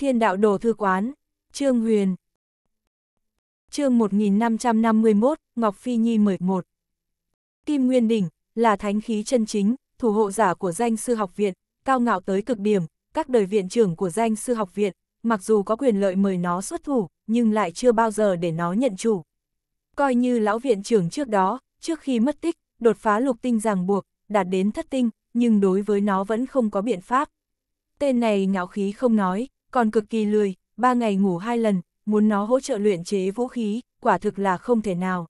Thiên đạo đồ thư quán, Trương Huyền. Chương 1551, Ngọc Phi Nhi 11. Kim Nguyên Đỉnh là thánh khí chân chính, thủ hộ giả của danh sư học viện, cao ngạo tới cực điểm, các đời viện trưởng của danh sư học viện, mặc dù có quyền lợi mời nó xuất thủ, nhưng lại chưa bao giờ để nó nhận chủ. Coi như lão viện trưởng trước đó, trước khi mất tích, đột phá lục tinh ràng buộc, đạt đến thất tinh, nhưng đối với nó vẫn không có biện pháp. Tên này ngạo khí không nói, còn cực kỳ lười, ba ngày ngủ hai lần, muốn nó hỗ trợ luyện chế vũ khí, quả thực là không thể nào.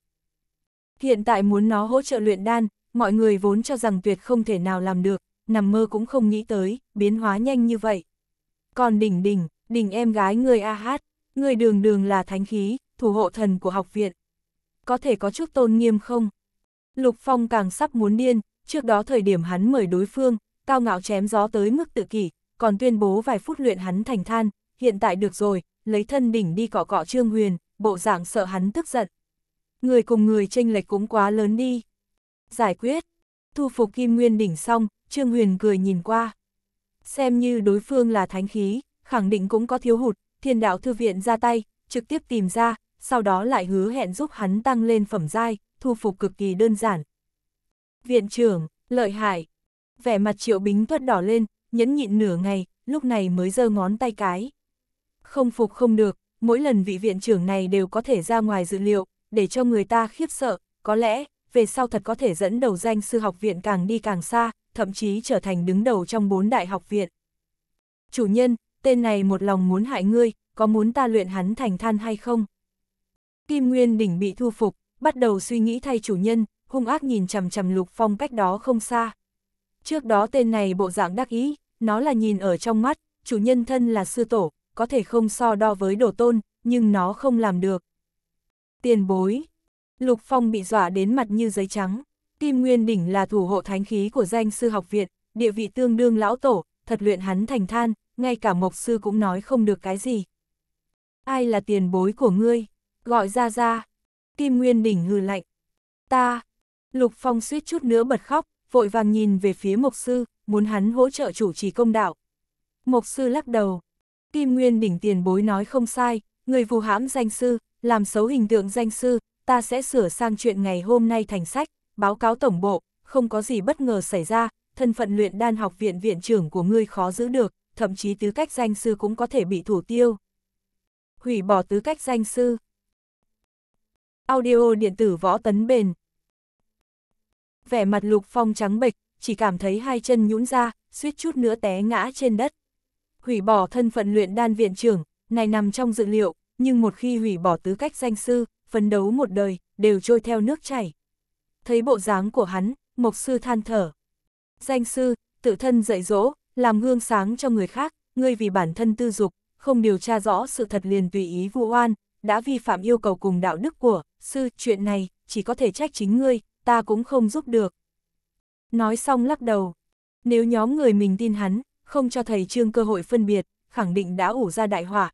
Hiện tại muốn nó hỗ trợ luyện đan, mọi người vốn cho rằng tuyệt không thể nào làm được, nằm mơ cũng không nghĩ tới, biến hóa nhanh như vậy. Còn đỉnh đỉnh, đỉnh em gái người A Hát, người đường đường là thánh khí, thủ hộ thần của học viện. Có thể có chút tôn nghiêm không? Lục Phong càng sắp muốn điên, trước đó thời điểm hắn mời đối phương, cao ngạo chém gió tới mức tự kỷ, còn tuyên bố vài phút luyện hắn thành than, hiện tại được rồi, lấy thân đỉnh đi cọ cọ Trương Huyền, bộ dạng sợ hắn tức giận. Người cùng người tranh lệch cũng quá lớn đi. Giải quyết, thu phục kim nguyên đỉnh xong, Trương Huyền cười nhìn qua. Xem như đối phương là thánh khí, khẳng định cũng có thiếu hụt, thiên đạo thư viện ra tay, trực tiếp tìm ra, sau đó lại hứa hẹn giúp hắn tăng lên phẩm giai, thu phục cực kỳ đơn giản. Viện trưởng, lợi hại. Vẻ mặt triệu bính tuất đỏ lên, nhẫn nhịn nửa ngày, lúc này mới giơ ngón tay cái. Không phục không được, mỗi lần vị viện trưởng này đều có thể ra ngoài dự liệu, để cho người ta khiếp sợ, có lẽ, về sau thật có thể dẫn đầu danh sư học viện càng đi càng xa, thậm chí trở thành đứng đầu trong bốn đại học viện. Chủ nhân, tên này một lòng muốn hại ngươi, có muốn ta luyện hắn thành than hay không? Kim Nguyên đỉnh bị thu phục, bắt đầu suy nghĩ thay chủ nhân, hung ác nhìn chằm chằm Lục Phong cách đó không xa. Trước đó tên này bộ dạng đắc ý, nó là nhìn ở trong mắt, chủ nhân thân là sư tổ, có thể không so đo với đồ tôn, nhưng nó không làm được. Tiền bối, Lục Phong bị dọa đến mặt như giấy trắng, Kim Nguyên Đỉnh là thủ hộ thánh khí của danh sư học viện, địa vị tương đương lão tổ, thật luyện hắn thành than, ngay cả mộc sư cũng nói không được cái gì. Ai là tiền bối của ngươi? Gọi ra ra. Kim Nguyên Đỉnh hừ lạnh. Ta. Lục Phong suýt chút nữa bật khóc, vội vàng nhìn về phía mộc sư, muốn hắn hỗ trợ chủ trì công đạo. Mộc sư lắc đầu, Kim Nguyên đỉnh tiền bối nói không sai, người vù hãm danh sư, làm xấu hình tượng danh sư, ta sẽ sửa sang chuyện ngày hôm nay thành sách, báo cáo tổng bộ, không có gì bất ngờ xảy ra, thân phận luyện đan học viện viện trưởng của ngươi khó giữ được, thậm chí tứ cách danh sư cũng có thể bị thủ tiêu. Hủy bỏ tứ cách danh sư. Audio điện tử võ tấn bền. Vẻ mặt lục phong trắng bệch, chỉ cảm thấy hai chân nhũn ra, suýt chút nữa té ngã trên đất. Hủy bỏ thân phận luyện đan viện trưởng, này nằm trong dự liệu, nhưng một khi hủy bỏ tứ cách danh sư, phấn đấu một đời, đều trôi theo nước chảy. Thấy bộ dáng của hắn, mộc sư than thở. Danh sư, tự thân dạy dỗ, làm gương sáng cho người khác, ngươi vì bản thân tư dục, không điều tra rõ sự thật liền tùy ý vụ oan, đã vi phạm yêu cầu cùng đạo đức của, sư, chuyện này, chỉ có thể trách chính ngươi, ta cũng không giúp được. Nói xong lắc đầu. Nếu nhóm người mình tin hắn, không cho thầy Trương cơ hội phân biệt, khẳng định đã ủ ra đại họa.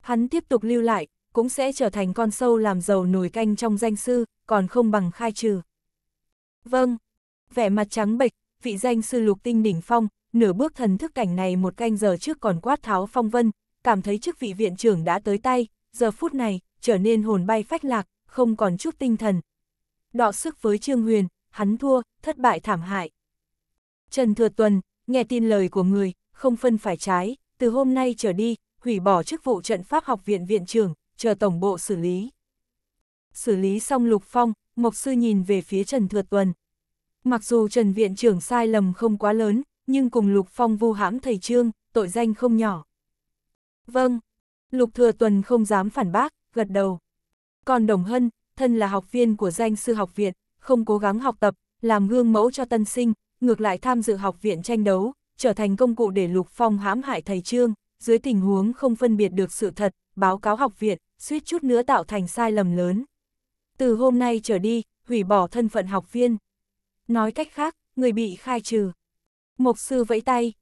Hắn tiếp tục lưu lại, cũng sẽ trở thành con sâu làm giàu nồi canh trong danh sư, còn không bằng khai trừ. Vâng, vẻ mặt trắng bệch, vị danh sư lục tinh đỉnh phong, nửa bước thần thức cảnh này một canh giờ trước còn quát tháo phong vân, cảm thấy chức vị viện trưởng đã tới tay, giờ phút này, trở nên hồn bay phách lạc, không còn chút tinh thần. Đọ sức với Trương Huyền, hắn thua, thất bại thảm hại. Trần Thừa Tuần, nghe tin lời của người, không phân phải trái, từ hôm nay trở đi, hủy bỏ chức vụ trận pháp học viện viện trưởng, chờ tổng bộ xử lý. Xử lý xong Lục Phong, Mộc Sư nhìn về phía Trần Thừa Tuần. Mặc dù Trần Viện trưởng sai lầm không quá lớn, nhưng cùng Lục Phong vu hãm thầy trương, tội danh không nhỏ. Vâng, Lục Thừa Tuần không dám phản bác, gật đầu. Còn Đồng Hân, thân là học viên của danh sư học viện, không cố gắng học tập, làm gương mẫu cho tân sinh, ngược lại tham dự học viện tranh đấu, trở thành công cụ để Lục Phong hãm hại thầy Trương, dưới tình huống không phân biệt được sự thật, báo cáo học viện, suýt chút nữa tạo thành sai lầm lớn. Từ hôm nay trở đi, hủy bỏ thân phận học viên. Nói cách khác, người bị khai trừ. Mộc sư vẫy tay.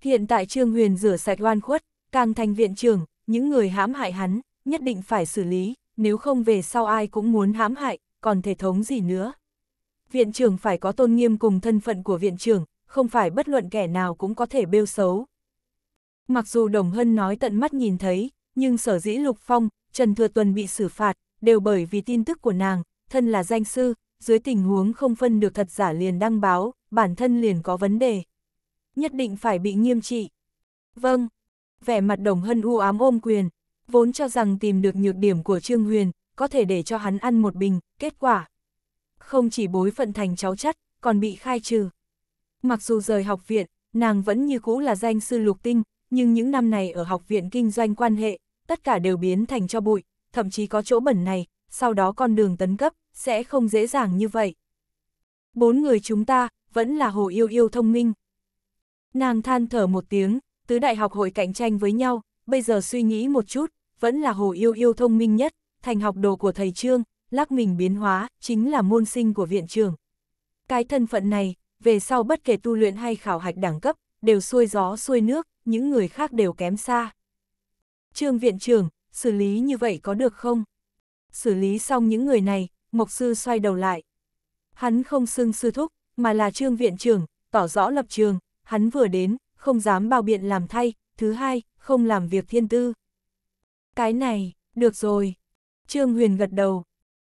Hiện tại Trương Huyền rửa sạch oan khuất, càng thành viện trưởng, những người hãm hại hắn, nhất định phải xử lý, nếu không về sau ai cũng muốn hãm hại, còn thể thống gì nữa viện trưởng phải có tôn nghiêm cùng thân phận của viện trưởng, không phải bất luận kẻ nào cũng có thể bêu xấu. Mặc dù Đồng Hân nói tận mắt nhìn thấy, nhưng sở dĩ Lục Phong, Trần Thừa Tuần bị xử phạt, đều bởi vì tin tức của nàng, thân là danh sư, dưới tình huống không phân được thật giả liền đăng báo, bản thân liền có vấn đề. Nhất định phải bị nghiêm trị. Vâng, vẻ mặt Đồng Hân u ám ôm quyền, vốn cho rằng tìm được nhược điểm của Trương Huyền, có thể để cho hắn ăn một bình, kết quả, không chỉ bối phận thành cháu chất, còn bị khai trừ. Mặc dù rời học viện, nàng vẫn như cũ là danh sư lục tinh, nhưng những năm này ở học viện kinh doanh quan hệ, tất cả đều biến thành cho bụi, thậm chí có chỗ bẩn này, sau đó con đường tấn cấp, sẽ không dễ dàng như vậy. Bốn người chúng ta, vẫn là hồ yêu yêu thông minh. Nàng than thở một tiếng, tứ đại học hội cạnh tranh với nhau, bây giờ suy nghĩ một chút, vẫn là hồ yêu yêu thông minh nhất, thành học đồ của thầy Trương, lắc mình biến hóa, chính là môn sinh của viện trường. Cái thân phận này, về sau bất kể tu luyện hay khảo hạch đẳng cấp, đều xuôi gió xuôi nước, những người khác đều kém xa. Trương viện trường xử lý như vậy có được không? Xử lý xong những người này, Mộc Sư xoay đầu lại. Hắn không xưng sư thúc, mà là trương viện trưởng, tỏ rõ lập trường, hắn vừa đến, không dám bao biện làm thay, thứ hai, không làm việc thiên tư. Cái này, được rồi. Trương Huyền gật đầu,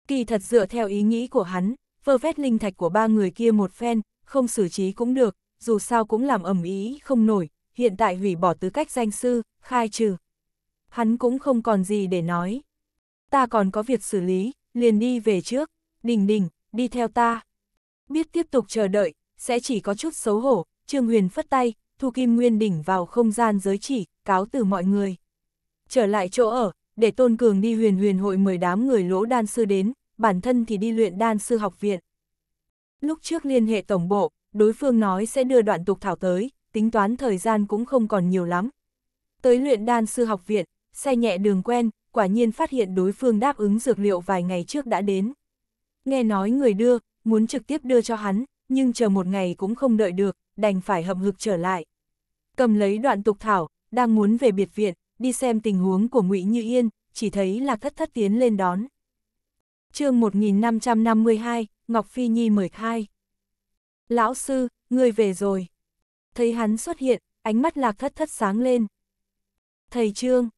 Kỳ thật dựa theo ý nghĩ của hắn, vơ vét linh thạch của ba người kia một phen, không xử trí cũng được, dù sao cũng làm ẩm ý không nổi, hiện tại hủy bỏ tư cách danh sư, khai trừ. Hắn cũng không còn gì để nói. Ta còn có việc xử lý, liền đi về trước, đình đình, đi theo ta. Biết tiếp tục chờ đợi, sẽ chỉ có chút xấu hổ, Trương Huyền phất tay, thu kim nguyên đỉnh vào không gian giới chỉ, cáo từ mọi người. Trở lại chỗ ở, để Tôn Cường đi huyền huyền hội mời đám người lỗ đan sư đến, bản thân thì đi luyện đan sư học viện. Lúc trước liên hệ tổng bộ, đối phương nói sẽ đưa đoạn tục thảo tới, tính toán thời gian cũng không còn nhiều lắm. Tới luyện đan sư học viện, xe nhẹ đường quen, quả nhiên phát hiện đối phương đáp ứng dược liệu vài ngày trước đã đến. Nghe nói người đưa, muốn trực tiếp đưa cho hắn, nhưng chờ một ngày cũng không đợi được, đành phải hậm hực trở lại. Cầm lấy đoạn tục thảo, đang muốn về biệt viện, đi xem tình huống của ngụy Như Yên, chỉ thấy là thất thất tiến lên đón. chương 1552, Ngọc Phi Nhi mời khai. Lão sư, người về rồi. Thấy hắn xuất hiện, ánh mắt lạc thất thất sáng lên. Thầy Trương,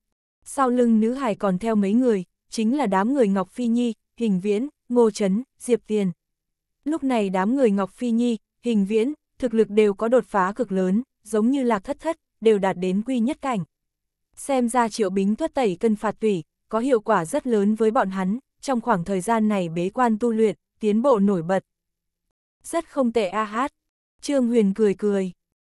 sau lưng nữ hải còn theo mấy người, chính là đám người Ngọc Phi Nhi, Hình Viễn, Ngô Trấn, Diệp Tiền. Lúc này đám người Ngọc Phi Nhi, Hình Viễn, thực lực đều có đột phá cực lớn, giống như lạc thất thất, đều đạt đến quy nhất cảnh, Xem ra triệu bính tuất tẩy cân phạt tủy, có hiệu quả rất lớn với bọn hắn, trong khoảng thời gian này bế quan tu luyện, tiến bộ nổi bật. Rất không tệ a hát. Trương Huyền cười cười.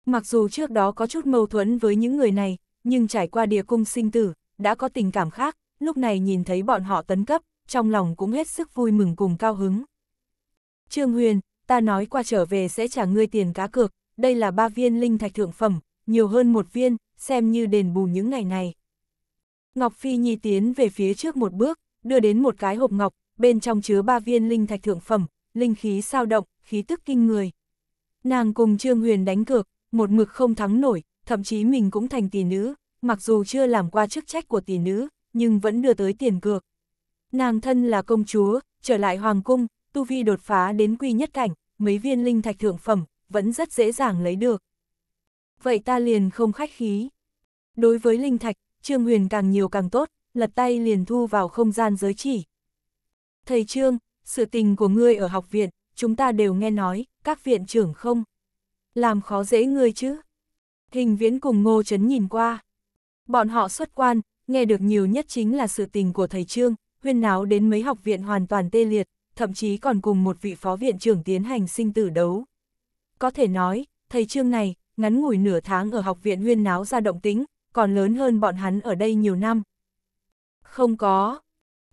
Mặc dù trước đó có chút mâu thuẫn với những người này, nhưng trải qua địa cung sinh tử, đã có tình cảm khác, lúc này nhìn thấy bọn họ tấn cấp, trong lòng cũng hết sức vui mừng cùng cao hứng. Trương Huyền, ta nói qua trở về sẽ trả ngươi tiền cá cược, đây là ba viên linh thạch thượng phẩm, nhiều hơn một viên, xem như đền bù những ngày này. Ngọc Phi Nhi tiến về phía trước một bước, đưa đến một cái hộp ngọc, bên trong chứa ba viên linh thạch thượng phẩm, linh khí sao động, khí tức kinh người. Nàng cùng Trương Huyền đánh cược, một mực không thắng nổi, thậm chí mình cũng thành tỷ nữ, mặc dù chưa làm qua chức trách của tỷ nữ, nhưng vẫn đưa tới tiền cược. Nàng thân là công chúa, trở lại hoàng cung, tu vi đột phá đến quy nhất cảnh, mấy viên linh thạch thượng phẩm, vẫn rất dễ dàng lấy được vậy ta liền không khách khí. Đối với linh thạch, Trương Huyền càng nhiều càng tốt, lật tay liền thu vào không gian giới chỉ. Thầy Trương, sự tình của ngươi ở học viện, chúng ta đều nghe nói, các viện trưởng không. Làm khó dễ ngươi chứ. Hình viễn cùng ngô chấn nhìn qua. Bọn họ xuất quan, nghe được nhiều nhất chính là sự tình của thầy Trương, huyên náo đến mấy học viện hoàn toàn tê liệt, thậm chí còn cùng một vị phó viện trưởng tiến hành sinh tử đấu. Có thể nói, thầy Trương này, ngắn ngủi nửa tháng ở học viện huyên náo ra động tính, còn lớn hơn bọn hắn ở đây nhiều năm. Không có.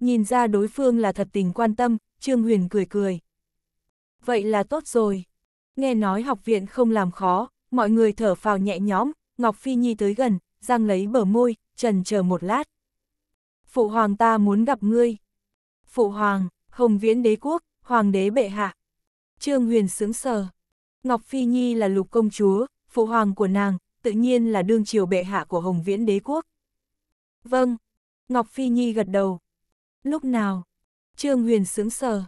Nhìn ra đối phương là thật tình quan tâm, Trương Huyền cười cười. Vậy là tốt rồi. Nghe nói học viện không làm khó, mọi người thở phào nhẹ nhõm, Ngọc Phi Nhi tới gần, giang lấy bờ môi, trần chờ một lát. Phụ hoàng ta muốn gặp ngươi. Phụ hoàng, Hồng Viễn đế quốc, hoàng đế bệ hạ. Trương Huyền sướng sờ. Ngọc Phi Nhi là lục công chúa, phụ hoàng của nàng, tự nhiên là đương triều bệ hạ của Hồng Viễn đế quốc. Vâng, Ngọc Phi Nhi gật đầu. Lúc nào? Trương Huyền sướng sờ.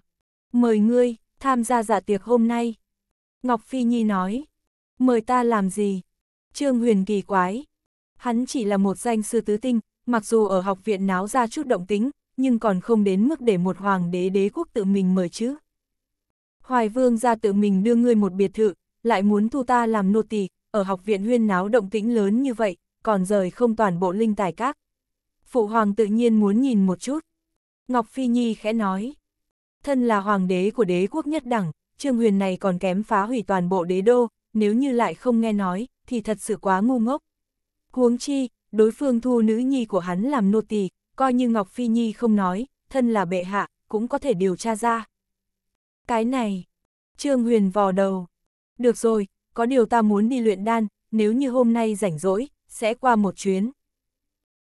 Mời ngươi, tham gia dạ tiệc hôm nay. Ngọc Phi Nhi nói. Mời ta làm gì? Trương Huyền kỳ quái. Hắn chỉ là một danh sư tứ tinh, mặc dù ở học viện náo ra chút động tính, nhưng còn không đến mức để một hoàng đế đế quốc tự mình mời chứ. Hoài vương ra tự mình đưa ngươi một biệt thự, lại muốn thu ta làm nô tỳ, ở học viện huyên náo động tĩnh lớn như vậy, còn rời không toàn bộ linh tài các. Phụ hoàng tự nhiên muốn nhìn một chút. Ngọc Phi Nhi khẽ nói, thân là hoàng đế của đế quốc nhất đẳng, Trương Huyền này còn kém phá hủy toàn bộ đế đô, nếu như lại không nghe nói, thì thật sự quá ngu ngốc. Huống chi, đối phương thu nữ nhi của hắn làm nô tỳ, coi như Ngọc Phi Nhi không nói, thân là bệ hạ, cũng có thể điều tra ra. Cái này, Trương Huyền vò đầu, được rồi, có điều ta muốn đi luyện đan, nếu như hôm nay rảnh rỗi, sẽ qua một chuyến.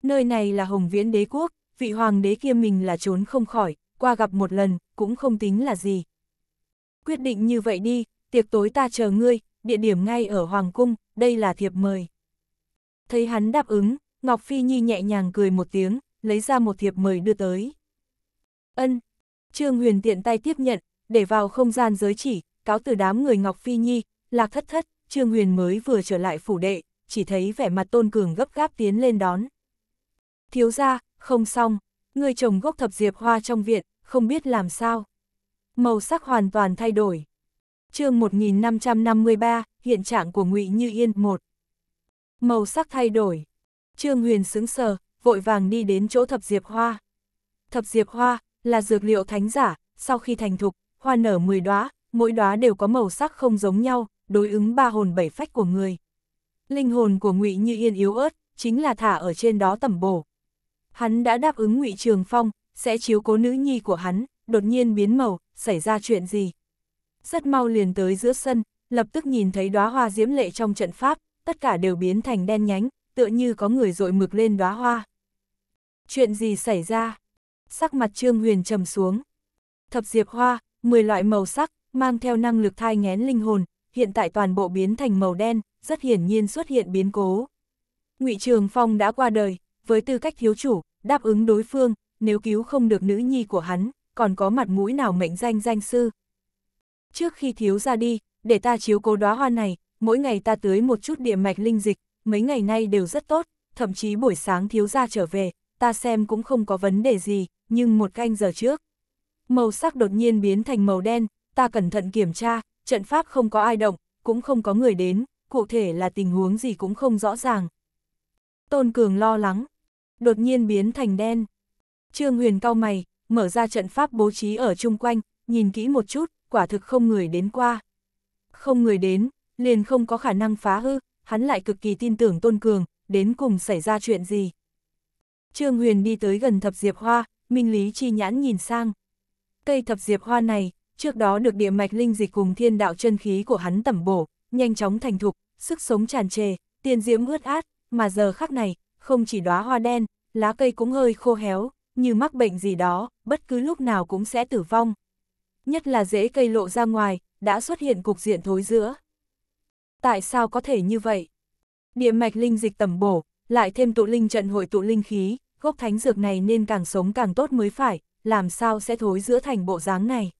Nơi này là Hồng Viễn Đế Quốc, vị hoàng đế kia mình là trốn không khỏi, qua gặp một lần, cũng không tính là gì. Quyết định như vậy đi, tiệc tối ta chờ ngươi, địa điểm ngay ở Hoàng Cung, đây là thiệp mời. Thấy hắn đáp ứng, Ngọc Phi Nhi nhẹ nhàng cười một tiếng, lấy ra một thiệp mời đưa tới. Ân, Trương Huyền tiện tay tiếp nhận, để vào không gian giới chỉ, cáo từ đám người Ngọc Phi Nhi, Lạc Thất Thất, Trương Huyền mới vừa trở lại phủ đệ, chỉ thấy vẻ mặt Tôn Cường gấp gáp tiến lên đón. Thiếu ra, không xong, người chồng gốc thập diệp hoa trong viện, không biết làm sao. Màu sắc hoàn toàn thay đổi. chương 1553, hiện trạng của ngụy Như Yên một Màu sắc thay đổi. Trương Huyền sững sờ, vội vàng đi đến chỗ thập diệp hoa. Thập diệp hoa là dược liệu thánh giả, sau khi thành thục, hoa nở 10 đóa, mỗi đóa đều có màu sắc không giống nhau, đối ứng ba hồn bảy phách của người. Linh hồn của Ngụy Như Yên yếu ớt, chính là thả ở trên đó tẩm bổ. Hắn đã đáp ứng Ngụy Trường Phong, sẽ chiếu cố nữ nhi của hắn, đột nhiên biến màu, xảy ra chuyện gì. Rất mau liền tới giữa sân, lập tức nhìn thấy đóa hoa diễm lệ trong trận pháp, tất cả đều biến thành đen nhánh, tựa như có người dội mực lên đóa hoa. Chuyện gì xảy ra? Sắc mặt Trương Huyền trầm xuống. Thập diệp hoa, 10 loại màu sắc, mang theo năng lực thai ngén linh hồn, hiện tại toàn bộ biến thành màu đen, rất hiển nhiên xuất hiện biến cố. Ngụy Trường Phong đã qua đời, với tư cách thiếu chủ, đáp ứng đối phương, nếu cứu không được nữ nhi của hắn, còn có mặt mũi nào mệnh danh danh sư. Trước khi thiếu ra đi, để ta chiếu cố đóa hoa này, mỗi ngày ta tưới một chút địa mạch linh dịch, mấy ngày nay đều rất tốt, thậm chí buổi sáng thiếu ra trở về, ta xem cũng không có vấn đề gì, nhưng một canh giờ trước. Màu sắc đột nhiên biến thành màu đen, ta cẩn thận kiểm tra, trận pháp không có ai động, cũng không có người đến, cụ thể là tình huống gì cũng không rõ ràng. Tôn Cường lo lắng, đột nhiên biến thành đen. Trương Huyền cao mày, mở ra trận pháp bố trí ở chung quanh, nhìn kỹ một chút, quả thực không người đến qua. Không người đến, liền không có khả năng phá hư, hắn lại cực kỳ tin tưởng Tôn Cường, đến cùng xảy ra chuyện gì. Trương Huyền đi tới gần thập diệp hoa, Minh Lý chi nhãn nhìn sang. Cây thập diệp hoa này, trước đó được địa mạch linh dịch cùng thiên đạo chân khí của hắn tẩm bổ, nhanh chóng thành thục, sức sống tràn trề, tiên diễm ướt át, mà giờ khắc này, không chỉ đóa hoa đen, lá cây cũng hơi khô héo, như mắc bệnh gì đó, bất cứ lúc nào cũng sẽ tử vong. Nhất là rễ cây lộ ra ngoài, đã xuất hiện cục diện thối giữa. Tại sao có thể như vậy? Địa mạch linh dịch tẩm bổ, lại thêm tụ linh trận hội tụ linh khí, gốc thánh dược này nên càng sống càng tốt mới phải, làm sao sẽ thối giữa thành bộ dáng này.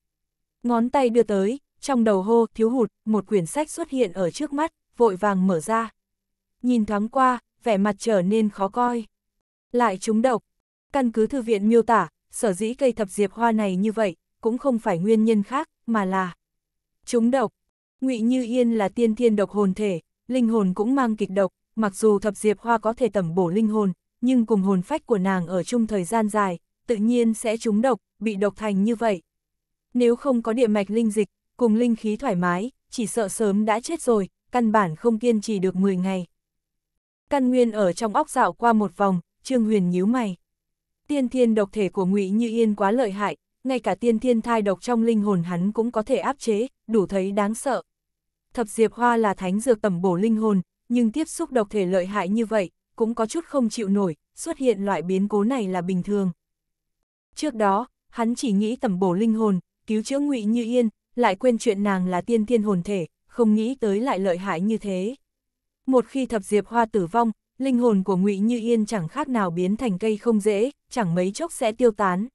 Ngón tay đưa tới, trong đầu hô thiếu hụt, một quyển sách xuất hiện ở trước mắt, vội vàng mở ra. Nhìn thoáng qua, vẻ mặt trở nên khó coi. Lại trúng độc. Căn cứ thư viện miêu tả, sở dĩ cây thập diệp hoa này như vậy, cũng không phải nguyên nhân khác, mà là trúng độc. Ngụy Như Yên là tiên thiên độc hồn thể, linh hồn cũng mang kịch độc, mặc dù thập diệp hoa có thể tẩm bổ linh hồn, nhưng cùng hồn phách của nàng ở chung thời gian dài, tự nhiên sẽ trúng độc, bị độc thành như vậy. Nếu không có địa mạch linh dịch, cùng linh khí thoải mái, chỉ sợ sớm đã chết rồi, căn bản không kiên trì được 10 ngày. Căn nguyên ở trong óc dạo qua một vòng, Trương Huyền nhíu mày. Tiên thiên độc thể của Ngụy Như Yên quá lợi hại, ngay cả tiên thiên thai độc trong linh hồn hắn cũng có thể áp chế, đủ thấy đáng sợ. Thập Diệp Hoa là thánh dược tẩm bổ linh hồn, nhưng tiếp xúc độc thể lợi hại như vậy, cũng có chút không chịu nổi, xuất hiện loại biến cố này là bình thường. Trước đó, hắn chỉ nghĩ tẩm bổ linh hồn, cứu chữa ngụy Như Yên, lại quên chuyện nàng là tiên thiên hồn thể, không nghĩ tới lại lợi hại như thế. Một khi thập diệp hoa tử vong, linh hồn của ngụy Như Yên chẳng khác nào biến thành cây không dễ, chẳng mấy chốc sẽ tiêu tán.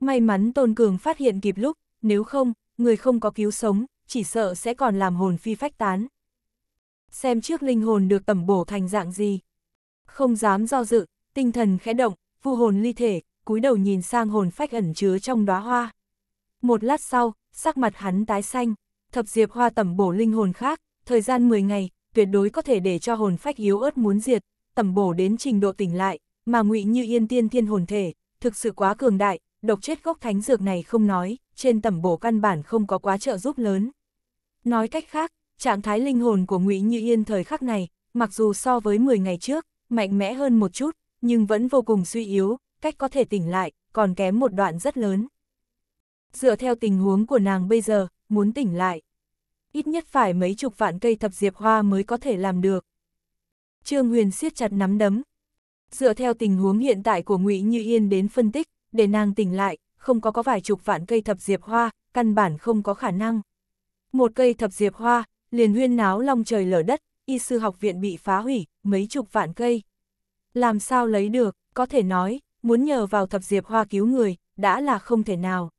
May mắn Tôn Cường phát hiện kịp lúc, nếu không, người không có cứu sống, chỉ sợ sẽ còn làm hồn phi phách tán. Xem trước linh hồn được tẩm bổ thành dạng gì. Không dám do dự, tinh thần khẽ động, vu hồn ly thể, cúi đầu nhìn sang hồn phách ẩn chứa trong đóa hoa. Một lát sau, sắc mặt hắn tái xanh, thập diệp hoa tẩm bổ linh hồn khác, thời gian 10 ngày, tuyệt đối có thể để cho hồn phách yếu ớt muốn diệt, tẩm bổ đến trình độ tỉnh lại, mà ngụy như yên tiên thiên hồn thể, thực sự quá cường đại, độc chết gốc thánh dược này không nói, trên tẩm bổ căn bản không có quá trợ giúp lớn. Nói cách khác, trạng thái linh hồn của ngụy như yên thời khắc này, mặc dù so với 10 ngày trước, mạnh mẽ hơn một chút, nhưng vẫn vô cùng suy yếu, cách có thể tỉnh lại, còn kém một đoạn rất lớn dựa theo tình huống của nàng bây giờ, muốn tỉnh lại. Ít nhất phải mấy chục vạn cây thập diệp hoa mới có thể làm được. Trương Huyền siết chặt nắm đấm. Dựa theo tình huống hiện tại của Ngụy Như Yên đến phân tích, để nàng tỉnh lại, không có có vài chục vạn cây thập diệp hoa, căn bản không có khả năng. Một cây thập diệp hoa, liền huyên náo long trời lở đất, y sư học viện bị phá hủy, mấy chục vạn cây. Làm sao lấy được, có thể nói, muốn nhờ vào thập diệp hoa cứu người, đã là không thể nào.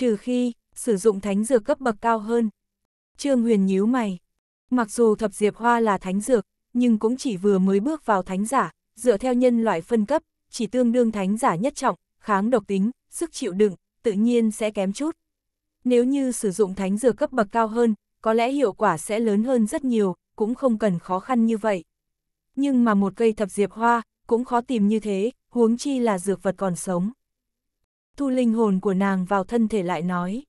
Trừ khi, sử dụng thánh dược cấp bậc cao hơn. Trương Huyền nhíu mày. Mặc dù thập diệp hoa là thánh dược, nhưng cũng chỉ vừa mới bước vào thánh giả, dựa theo nhân loại phân cấp, chỉ tương đương thánh giả nhất trọng, kháng độc tính, sức chịu đựng, tự nhiên sẽ kém chút. Nếu như sử dụng thánh dược cấp bậc cao hơn, có lẽ hiệu quả sẽ lớn hơn rất nhiều, cũng không cần khó khăn như vậy. Nhưng mà một cây thập diệp hoa, cũng khó tìm như thế, huống chi là dược vật còn sống thu linh hồn của nàng vào thân thể lại nói.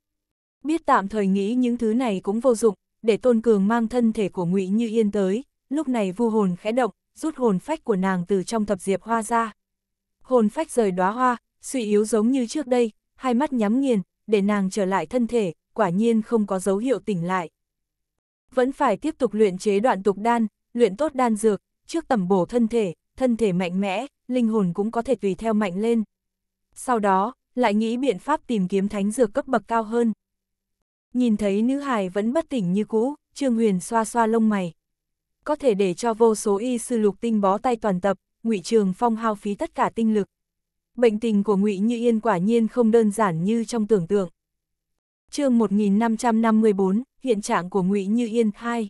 Biết tạm thời nghĩ những thứ này cũng vô dụng, để Tôn Cường mang thân thể của ngụy Như Yên tới, lúc này vu hồn khẽ động, rút hồn phách của nàng từ trong thập diệp hoa ra. Hồn phách rời đóa hoa, suy yếu giống như trước đây, hai mắt nhắm nghiền, để nàng trở lại thân thể, quả nhiên không có dấu hiệu tỉnh lại. Vẫn phải tiếp tục luyện chế đoạn tục đan, luyện tốt đan dược, trước tầm bổ thân thể, thân thể mạnh mẽ, linh hồn cũng có thể tùy theo mạnh lên. Sau đó, lại nghĩ biện pháp tìm kiếm thánh dược cấp bậc cao hơn. Nhìn thấy nữ hài vẫn bất tỉnh như cũ, Trương Huyền xoa xoa lông mày. Có thể để cho vô số y sư lục tinh bó tay toàn tập, Ngụy Trường Phong hao phí tất cả tinh lực. Bệnh tình của Ngụy Như Yên quả nhiên không đơn giản như trong tưởng tượng. Chương 1554, hiện trạng của Ngụy Như Yên 2.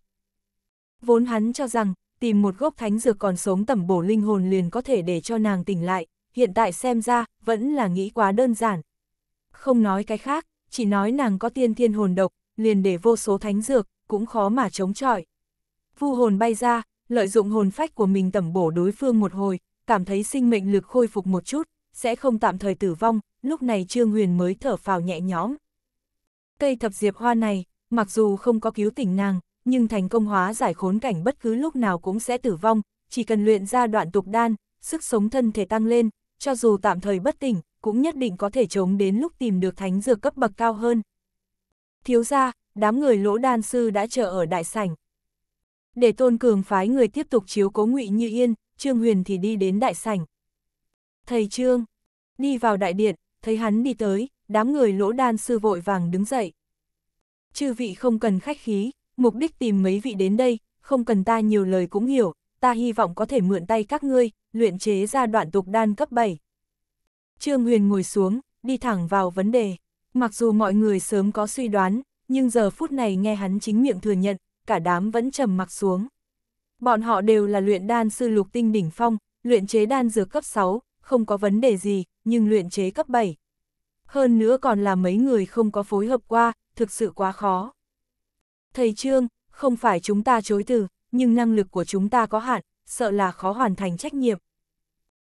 Vốn hắn cho rằng, tìm một gốc thánh dược còn sống tẩm bổ linh hồn liền có thể để cho nàng tỉnh lại, hiện tại xem ra, vẫn là nghĩ quá đơn giản. Không nói cái khác, chỉ nói nàng có tiên thiên hồn độc, liền để vô số thánh dược, cũng khó mà chống chọi. Vu hồn bay ra, lợi dụng hồn phách của mình tẩm bổ đối phương một hồi, cảm thấy sinh mệnh lực khôi phục một chút, sẽ không tạm thời tử vong, lúc này Trương Huyền mới thở phào nhẹ nhõm. Cây thập diệp hoa này, mặc dù không có cứu tỉnh nàng, nhưng thành công hóa giải khốn cảnh bất cứ lúc nào cũng sẽ tử vong, chỉ cần luyện ra đoạn tục đan, sức sống thân thể tăng lên, cho dù tạm thời bất tỉnh, cũng nhất định có thể chống đến lúc tìm được thánh dược cấp bậc cao hơn. Thiếu ra, đám người lỗ đan sư đã chờ ở đại sảnh. Để tôn cường phái người tiếp tục chiếu cố ngụy như yên, Trương Huyền thì đi đến đại sảnh. Thầy Trương, đi vào đại điện, thấy hắn đi tới, đám người lỗ đan sư vội vàng đứng dậy. Chư vị không cần khách khí, mục đích tìm mấy vị đến đây, không cần ta nhiều lời cũng hiểu, ta hy vọng có thể mượn tay các ngươi, luyện chế ra đoạn tục đan cấp 7. Trương Huyền ngồi xuống, đi thẳng vào vấn đề. Mặc dù mọi người sớm có suy đoán, nhưng giờ phút này nghe hắn chính miệng thừa nhận, cả đám vẫn trầm mặc xuống. Bọn họ đều là luyện đan sư lục tinh đỉnh phong, luyện chế đan dược cấp 6, không có vấn đề gì, nhưng luyện chế cấp 7. Hơn nữa còn là mấy người không có phối hợp qua, thực sự quá khó. Thầy Trương, không phải chúng ta chối từ, nhưng năng lực của chúng ta có hạn, sợ là khó hoàn thành trách nhiệm.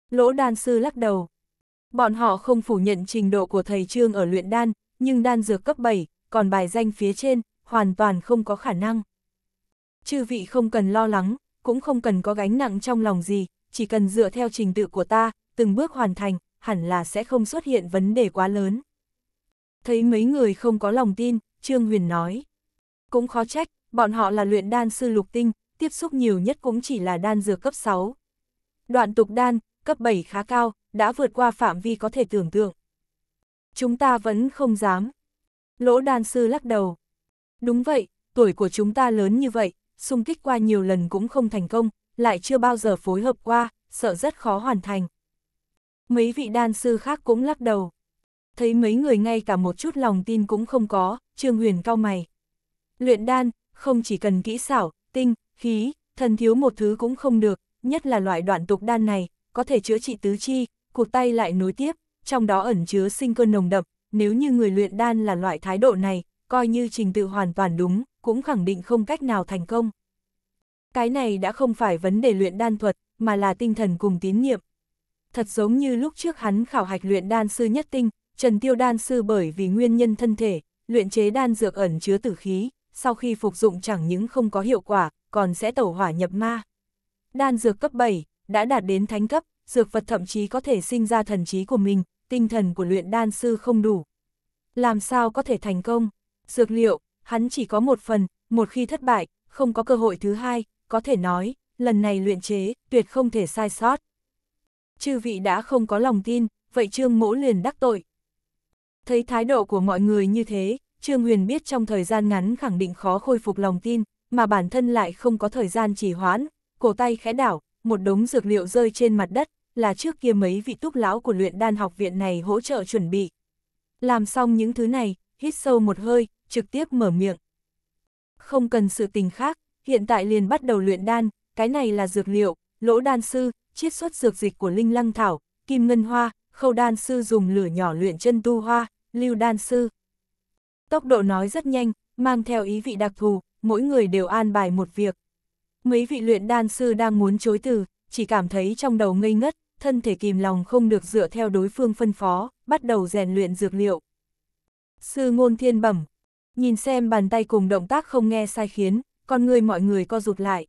Lỗ đan sư lắc đầu. Bọn họ không phủ nhận trình độ của thầy Trương ở luyện đan, nhưng đan dược cấp 7, còn bài danh phía trên, hoàn toàn không có khả năng. Chư vị không cần lo lắng, cũng không cần có gánh nặng trong lòng gì, chỉ cần dựa theo trình tự của ta, từng bước hoàn thành, hẳn là sẽ không xuất hiện vấn đề quá lớn. Thấy mấy người không có lòng tin, Trương Huyền nói. Cũng khó trách, bọn họ là luyện đan sư lục tinh, tiếp xúc nhiều nhất cũng chỉ là đan dược cấp 6. Đoạn tục đan, cấp 7 khá cao, đã vượt qua phạm vi có thể tưởng tượng. Chúng ta vẫn không dám. Lỗ đan sư lắc đầu. Đúng vậy, tuổi của chúng ta lớn như vậy, xung kích qua nhiều lần cũng không thành công, lại chưa bao giờ phối hợp qua, sợ rất khó hoàn thành. Mấy vị đan sư khác cũng lắc đầu. Thấy mấy người ngay cả một chút lòng tin cũng không có, Trương Huyền cao mày. Luyện đan, không chỉ cần kỹ xảo, tinh, khí, thần thiếu một thứ cũng không được, nhất là loại đoạn tục đan này, có thể chữa trị tứ chi, cuộc tay lại nối tiếp, trong đó ẩn chứa sinh cơn nồng đậm, nếu như người luyện đan là loại thái độ này, coi như trình tự hoàn toàn đúng, cũng khẳng định không cách nào thành công. Cái này đã không phải vấn đề luyện đan thuật, mà là tinh thần cùng tín nhiệm. Thật giống như lúc trước hắn khảo hạch luyện đan sư nhất tinh, Trần Tiêu đan sư bởi vì nguyên nhân thân thể, luyện chế đan dược ẩn chứa tử khí, sau khi phục dụng chẳng những không có hiệu quả, còn sẽ tẩu hỏa nhập ma. Đan dược cấp 7, đã đạt đến thánh cấp, dược vật thậm chí có thể sinh ra thần trí của mình, tinh thần của luyện đan sư không đủ. Làm sao có thể thành công? Dược liệu, hắn chỉ có một phần, một khi thất bại, không có cơ hội thứ hai, có thể nói, lần này luyện chế, tuyệt không thể sai sót. Chư vị đã không có lòng tin, vậy Trương Mỗ liền đắc tội. Thấy thái độ của mọi người như thế, Trương Huyền biết trong thời gian ngắn khẳng định khó khôi phục lòng tin, mà bản thân lại không có thời gian trì hoãn, cổ tay khẽ đảo, một đống dược liệu rơi trên mặt đất, là trước kia mấy vị túc lão của luyện đan học viện này hỗ trợ chuẩn bị. Làm xong những thứ này, hít sâu một hơi, trực tiếp mở miệng. Không cần sự tình khác, hiện tại liền bắt đầu luyện đan, cái này là dược liệu, lỗ đan sư, chiết xuất dược dịch của linh lăng thảo, kim ngân hoa, khâu đan sư dùng lửa nhỏ luyện chân tu hoa, lưu đan sư. Tốc độ nói rất nhanh, mang theo ý vị đặc thù, mỗi người đều an bài một việc. Mấy vị luyện đan sư đang muốn chối từ, chỉ cảm thấy trong đầu ngây ngất, thân thể kìm lòng không được dựa theo đối phương phân phó, bắt đầu rèn luyện dược liệu. Sư ngôn thiên bẩm, nhìn xem bàn tay cùng động tác không nghe sai khiến, con người mọi người co rụt lại.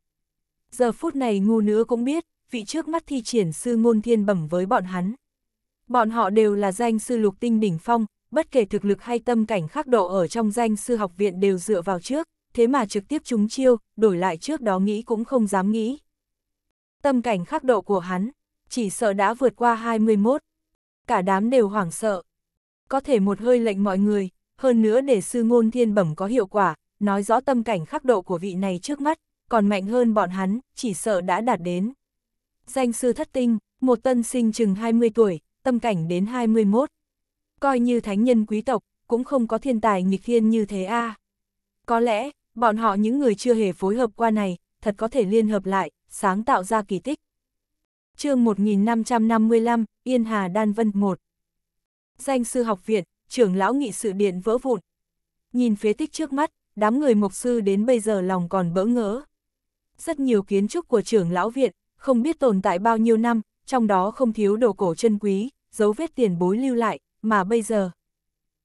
Giờ phút này ngu nữa cũng biết, vị trước mắt thi triển sư ngôn thiên bẩm với bọn hắn. Bọn họ đều là danh sư lục tinh đỉnh phong, bất kể thực lực hay tâm cảnh khác độ ở trong danh sư học viện đều dựa vào trước, thế mà trực tiếp trúng chiêu, đổi lại trước đó nghĩ cũng không dám nghĩ. Tâm cảnh khắc độ của hắn, chỉ sợ đã vượt qua 21. Cả đám đều hoảng sợ. Có thể một hơi lệnh mọi người, hơn nữa để sư ngôn thiên bẩm có hiệu quả, nói rõ tâm cảnh khắc độ của vị này trước mắt, còn mạnh hơn bọn hắn, chỉ sợ đã đạt đến. Danh sư thất tinh, một tân sinh chừng 20 tuổi, tâm cảnh đến 21. Coi như thánh nhân quý tộc, cũng không có thiên tài nghịch thiên như thế a à. Có lẽ, Bọn họ những người chưa hề phối hợp qua này, thật có thể liên hợp lại, sáng tạo ra kỳ tích. chương 1555, Yên Hà Đan Vân 1 Danh sư học viện, trưởng lão nghị sự điện vỡ vụn. Nhìn phế tích trước mắt, đám người mục sư đến bây giờ lòng còn bỡ ngỡ. Rất nhiều kiến trúc của trưởng lão viện, không biết tồn tại bao nhiêu năm, trong đó không thiếu đồ cổ chân quý, dấu vết tiền bối lưu lại, mà bây giờ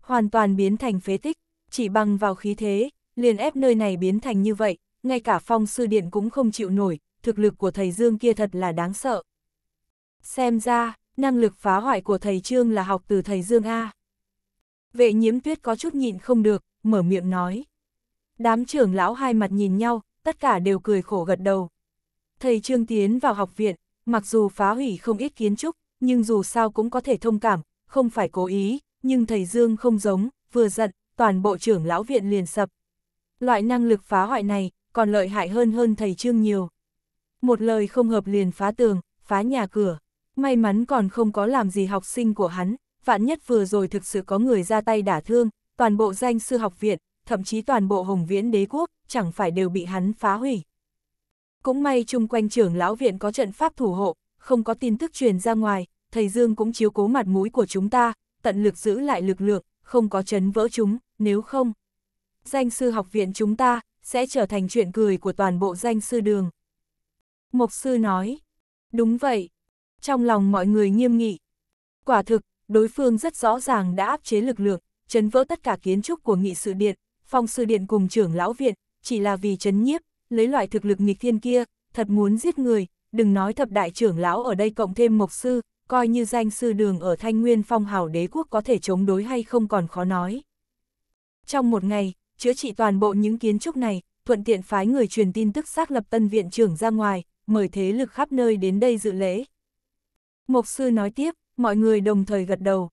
hoàn toàn biến thành phế tích, chỉ bằng vào khí thế, liền ép nơi này biến thành như vậy, ngay cả phong sư điện cũng không chịu nổi, thực lực của thầy Dương kia thật là đáng sợ. Xem ra, năng lực phá hoại của thầy Trương là học từ thầy Dương A. Vệ nhiễm tuyết có chút nhịn không được, mở miệng nói. Đám trưởng lão hai mặt nhìn nhau, tất cả đều cười khổ gật đầu. Thầy Trương tiến vào học viện, mặc dù phá hủy không ít kiến trúc, nhưng dù sao cũng có thể thông cảm, không phải cố ý, nhưng thầy Dương không giống, vừa giận, toàn bộ trưởng lão viện liền sập, Loại năng lực phá hoại này còn lợi hại hơn hơn thầy Trương nhiều. Một lời không hợp liền phá tường, phá nhà cửa. May mắn còn không có làm gì học sinh của hắn, vạn nhất vừa rồi thực sự có người ra tay đả thương, toàn bộ danh sư học viện, thậm chí toàn bộ hồng viễn đế quốc, chẳng phải đều bị hắn phá hủy. Cũng may chung quanh trưởng lão viện có trận pháp thủ hộ, không có tin tức truyền ra ngoài, thầy Dương cũng chiếu cố mặt mũi của chúng ta, tận lực giữ lại lực lượng, không có chấn vỡ chúng, nếu không danh sư học viện chúng ta sẽ trở thành chuyện cười của toàn bộ danh sư đường. Mục sư nói, đúng vậy, trong lòng mọi người nghiêm nghị. Quả thực, đối phương rất rõ ràng đã áp chế lực lượng, chấn vỡ tất cả kiến trúc của nghị sự điện, phong sư điện cùng trưởng lão viện, chỉ là vì chấn nhiếp, lấy loại thực lực nghịch thiên kia, thật muốn giết người, đừng nói thập đại trưởng lão ở đây cộng thêm mục sư, coi như danh sư đường ở Thanh Nguyên phong hào đế quốc có thể chống đối hay không còn khó nói. Trong một ngày, chữa trị toàn bộ những kiến trúc này, thuận tiện phái người truyền tin tức xác lập tân viện trưởng ra ngoài, mời thế lực khắp nơi đến đây dự lễ. Mộc sư nói tiếp, mọi người đồng thời gật đầu.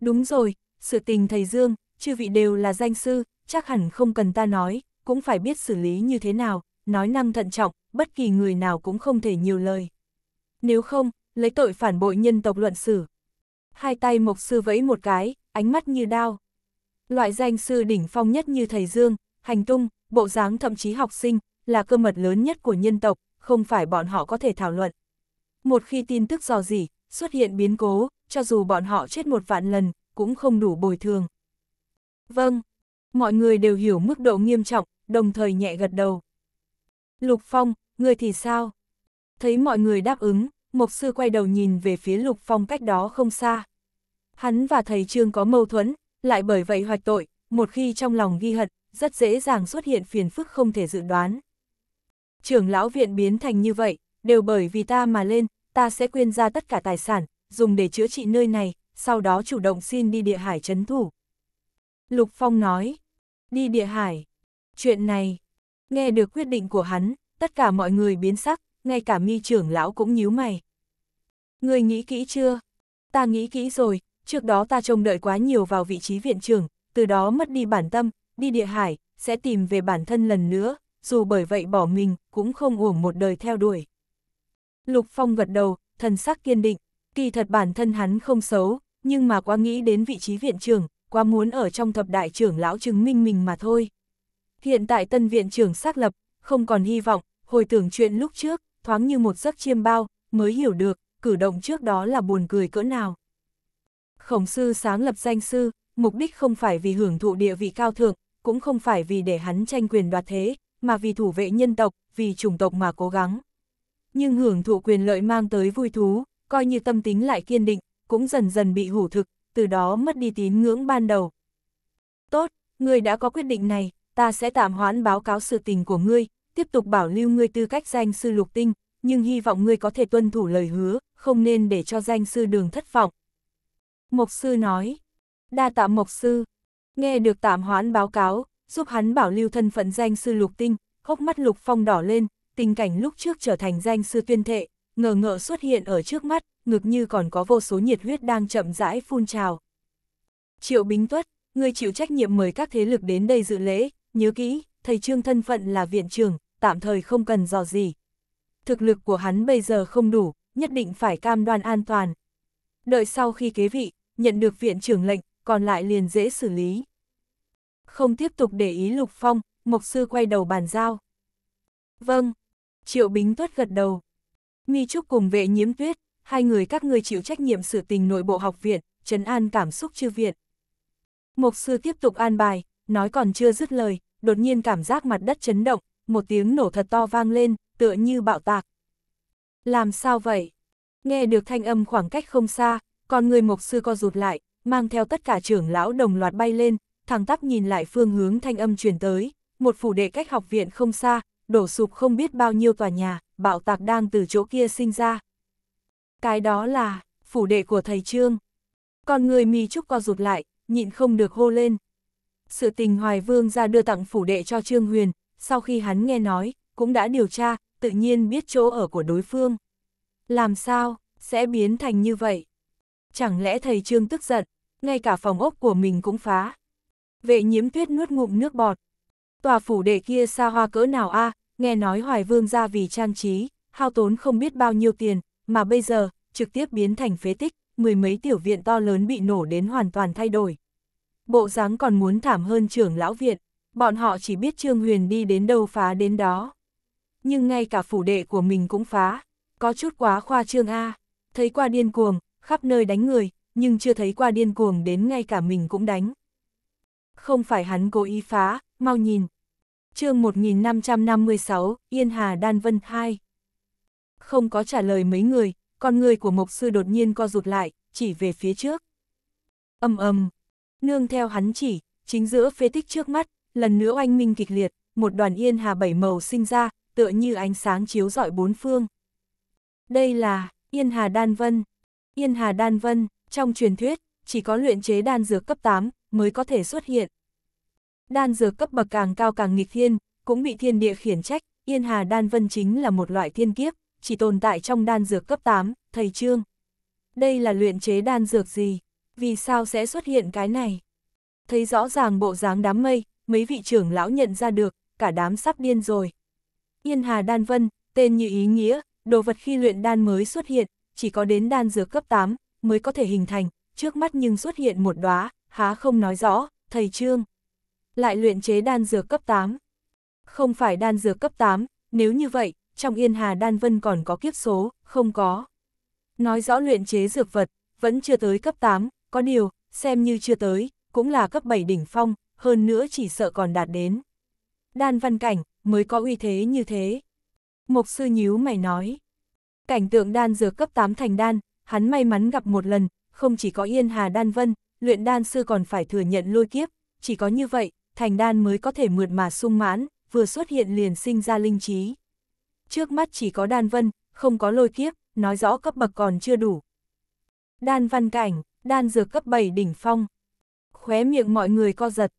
Đúng rồi, sự tình thầy Dương, chư vị đều là danh sư, chắc hẳn không cần ta nói, cũng phải biết xử lý như thế nào, nói năng thận trọng, bất kỳ người nào cũng không thể nhiều lời. Nếu không, lấy tội phản bội nhân tộc luận xử. Hai tay mộc sư vẫy một cái, ánh mắt như đao. Loại danh sư đỉnh phong nhất như thầy Dương, hành tung, bộ dáng thậm chí học sinh, là cơ mật lớn nhất của nhân tộc, không phải bọn họ có thể thảo luận. Một khi tin tức dò dỉ, xuất hiện biến cố, cho dù bọn họ chết một vạn lần, cũng không đủ bồi thường. Vâng, mọi người đều hiểu mức độ nghiêm trọng, đồng thời nhẹ gật đầu. Lục Phong, người thì sao? Thấy mọi người đáp ứng, Mộc Sư quay đầu nhìn về phía Lục Phong cách đó không xa. Hắn và thầy Trương có mâu thuẫn, lại bởi vậy hoạch tội, một khi trong lòng ghi hận, rất dễ dàng xuất hiện phiền phức không thể dự đoán. Trưởng lão viện biến thành như vậy, đều bởi vì ta mà lên, ta sẽ quyên ra tất cả tài sản, dùng để chữa trị nơi này, sau đó chủ động xin đi địa hải chấn thủ. Lục Phong nói, đi địa hải, chuyện này, nghe được quyết định của hắn, tất cả mọi người biến sắc, ngay cả mi trưởng lão cũng nhíu mày. Người nghĩ kỹ chưa? Ta nghĩ kỹ rồi, trước đó ta trông đợi quá nhiều vào vị trí viện trưởng, từ đó mất đi bản tâm, đi địa hải, sẽ tìm về bản thân lần nữa, dù bởi vậy bỏ mình, cũng không uổng một đời theo đuổi. Lục Phong gật đầu, thần sắc kiên định, kỳ thật bản thân hắn không xấu, nhưng mà quá nghĩ đến vị trí viện trưởng, quá muốn ở trong thập đại trưởng lão chứng minh mình mà thôi. Hiện tại tân viện trưởng xác lập, không còn hy vọng, hồi tưởng chuyện lúc trước, thoáng như một giấc chiêm bao, mới hiểu được, cử động trước đó là buồn cười cỡ nào. Khổng sư sáng lập danh sư, mục đích không phải vì hưởng thụ địa vị cao thượng, cũng không phải vì để hắn tranh quyền đoạt thế, mà vì thủ vệ nhân tộc, vì chủng tộc mà cố gắng. Nhưng hưởng thụ quyền lợi mang tới vui thú, coi như tâm tính lại kiên định, cũng dần dần bị hủ thực, từ đó mất đi tín ngưỡng ban đầu. Tốt, người đã có quyết định này, ta sẽ tạm hoãn báo cáo sự tình của ngươi, tiếp tục bảo lưu ngươi tư cách danh sư lục tinh, nhưng hy vọng ngươi có thể tuân thủ lời hứa, không nên để cho danh sư đường thất vọng, Mộc sư nói. Đa tạ mộc sư. Nghe được tạm hoãn báo cáo, giúp hắn bảo lưu thân phận danh sư lục tinh, hốc mắt lục phong đỏ lên, tình cảnh lúc trước trở thành danh sư tuyên thệ, ngờ ngợ xuất hiện ở trước mắt, ngực như còn có vô số nhiệt huyết đang chậm rãi phun trào. Triệu Bính Tuất, người chịu trách nhiệm mời các thế lực đến đây dự lễ, nhớ kỹ, thầy trương thân phận là viện trưởng, tạm thời không cần dò gì. Thực lực của hắn bây giờ không đủ, nhất định phải cam đoan an toàn. Đợi sau khi kế vị, nhận được viện trưởng lệnh, còn lại liền dễ xử lý. Không tiếp tục để ý Lục Phong, mục Sư quay đầu bàn giao. Vâng, Triệu Bính Tuất gật đầu. Mi Trúc cùng vệ nhiễm tuyết, hai người các ngươi chịu trách nhiệm xử tình nội bộ học viện, trấn an cảm xúc chư viện. mục Sư tiếp tục an bài, nói còn chưa dứt lời, đột nhiên cảm giác mặt đất chấn động, một tiếng nổ thật to vang lên, tựa như bạo tạc. Làm sao vậy? Nghe được thanh âm khoảng cách không xa, còn người mộc sư co rụt lại, mang theo tất cả trưởng lão đồng loạt bay lên, thẳng tắp nhìn lại phương hướng thanh âm truyền tới, một phủ đệ cách học viện không xa, đổ sụp không biết bao nhiêu tòa nhà, bạo tạc đang từ chỗ kia sinh ra. Cái đó là, phủ đệ của thầy Trương. Còn người mì trúc co rụt lại, nhịn không được hô lên. Sự tình Hoài Vương ra đưa tặng phủ đệ cho Trương Huyền, sau khi hắn nghe nói, cũng đã điều tra, tự nhiên biết chỗ ở của đối phương. Làm sao, sẽ biến thành như vậy? chẳng lẽ thầy Trương tức giận, ngay cả phòng ốc của mình cũng phá. Vệ nhiễm tuyết nuốt ngụm nước bọt. Tòa phủ đệ kia xa hoa cỡ nào a à, nghe nói hoài vương ra vì trang trí, hao tốn không biết bao nhiêu tiền, mà bây giờ, trực tiếp biến thành phế tích, mười mấy tiểu viện to lớn bị nổ đến hoàn toàn thay đổi. Bộ dáng còn muốn thảm hơn trưởng lão viện, bọn họ chỉ biết Trương Huyền đi đến đâu phá đến đó. Nhưng ngay cả phủ đệ của mình cũng phá, có chút quá khoa trương A, thấy qua điên cuồng, khắp nơi đánh người, nhưng chưa thấy qua điên cuồng đến ngay cả mình cũng đánh. Không phải hắn cố ý phá, mau nhìn. chương 1556, Yên Hà Đan Vân 2. Không có trả lời mấy người, con người của Mộc Sư đột nhiên co rụt lại, chỉ về phía trước. Âm âm, nương theo hắn chỉ, chính giữa phế tích trước mắt, lần nữa oanh minh kịch liệt, một đoàn Yên Hà bảy màu sinh ra, tựa như ánh sáng chiếu rọi bốn phương. Đây là Yên Hà Đan Vân. Yên Hà Đan Vân, trong truyền thuyết, chỉ có luyện chế đan dược cấp 8 mới có thể xuất hiện. Đan dược cấp bậc càng cao càng nghịch thiên, cũng bị thiên địa khiển trách, Yên Hà Đan Vân chính là một loại thiên kiếp, chỉ tồn tại trong đan dược cấp 8, thầy Trương. Đây là luyện chế đan dược gì? Vì sao sẽ xuất hiện cái này? Thấy rõ ràng bộ dáng đám mây, mấy vị trưởng lão nhận ra được, cả đám sắp điên rồi. Yên Hà Đan Vân, tên như ý nghĩa, đồ vật khi luyện đan mới xuất hiện, chỉ có đến đan dược cấp 8 mới có thể hình thành, trước mắt nhưng xuất hiện một đóa, há không nói rõ, thầy Trương. Lại luyện chế đan dược cấp 8. Không phải đan dược cấp 8, nếu như vậy, trong Yên Hà Đan Vân còn có kiếp số, không có. Nói rõ luyện chế dược vật, vẫn chưa tới cấp 8, có điều, xem như chưa tới, cũng là cấp 7 đỉnh phong, hơn nữa chỉ sợ còn đạt đến. Đan văn cảnh, mới có uy thế như thế. Mộc sư nhíu mày nói. Cảnh tượng đan dược cấp 8 thành đan, hắn may mắn gặp một lần, không chỉ có Yên Hà Đan Vân, luyện đan sư còn phải thừa nhận lôi kiếp, chỉ có như vậy, thành đan mới có thể mượt mà sung mãn, vừa xuất hiện liền sinh ra linh trí. Trước mắt chỉ có đan vân, không có lôi kiếp, nói rõ cấp bậc còn chưa đủ. Đan văn cảnh, đan dược cấp 7 đỉnh phong. Khóe miệng mọi người co giật.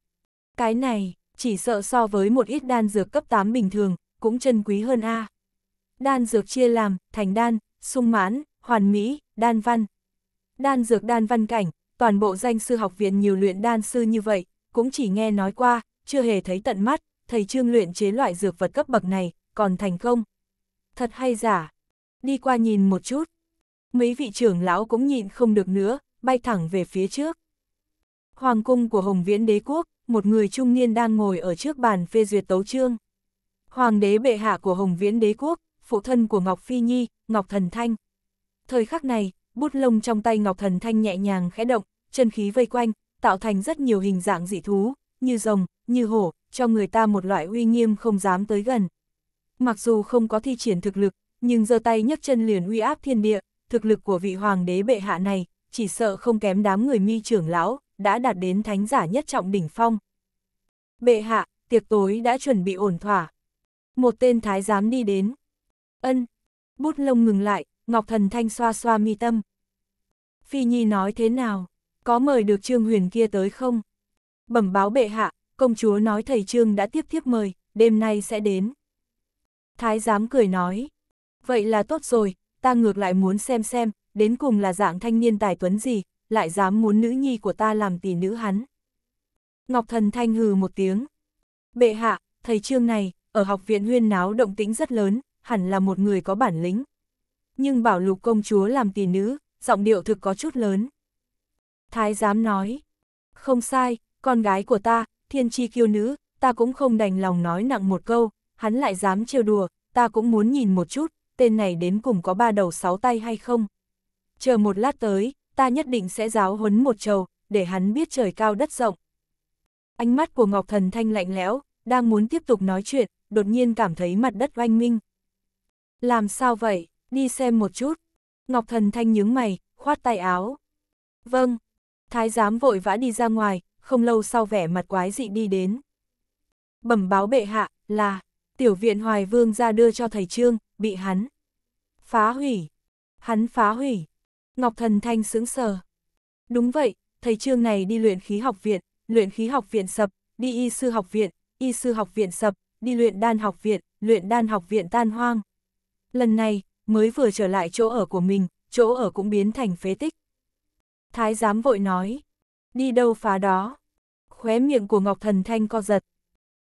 Cái này, chỉ sợ so với một ít đan dược cấp 8 bình thường, cũng chân quý hơn a. À. Đan dược chia làm, thành đan, sung mãn, hoàn mỹ, đan văn. Đan dược đan văn cảnh, toàn bộ danh sư học viện nhiều luyện đan sư như vậy, cũng chỉ nghe nói qua, chưa hề thấy tận mắt, thầy trương luyện chế loại dược vật cấp bậc này, còn thành công. Thật hay giả? Đi qua nhìn một chút. Mấy vị trưởng lão cũng nhịn không được nữa, bay thẳng về phía trước. Hoàng cung của Hồng Viễn đế quốc, một người trung niên đang ngồi ở trước bàn phê duyệt tấu chương. Hoàng đế bệ hạ của Hồng Viễn đế quốc, phụ thân của Ngọc Phi Nhi, Ngọc Thần Thanh. Thời khắc này, bút lông trong tay Ngọc Thần Thanh nhẹ nhàng khẽ động, chân khí vây quanh, tạo thành rất nhiều hình dạng dị thú, như rồng, như hổ, cho người ta một loại uy nghiêm không dám tới gần. Mặc dù không có thi triển thực lực, nhưng giơ tay nhấc chân liền uy áp thiên địa, thực lực của vị hoàng đế bệ hạ này, chỉ sợ không kém đám người mi trưởng lão, đã đạt đến thánh giả nhất trọng đỉnh phong. Bệ hạ, tiệc tối đã chuẩn bị ổn thỏa. Một tên thái giám đi đến. Ân. Bút lông ngừng lại, Ngọc Thần Thanh xoa xoa mi tâm. Phi Nhi nói thế nào? Có mời được Trương Huyền kia tới không? Bẩm báo bệ hạ, công chúa nói thầy Trương đã tiếp tiếp mời, đêm nay sẽ đến. Thái giám cười nói. Vậy là tốt rồi, ta ngược lại muốn xem xem, đến cùng là dạng thanh niên tài tuấn gì, lại dám muốn nữ nhi của ta làm tỷ nữ hắn. Ngọc Thần Thanh hừ một tiếng. Bệ hạ, thầy Trương này, ở học viện huyên náo động tĩnh rất lớn, hẳn là một người có bản lĩnh. Nhưng bảo lục công chúa làm tỷ nữ, giọng điệu thực có chút lớn. Thái giám nói, không sai, con gái của ta, thiên tri kiêu nữ, ta cũng không đành lòng nói nặng một câu, hắn lại dám trêu đùa, ta cũng muốn nhìn một chút, tên này đến cùng có ba đầu sáu tay hay không. Chờ một lát tới, ta nhất định sẽ giáo huấn một trầu, để hắn biết trời cao đất rộng. Ánh mắt của Ngọc Thần Thanh lạnh lẽo, đang muốn tiếp tục nói chuyện, đột nhiên cảm thấy mặt đất oanh minh, làm sao vậy, đi xem một chút. Ngọc Thần Thanh nhướng mày, khoát tay áo. Vâng. Thái giám vội vã đi ra ngoài, không lâu sau vẻ mặt quái dị đi đến. Bẩm báo bệ hạ, là, tiểu viện Hoài Vương ra đưa cho thầy Trương, bị hắn. Phá hủy. Hắn phá hủy. Ngọc Thần Thanh sững sờ. Đúng vậy, thầy Trương này đi luyện khí học viện, luyện khí học viện sập, đi y sư học viện, y sư học viện sập, đi luyện đan học viện, luyện đan học viện tan hoang, Lần này, mới vừa trở lại chỗ ở của mình, chỗ ở cũng biến thành phế tích. Thái giám vội nói, đi đâu phá đó. Khóe miệng của Ngọc Thần Thanh co giật.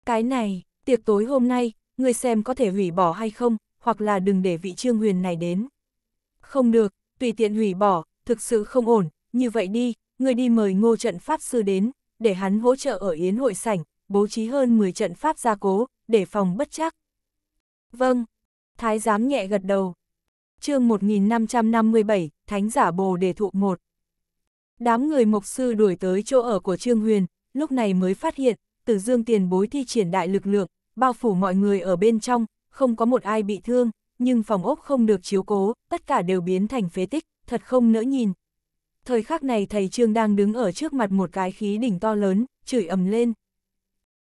Cái này, tiệc tối hôm nay, người xem có thể hủy bỏ hay không, hoặc là đừng để vị trương huyền này đến. Không được, tùy tiện hủy bỏ, thực sự không ổn, như vậy đi, người đi mời ngô trận pháp sư đến, để hắn hỗ trợ ở Yến hội sảnh, bố trí hơn 10 trận pháp gia cố, để phòng bất chắc. Vâng, Thái giám nhẹ gật đầu. chương 1557, Thánh giả bồ đề thụ một Đám người mộc sư đuổi tới chỗ ở của Trương Huyền, lúc này mới phát hiện, tử dương tiền bối thi triển đại lực lượng, bao phủ mọi người ở bên trong, không có một ai bị thương, nhưng phòng ốc không được chiếu cố, tất cả đều biến thành phế tích, thật không nỡ nhìn. Thời khắc này thầy Trương đang đứng ở trước mặt một cái khí đỉnh to lớn, chửi ầm lên.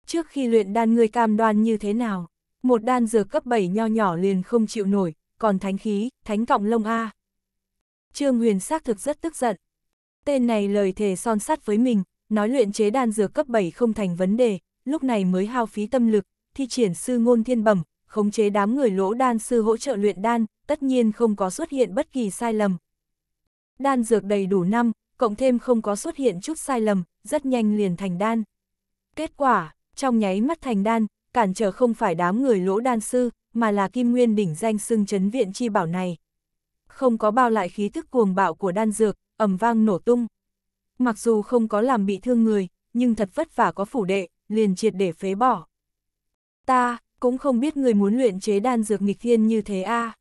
Trước khi luyện đan ngươi cam đoan như thế nào? một đan dược cấp 7 nho nhỏ liền không chịu nổi, còn thánh khí, thánh cọng lông A. Trương Huyền xác thực rất tức giận. Tên này lời thề son sắt với mình, nói luyện chế đan dược cấp 7 không thành vấn đề, lúc này mới hao phí tâm lực, thi triển sư ngôn thiên bẩm, khống chế đám người lỗ đan sư hỗ trợ luyện đan, tất nhiên không có xuất hiện bất kỳ sai lầm. Đan dược đầy đủ năm, cộng thêm không có xuất hiện chút sai lầm, rất nhanh liền thành đan. Kết quả, trong nháy mắt thành đan, cản trở không phải đám người lỗ đan sư, mà là kim nguyên đỉnh danh xưng chấn viện chi bảo này. Không có bao lại khí thức cuồng bạo của đan dược, ầm vang nổ tung. Mặc dù không có làm bị thương người, nhưng thật vất vả có phủ đệ, liền triệt để phế bỏ. Ta, cũng không biết người muốn luyện chế đan dược nghịch thiên như thế a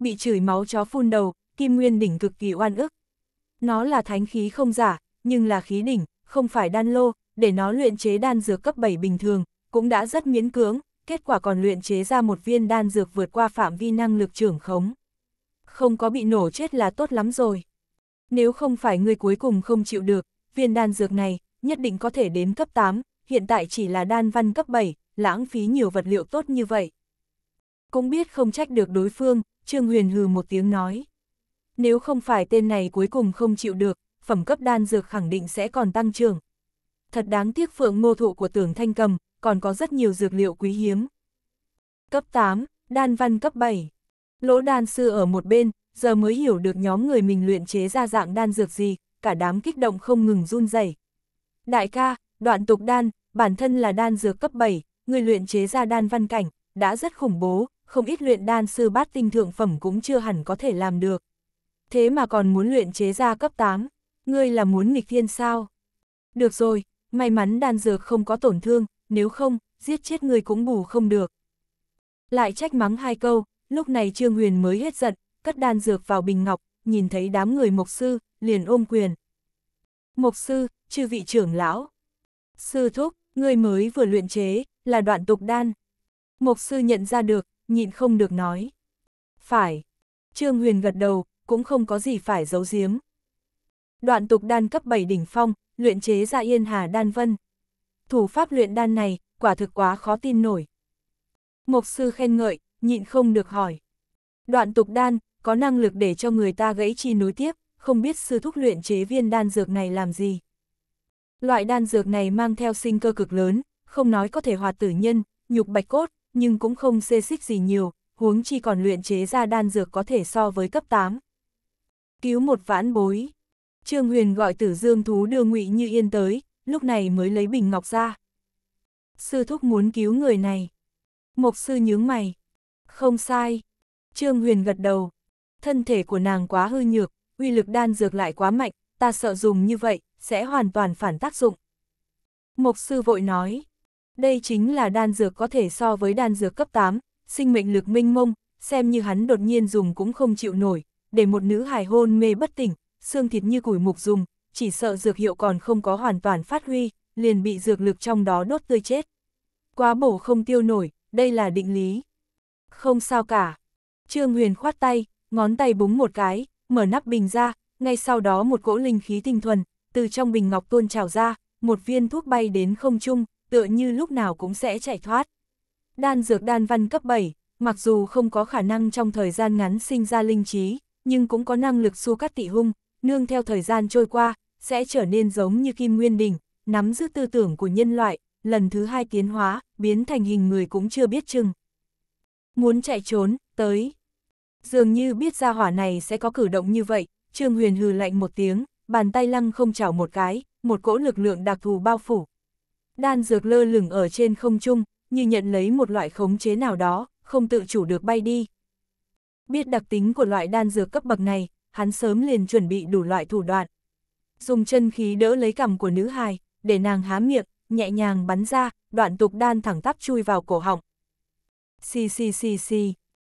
Bị chửi máu chó phun đầu, kim nguyên đỉnh cực kỳ oan ức. Nó là thánh khí không giả, nhưng là khí đỉnh, không phải đan lô, để nó luyện chế đan dược cấp 7 bình thường, cũng đã rất miễn cưỡng, kết quả còn luyện chế ra một viên đan dược vượt qua phạm vi năng lực trưởng khống. Không có bị nổ chết là tốt lắm rồi. Nếu không phải người cuối cùng không chịu được, viên đan dược này nhất định có thể đến cấp 8, hiện tại chỉ là đan văn cấp 7, lãng phí nhiều vật liệu tốt như vậy. Cũng biết không trách được đối phương, Trương Huyền hừ một tiếng nói. Nếu không phải tên này cuối cùng không chịu được, phẩm cấp đan dược khẳng định sẽ còn tăng trưởng. Thật đáng tiếc phượng ngô thụ của tưởng thanh cầm, còn có rất nhiều dược liệu quý hiếm. Cấp 8, đan văn cấp 7. Lỗ đan sư ở một bên, giờ mới hiểu được nhóm người mình luyện chế ra dạng đan dược gì, cả đám kích động không ngừng run rẩy. Đại ca, đoạn tục đan, bản thân là đan dược cấp 7, người luyện chế ra đan văn cảnh, đã rất khủng bố, không ít luyện đan sư bát tinh thượng phẩm cũng chưa hẳn có thể làm được. Thế mà còn muốn luyện chế ra cấp 8, ngươi là muốn nghịch thiên sao? Được rồi, may mắn đan dược không có tổn thương, nếu không, giết chết người cũng bù không được. Lại trách mắng hai câu, lúc này Trương Huyền mới hết giận, cất đan dược vào bình ngọc, nhìn thấy đám người mục sư, liền ôm quyền. Mục sư, chư vị trưởng lão. Sư thúc, người mới vừa luyện chế, là đoạn tục đan. Mục sư nhận ra được, nhịn không được nói. Phải. Trương Huyền gật đầu, cũng không có gì phải giấu giếm. Đoạn tục đan cấp 7 đỉnh phong, luyện chế ra yên hà đan vân thủ pháp luyện đan này, quả thực quá khó tin nổi. Mộc sư khen ngợi, nhịn không được hỏi. Đoạn tục đan, có năng lực để cho người ta gãy chi núi tiếp, không biết sư thúc luyện chế viên đan dược này làm gì. Loại đan dược này mang theo sinh cơ cực lớn, không nói có thể hòa tử nhân, nhục bạch cốt, nhưng cũng không xê xích gì nhiều, huống chi còn luyện chế ra đan dược có thể so với cấp 8. Cứu một vãn bối. Trương Huyền gọi tử dương thú đưa ngụy Như Yên tới, lúc này mới lấy bình ngọc ra. Sư thúc muốn cứu người này. Mộc sư nhướng mày. Không sai. Trương Huyền gật đầu. Thân thể của nàng quá hư nhược, uy lực đan dược lại quá mạnh, ta sợ dùng như vậy, sẽ hoàn toàn phản tác dụng. Mộc sư vội nói. Đây chính là đan dược có thể so với đan dược cấp 8, sinh mệnh lực minh mông, xem như hắn đột nhiên dùng cũng không chịu nổi, để một nữ hài hôn mê bất tỉnh, xương thịt như củi mục dùng, chỉ sợ dược hiệu còn không có hoàn toàn phát huy, liền bị dược lực trong đó đốt tươi chết. Quá bổ không tiêu nổi, đây là định lý. Không sao cả. Trương Huyền khoát tay, ngón tay búng một cái, mở nắp bình ra, ngay sau đó một cỗ linh khí tinh thuần, từ trong bình ngọc tuôn trào ra, một viên thuốc bay đến không trung, tựa như lúc nào cũng sẽ chạy thoát. Đan dược đan văn cấp 7, mặc dù không có khả năng trong thời gian ngắn sinh ra linh trí, nhưng cũng có năng lực xua cắt tị hung, nương theo thời gian trôi qua, sẽ trở nên giống như Kim Nguyên Đình, nắm giữ tư tưởng của nhân loại, lần thứ hai tiến hóa, biến thành hình người cũng chưa biết chừng. Muốn chạy trốn, tới. Dường như biết ra hỏa này sẽ có cử động như vậy, Trương Huyền hừ lạnh một tiếng, bàn tay lăng không chảo một cái, một cỗ lực lượng đặc thù bao phủ. Đan dược lơ lửng ở trên không trung, như nhận lấy một loại khống chế nào đó, không tự chủ được bay đi. Biết đặc tính của loại đan dược cấp bậc này, hắn sớm liền chuẩn bị đủ loại thủ đoạn dùng chân khí đỡ lấy cằm của nữ hài, để nàng há miệng, nhẹ nhàng bắn ra, đoạn tục đan thẳng tắp chui vào cổ họng. Xì xì xì xì.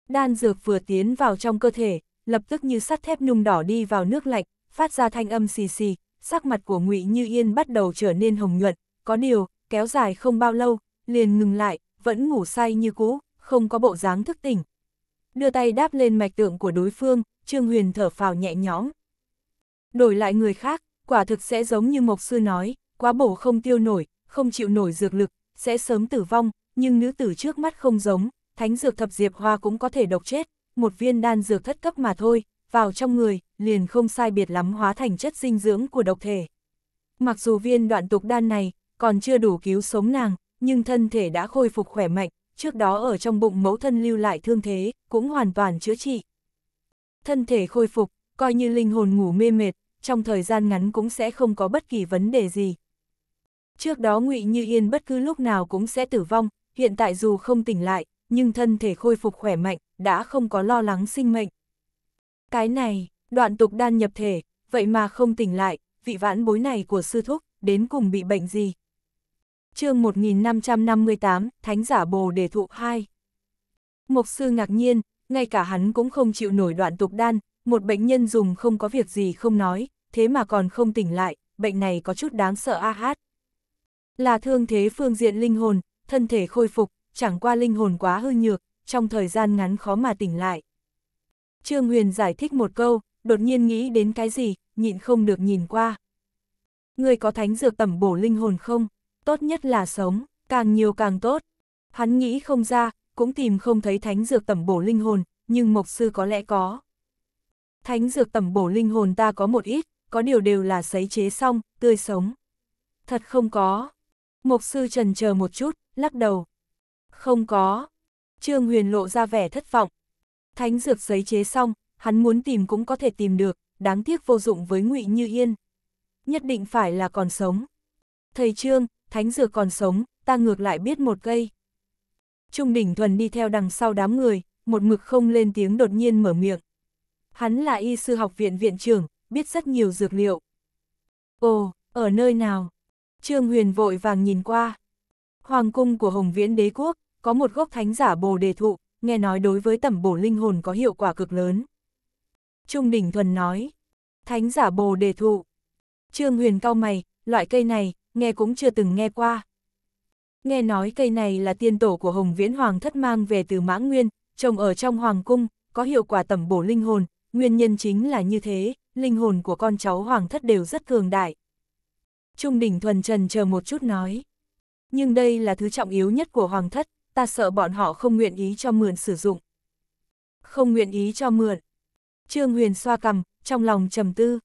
Đan dược vừa tiến vào trong cơ thể, lập tức như sắt thép nung đỏ đi vào nước lạnh, phát ra thanh âm xì xì, sắc mặt của Ngụy Như Yên bắt đầu trở nên hồng nhuận, có điều, kéo dài không bao lâu, liền ngừng lại, vẫn ngủ say như cũ, không có bộ dáng thức tỉnh. Đưa tay đáp lên mạch tượng của đối phương, Trương Huyền thở phào nhẹ nhõm. Đổi lại người khác, quả thực sẽ giống như Mộc Sư nói, quá bổ không tiêu nổi, không chịu nổi dược lực, sẽ sớm tử vong, nhưng nữ tử trước mắt không giống, thánh dược thập diệp hoa cũng có thể độc chết, một viên đan dược thất cấp mà thôi, vào trong người, liền không sai biệt lắm hóa thành chất dinh dưỡng của độc thể. Mặc dù viên đoạn tục đan này còn chưa đủ cứu sống nàng, nhưng thân thể đã khôi phục khỏe mạnh, trước đó ở trong bụng mẫu thân lưu lại thương thế, cũng hoàn toàn chữa trị. Thân thể khôi phục, coi như linh hồn ngủ mê mệt, trong thời gian ngắn cũng sẽ không có bất kỳ vấn đề gì. Trước đó ngụy Như Yên bất cứ lúc nào cũng sẽ tử vong, hiện tại dù không tỉnh lại, nhưng thân thể khôi phục khỏe mạnh, đã không có lo lắng sinh mệnh. Cái này, đoạn tục đan nhập thể, vậy mà không tỉnh lại, vị vãn bối này của sư thúc, đến cùng bị bệnh gì? chương 1558, Thánh giả bồ đề thụ 2 mục sư ngạc nhiên, ngay cả hắn cũng không chịu nổi đoạn tục đan, một bệnh nhân dùng không có việc gì không nói, thế mà còn không tỉnh lại, bệnh này có chút đáng sợ a hát. Là thương thế phương diện linh hồn, thân thể khôi phục, chẳng qua linh hồn quá hư nhược, trong thời gian ngắn khó mà tỉnh lại. Trương Huyền giải thích một câu, đột nhiên nghĩ đến cái gì, nhịn không được nhìn qua. Người có thánh dược tẩm bổ linh hồn không? Tốt nhất là sống, càng nhiều càng tốt. Hắn nghĩ không ra, cũng tìm không thấy thánh dược tẩm bổ linh hồn, nhưng mộc sư có lẽ có. Thánh dược tẩm bổ linh hồn ta có một ít, có điều đều là sấy chế xong, tươi sống. Thật không có. Mộc sư trần chờ một chút, lắc đầu. Không có. Trương Huyền lộ ra vẻ thất vọng. Thánh dược sấy chế xong, hắn muốn tìm cũng có thể tìm được, đáng tiếc vô dụng với ngụy Như Yên. Nhất định phải là còn sống. Thầy Trương, thánh dược còn sống, ta ngược lại biết một cây. Trung đỉnh thuần đi theo đằng sau đám người, một mực không lên tiếng đột nhiên mở miệng. Hắn là y sư học viện viện trưởng, biết rất nhiều dược liệu. Ồ, ở nơi nào? Trương Huyền vội vàng nhìn qua. Hoàng cung của Hồng Viễn Đế Quốc, có một gốc thánh giả bồ đề thụ, nghe nói đối với tẩm bổ linh hồn có hiệu quả cực lớn. Trung Đình Thuần nói, thánh giả bồ đề thụ. Trương Huyền cao mày, loại cây này, nghe cũng chưa từng nghe qua. Nghe nói cây này là tiên tổ của Hồng Viễn Hoàng thất mang về từ Mã Nguyên, trồng ở trong Hoàng cung, có hiệu quả tẩm bổ linh hồn, nguyên nhân chính là như thế, linh hồn của con cháu hoàng thất đều rất cường đại. Trung đỉnh thuần trần chờ một chút nói. Nhưng đây là thứ trọng yếu nhất của hoàng thất, ta sợ bọn họ không nguyện ý cho mượn sử dụng. Không nguyện ý cho mượn. Trương Huyền xoa cầm, trong lòng trầm tư.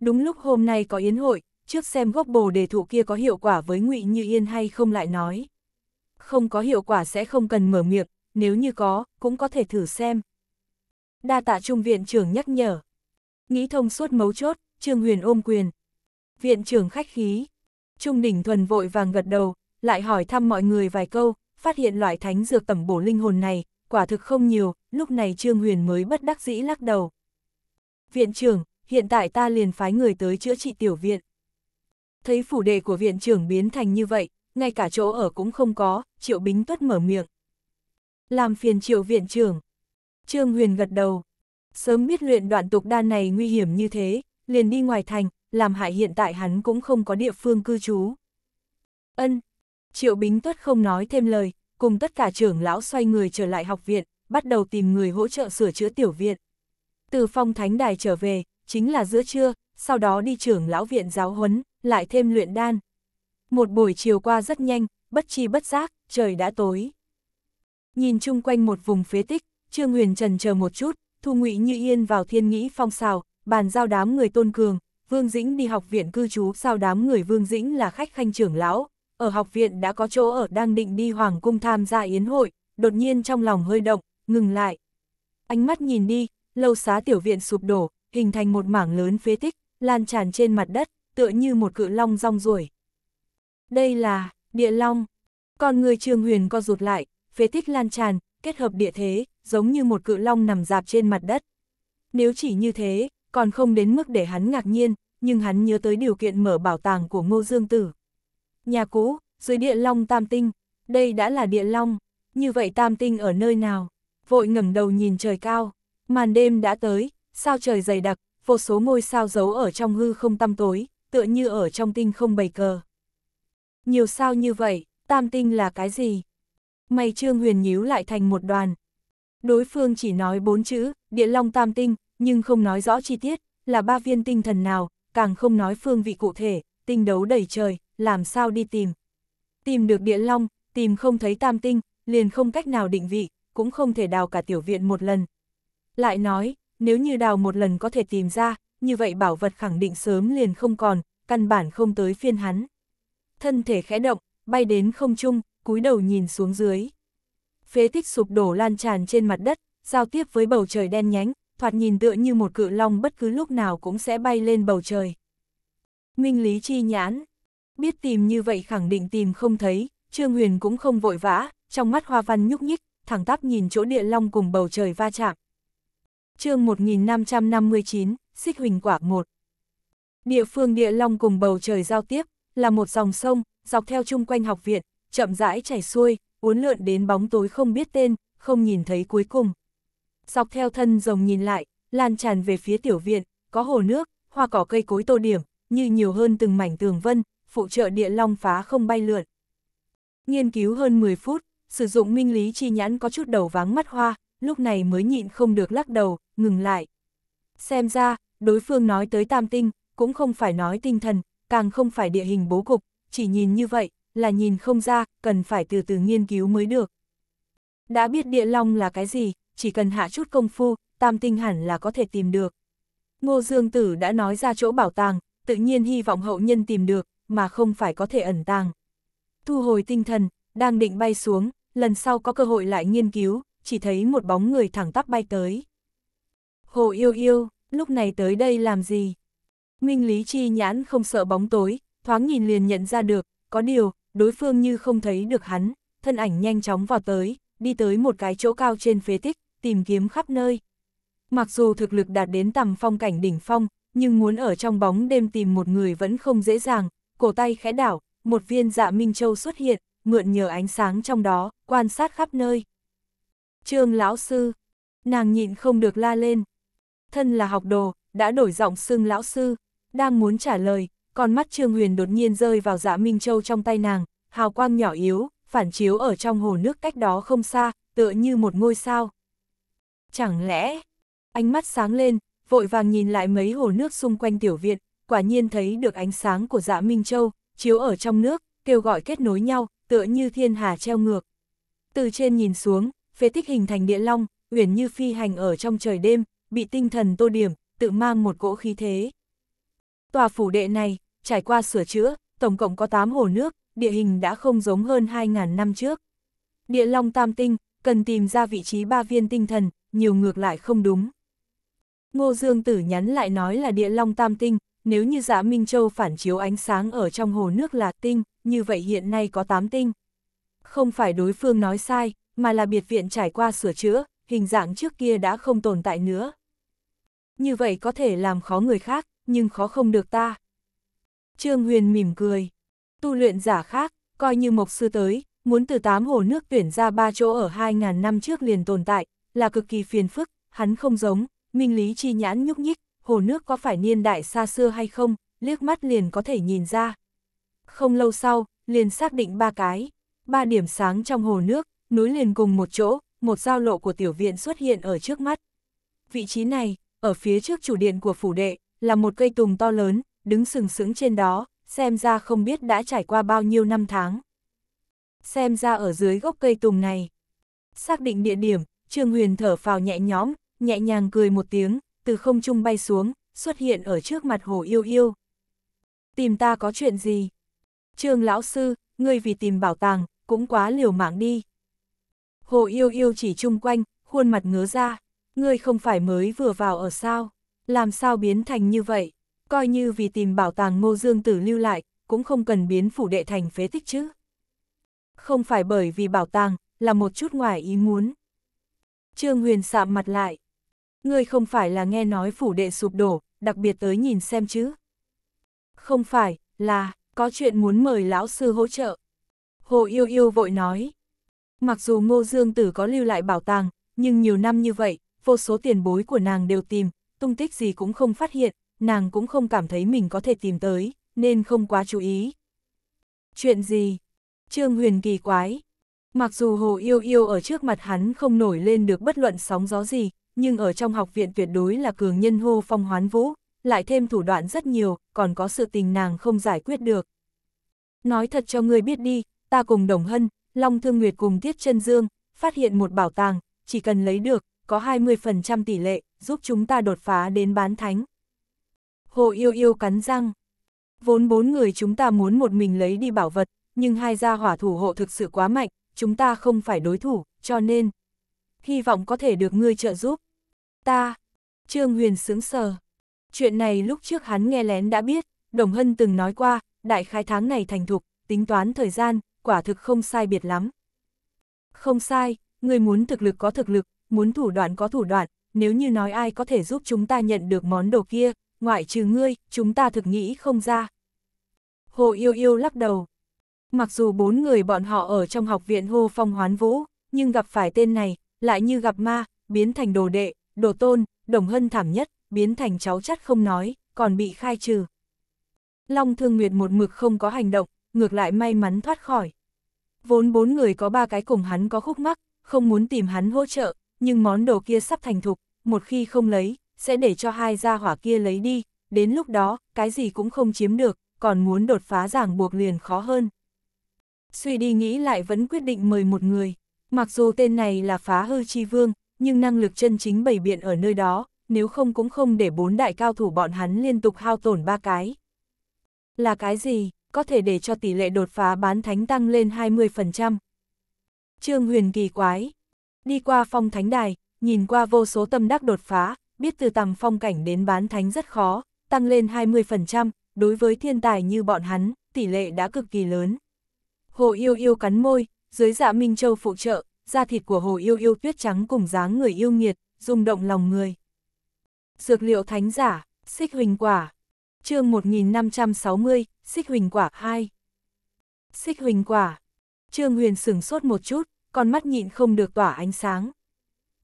Đúng lúc hôm nay có yến hội, trước xem gốc bồ đề thụ kia có hiệu quả với ngụy Như Yên hay không lại nói. Không có hiệu quả sẽ không cần mở miệng, nếu như có, cũng có thể thử xem. Đa tạ trung viện trưởng nhắc nhở. Nghĩ thông suốt mấu chốt, Trương Huyền ôm quyền. Viện trưởng khách khí. Trung đỉnh thuần vội vàng gật đầu, lại hỏi thăm mọi người vài câu, phát hiện loại thánh dược tẩm bổ linh hồn này, quả thực không nhiều, lúc này Trương Huyền mới bất đắc dĩ lắc đầu. Viện trưởng, hiện tại ta liền phái người tới chữa trị tiểu viện. Thấy phủ đệ của viện trưởng biến thành như vậy, ngay cả chỗ ở cũng không có, Triệu Bính Tuất mở miệng. Làm phiền Triệu viện trưởng. Trương Huyền gật đầu. Sớm biết luyện đoạn tục đan này nguy hiểm như thế, liền đi ngoài thành, làm hại hiện tại hắn cũng không có địa phương cư trú. Ân, Triệu Bính Tuất không nói thêm lời, cùng tất cả trưởng lão xoay người trở lại học viện, bắt đầu tìm người hỗ trợ sửa chữa tiểu viện. Từ phong thánh đài trở về, chính là giữa trưa, sau đó đi trưởng lão viện giáo huấn, lại thêm luyện đan. Một buổi chiều qua rất nhanh, bất chi bất giác, trời đã tối. Nhìn chung quanh một vùng phế tích, Trương Huyền Trần chờ một chút, thu ngụy như yên vào thiên nghĩ phong xào, bàn giao đám người tôn cường, Vương Dĩnh đi học viện cư trú sao đám người Vương Dĩnh là khách khanh trưởng lão, ở học viện đã có chỗ ở đang định đi hoàng cung tham gia yến hội, đột nhiên trong lòng hơi động, ngừng lại. Ánh mắt nhìn đi, lâu xá tiểu viện sụp đổ, hình thành một mảng lớn phế tích, lan tràn trên mặt đất, tựa như một cự long rong ruổi. Đây là, địa long. Con người trương huyền co rụt lại, phế tích lan tràn, kết hợp địa thế, giống như một cự long nằm dạp trên mặt đất. Nếu chỉ như thế, còn không đến mức để hắn ngạc nhiên, nhưng hắn nhớ tới điều kiện mở bảo tàng của Ngô Dương Tử. Nhà cũ, dưới địa long tam tinh, đây đã là địa long, như vậy tam tinh ở nơi nào? Vội ngẩng đầu nhìn trời cao, màn đêm đã tới, sao trời dày đặc, vô số ngôi sao giấu ở trong hư không tăm tối, tựa như ở trong tinh không bầy cờ. Nhiều sao như vậy, tam tinh là cái gì? mày Trương Huyền nhíu lại thành một đoàn. Đối phương chỉ nói bốn chữ, địa long tam tinh, nhưng không nói rõ chi tiết, là ba viên tinh thần nào, càng không nói phương vị cụ thể, tinh đấu đầy trời, làm sao đi tìm. Tìm được địa long, tìm không thấy tam tinh, liền không cách nào định vị, cũng không thể đào cả tiểu viện một lần. Lại nói, nếu như đào một lần có thể tìm ra, như vậy bảo vật khẳng định sớm liền không còn, căn bản không tới phiên hắn. Thân thể khẽ động, bay đến không trung, cúi đầu nhìn xuống dưới. Phế tích sụp đổ lan tràn trên mặt đất, giao tiếp với bầu trời đen nhánh, thoạt nhìn tựa như một cự long bất cứ lúc nào cũng sẽ bay lên bầu trời. Minh Lý chi nhãn, biết tìm như vậy khẳng định tìm không thấy, Trương Huyền cũng không vội vã, trong mắt hoa văn nhúc nhích, thẳng tắp nhìn chỗ địa long cùng bầu trời va chạm. chương 1559, Xích Huỳnh Quả 1 Địa phương địa long cùng bầu trời giao tiếp, là một dòng sông, dọc theo chung quanh học viện, chậm rãi chảy xuôi, uốn lượn đến bóng tối không biết tên, không nhìn thấy cuối cùng. Dọc theo thân rồng nhìn lại, lan tràn về phía tiểu viện, có hồ nước, hoa cỏ cây cối tô điểm, như nhiều hơn từng mảnh tường vân, phụ trợ địa long phá không bay lượn. Nghiên cứu hơn 10 phút, sử dụng minh lý chi nhãn có chút đầu váng mắt hoa, lúc này mới nhịn không được lắc đầu, ngừng lại. Xem ra, đối phương nói tới tam tinh, cũng không phải nói tinh thần, càng không phải địa hình bố cục, chỉ nhìn như vậy, là nhìn không ra, cần phải từ từ nghiên cứu mới được. Đã biết địa long là cái gì, chỉ cần hạ chút công phu, tam tinh hẳn là có thể tìm được. Ngô Dương Tử đã nói ra chỗ bảo tàng, tự nhiên hy vọng hậu nhân tìm được, mà không phải có thể ẩn tàng. Thu hồi tinh thần, đang định bay xuống, lần sau có cơ hội lại nghiên cứu, chỉ thấy một bóng người thẳng tắp bay tới. Hồ yêu yêu, lúc này tới đây làm gì? Minh Lý Chi nhãn không sợ bóng tối, thoáng nhìn liền nhận ra được, có điều, đối phương như không thấy được hắn, thân ảnh nhanh chóng vào tới, đi tới một cái chỗ cao trên phế tích, tìm kiếm khắp nơi. Mặc dù thực lực đạt đến tầm phong cảnh đỉnh phong, nhưng muốn ở trong bóng đêm tìm một người vẫn không dễ dàng, cổ tay khẽ đảo, một viên dạ Minh Châu xuất hiện, mượn nhờ ánh sáng trong đó, quan sát khắp nơi. Trương lão sư, nàng nhịn không được la lên. Thân là học đồ, đã đổi giọng xưng lão sư, đang muốn trả lời, con mắt Trương Huyền đột nhiên rơi vào dạ Minh Châu trong tay nàng, hào quang nhỏ yếu, phản chiếu ở trong hồ nước cách đó không xa, tựa như một ngôi sao. Chẳng lẽ, ánh mắt sáng lên, vội vàng nhìn lại mấy hồ nước xung quanh tiểu viện, quả nhiên thấy được ánh sáng của dạ Minh Châu, chiếu ở trong nước, kêu gọi kết nối nhau, tựa như thiên hà treo ngược. Từ trên nhìn xuống, phế tích hình thành địa long, uyển như phi hành ở trong trời đêm, bị tinh thần tô điểm, tự mang một cỗ khí thế. Tòa phủ đệ này, trải qua sửa chữa, tổng cộng có 8 hồ nước, địa hình đã không giống hơn 2.000 năm trước. Địa Long Tam Tinh, cần tìm ra vị trí ba viên tinh thần, nhiều ngược lại không đúng. Ngô Dương Tử nhắn lại nói là địa Long Tam Tinh, nếu như dạ Minh Châu phản chiếu ánh sáng ở trong hồ nước là tinh, như vậy hiện nay có 8 tinh. Không phải đối phương nói sai, mà là biệt viện trải qua sửa chữa, hình dạng trước kia đã không tồn tại nữa. Như vậy có thể làm khó người khác, nhưng khó không được ta. Trương Huyền mỉm cười. Tu luyện giả khác, coi như mộc sư tới, muốn từ tám hồ nước tuyển ra ba chỗ ở 2.000 năm trước liền tồn tại, là cực kỳ phiền phức, hắn không giống, minh lý chi nhãn nhúc nhích, hồ nước có phải niên đại xa xưa hay không, liếc mắt liền có thể nhìn ra. Không lâu sau, liền xác định ba cái, ba điểm sáng trong hồ nước, núi liền cùng một chỗ, một giao lộ của tiểu viện xuất hiện ở trước mắt. Vị trí này, ở phía trước chủ điện của phủ đệ, là một cây tùng to lớn, đứng sừng sững trên đó, xem ra không biết đã trải qua bao nhiêu năm tháng. Xem ra ở dưới gốc cây tùng này. Xác định địa điểm, Trương Huyền thở phào nhẹ nhõm, nhẹ nhàng cười một tiếng, từ không trung bay xuống, xuất hiện ở trước mặt Hồ Yêu Yêu. Tìm ta có chuyện gì? Trương lão sư, ngươi vì tìm bảo tàng, cũng quá liều mạng đi. Hồ Yêu Yêu chỉ chung quanh, khuôn mặt ngớ ra, ngươi không phải mới vừa vào ở sao? Làm sao biến thành như vậy? Coi như vì tìm bảo tàng ngô dương tử lưu lại, cũng không cần biến phủ đệ thành phế tích chứ. Không phải bởi vì bảo tàng, là một chút ngoài ý muốn. Trương Huyền sạm mặt lại. Ngươi không phải là nghe nói phủ đệ sụp đổ, đặc biệt tới nhìn xem chứ. Không phải, là, có chuyện muốn mời lão sư hỗ trợ. Hồ Yêu Yêu vội nói. Mặc dù Ngô Dương Tử có lưu lại bảo tàng, nhưng nhiều năm như vậy, vô số tiền bối của nàng đều tìm, tung tích gì cũng không phát hiện, nàng cũng không cảm thấy mình có thể tìm tới, nên không quá chú ý. Chuyện gì? Trương Huyền kỳ quái. Mặc dù Hồ Yêu Yêu ở trước mặt hắn không nổi lên được bất luận sóng gió gì, nhưng ở trong học viện tuyệt đối là cường nhân hô phong hoán vũ, lại thêm thủ đoạn rất nhiều, còn có sự tình nàng không giải quyết được. Nói thật cho người biết đi, ta cùng Đồng Hân, Long Thương Nguyệt cùng Tiết chân Dương, phát hiện một bảo tàng, chỉ cần lấy được, có 20% tỷ lệ, giúp chúng ta đột phá đến bán thánh. Hồ Yêu Yêu cắn răng. Vốn bốn người chúng ta muốn một mình lấy đi bảo vật, nhưng hai gia hỏa thủ hộ thực sự quá mạnh, chúng ta không phải đối thủ, cho nên... Hy vọng có thể được ngươi trợ giúp. Ta... Trương Huyền sướng sờ. Chuyện này lúc trước hắn nghe lén đã biết, Đồng Hân từng nói qua, đại khai tháng này thành thục, tính toán thời gian, quả thực không sai biệt lắm. Không sai, người muốn thực lực có thực lực, muốn thủ đoạn có thủ đoạn, nếu như nói ai có thể giúp chúng ta nhận được món đồ kia, ngoại trừ ngươi, chúng ta thực nghĩ không ra. Hồ Yêu Yêu lắc đầu. Mặc dù bốn người bọn họ ở trong học viện hô phong hoán vũ, nhưng gặp phải tên này, lại như gặp ma, biến thành đồ đệ, đồ tôn, đồng hân thảm nhất, biến thành cháu chắt không nói, còn bị khai trừ. Long Thương Nguyệt một mực không có hành động, ngược lại may mắn thoát khỏi. Vốn bốn người có ba cái cùng hắn có khúc mắc, không muốn tìm hắn hỗ trợ, nhưng món đồ kia sắp thành thục, một khi không lấy, sẽ để cho hai gia hỏa kia lấy đi, đến lúc đó, cái gì cũng không chiếm được, còn muốn đột phá giảng buộc liền khó hơn. Suy đi nghĩ lại vẫn quyết định mời một người, mặc dù tên này là phá hư chi vương, nhưng năng lực chân chính bày biện ở nơi đó, nếu không cũng không để bốn đại cao thủ bọn hắn liên tục hao tổn ba cái. Là cái gì, có thể để cho tỷ lệ đột phá bán thánh tăng lên 20%. Trương Huyền kỳ quái, Đi qua phong thánh đài, nhìn qua vô số tâm đắc đột phá, biết từ tầm phong cảnh đến bán thánh rất khó, tăng lên 20%, đối với thiên tài như bọn hắn, tỷ lệ đã cực kỳ lớn. Hồ Yêu Yêu cắn môi, dưới dạ Minh Châu phụ trợ, da thịt của Hồ Yêu Yêu tuyết trắng cùng dáng người yêu nghiệt, rung động lòng người. Dược liệu thánh giả, xích huỳnh quả. chương 1560, xích huỳnh quả 2. Xích huỳnh quả. Trương Huyền sửng sốt một chút, con mắt nhịn không được tỏa ánh sáng.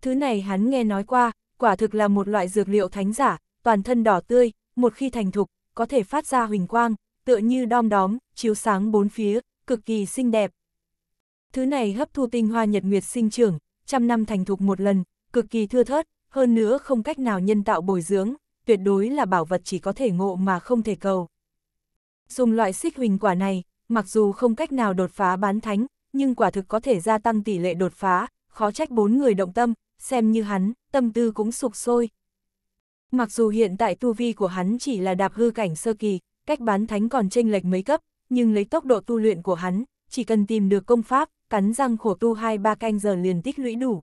Thứ này hắn nghe nói qua, quả thực là một loại dược liệu thánh giả, toàn thân đỏ tươi, một khi thành thục, có thể phát ra huỳnh quang, tựa như đom đóm, chiếu sáng bốn phía, cực kỳ xinh đẹp. Thứ này hấp thu tinh hoa nhật nguyệt sinh trưởng, trăm năm thành thục một lần, cực kỳ thưa thớt, hơn nữa không cách nào nhân tạo bồi dưỡng, tuyệt đối là bảo vật chỉ có thể ngộ mà không thể cầu. Dùng loại xích huỳnh quả này, mặc dù không cách nào đột phá bán thánh, nhưng quả thực có thể gia tăng tỷ lệ đột phá, khó trách bốn người động tâm, xem như hắn, tâm tư cũng sụp sôi. Mặc dù hiện tại tu vi của hắn chỉ là đạp hư cảnh sơ kỳ, cách bán thánh còn chênh lệch mấy cấp, nhưng lấy tốc độ tu luyện của hắn, chỉ cần tìm được công pháp, cắn răng khổ tu 2-3 canh giờ liền tích lũy đủ.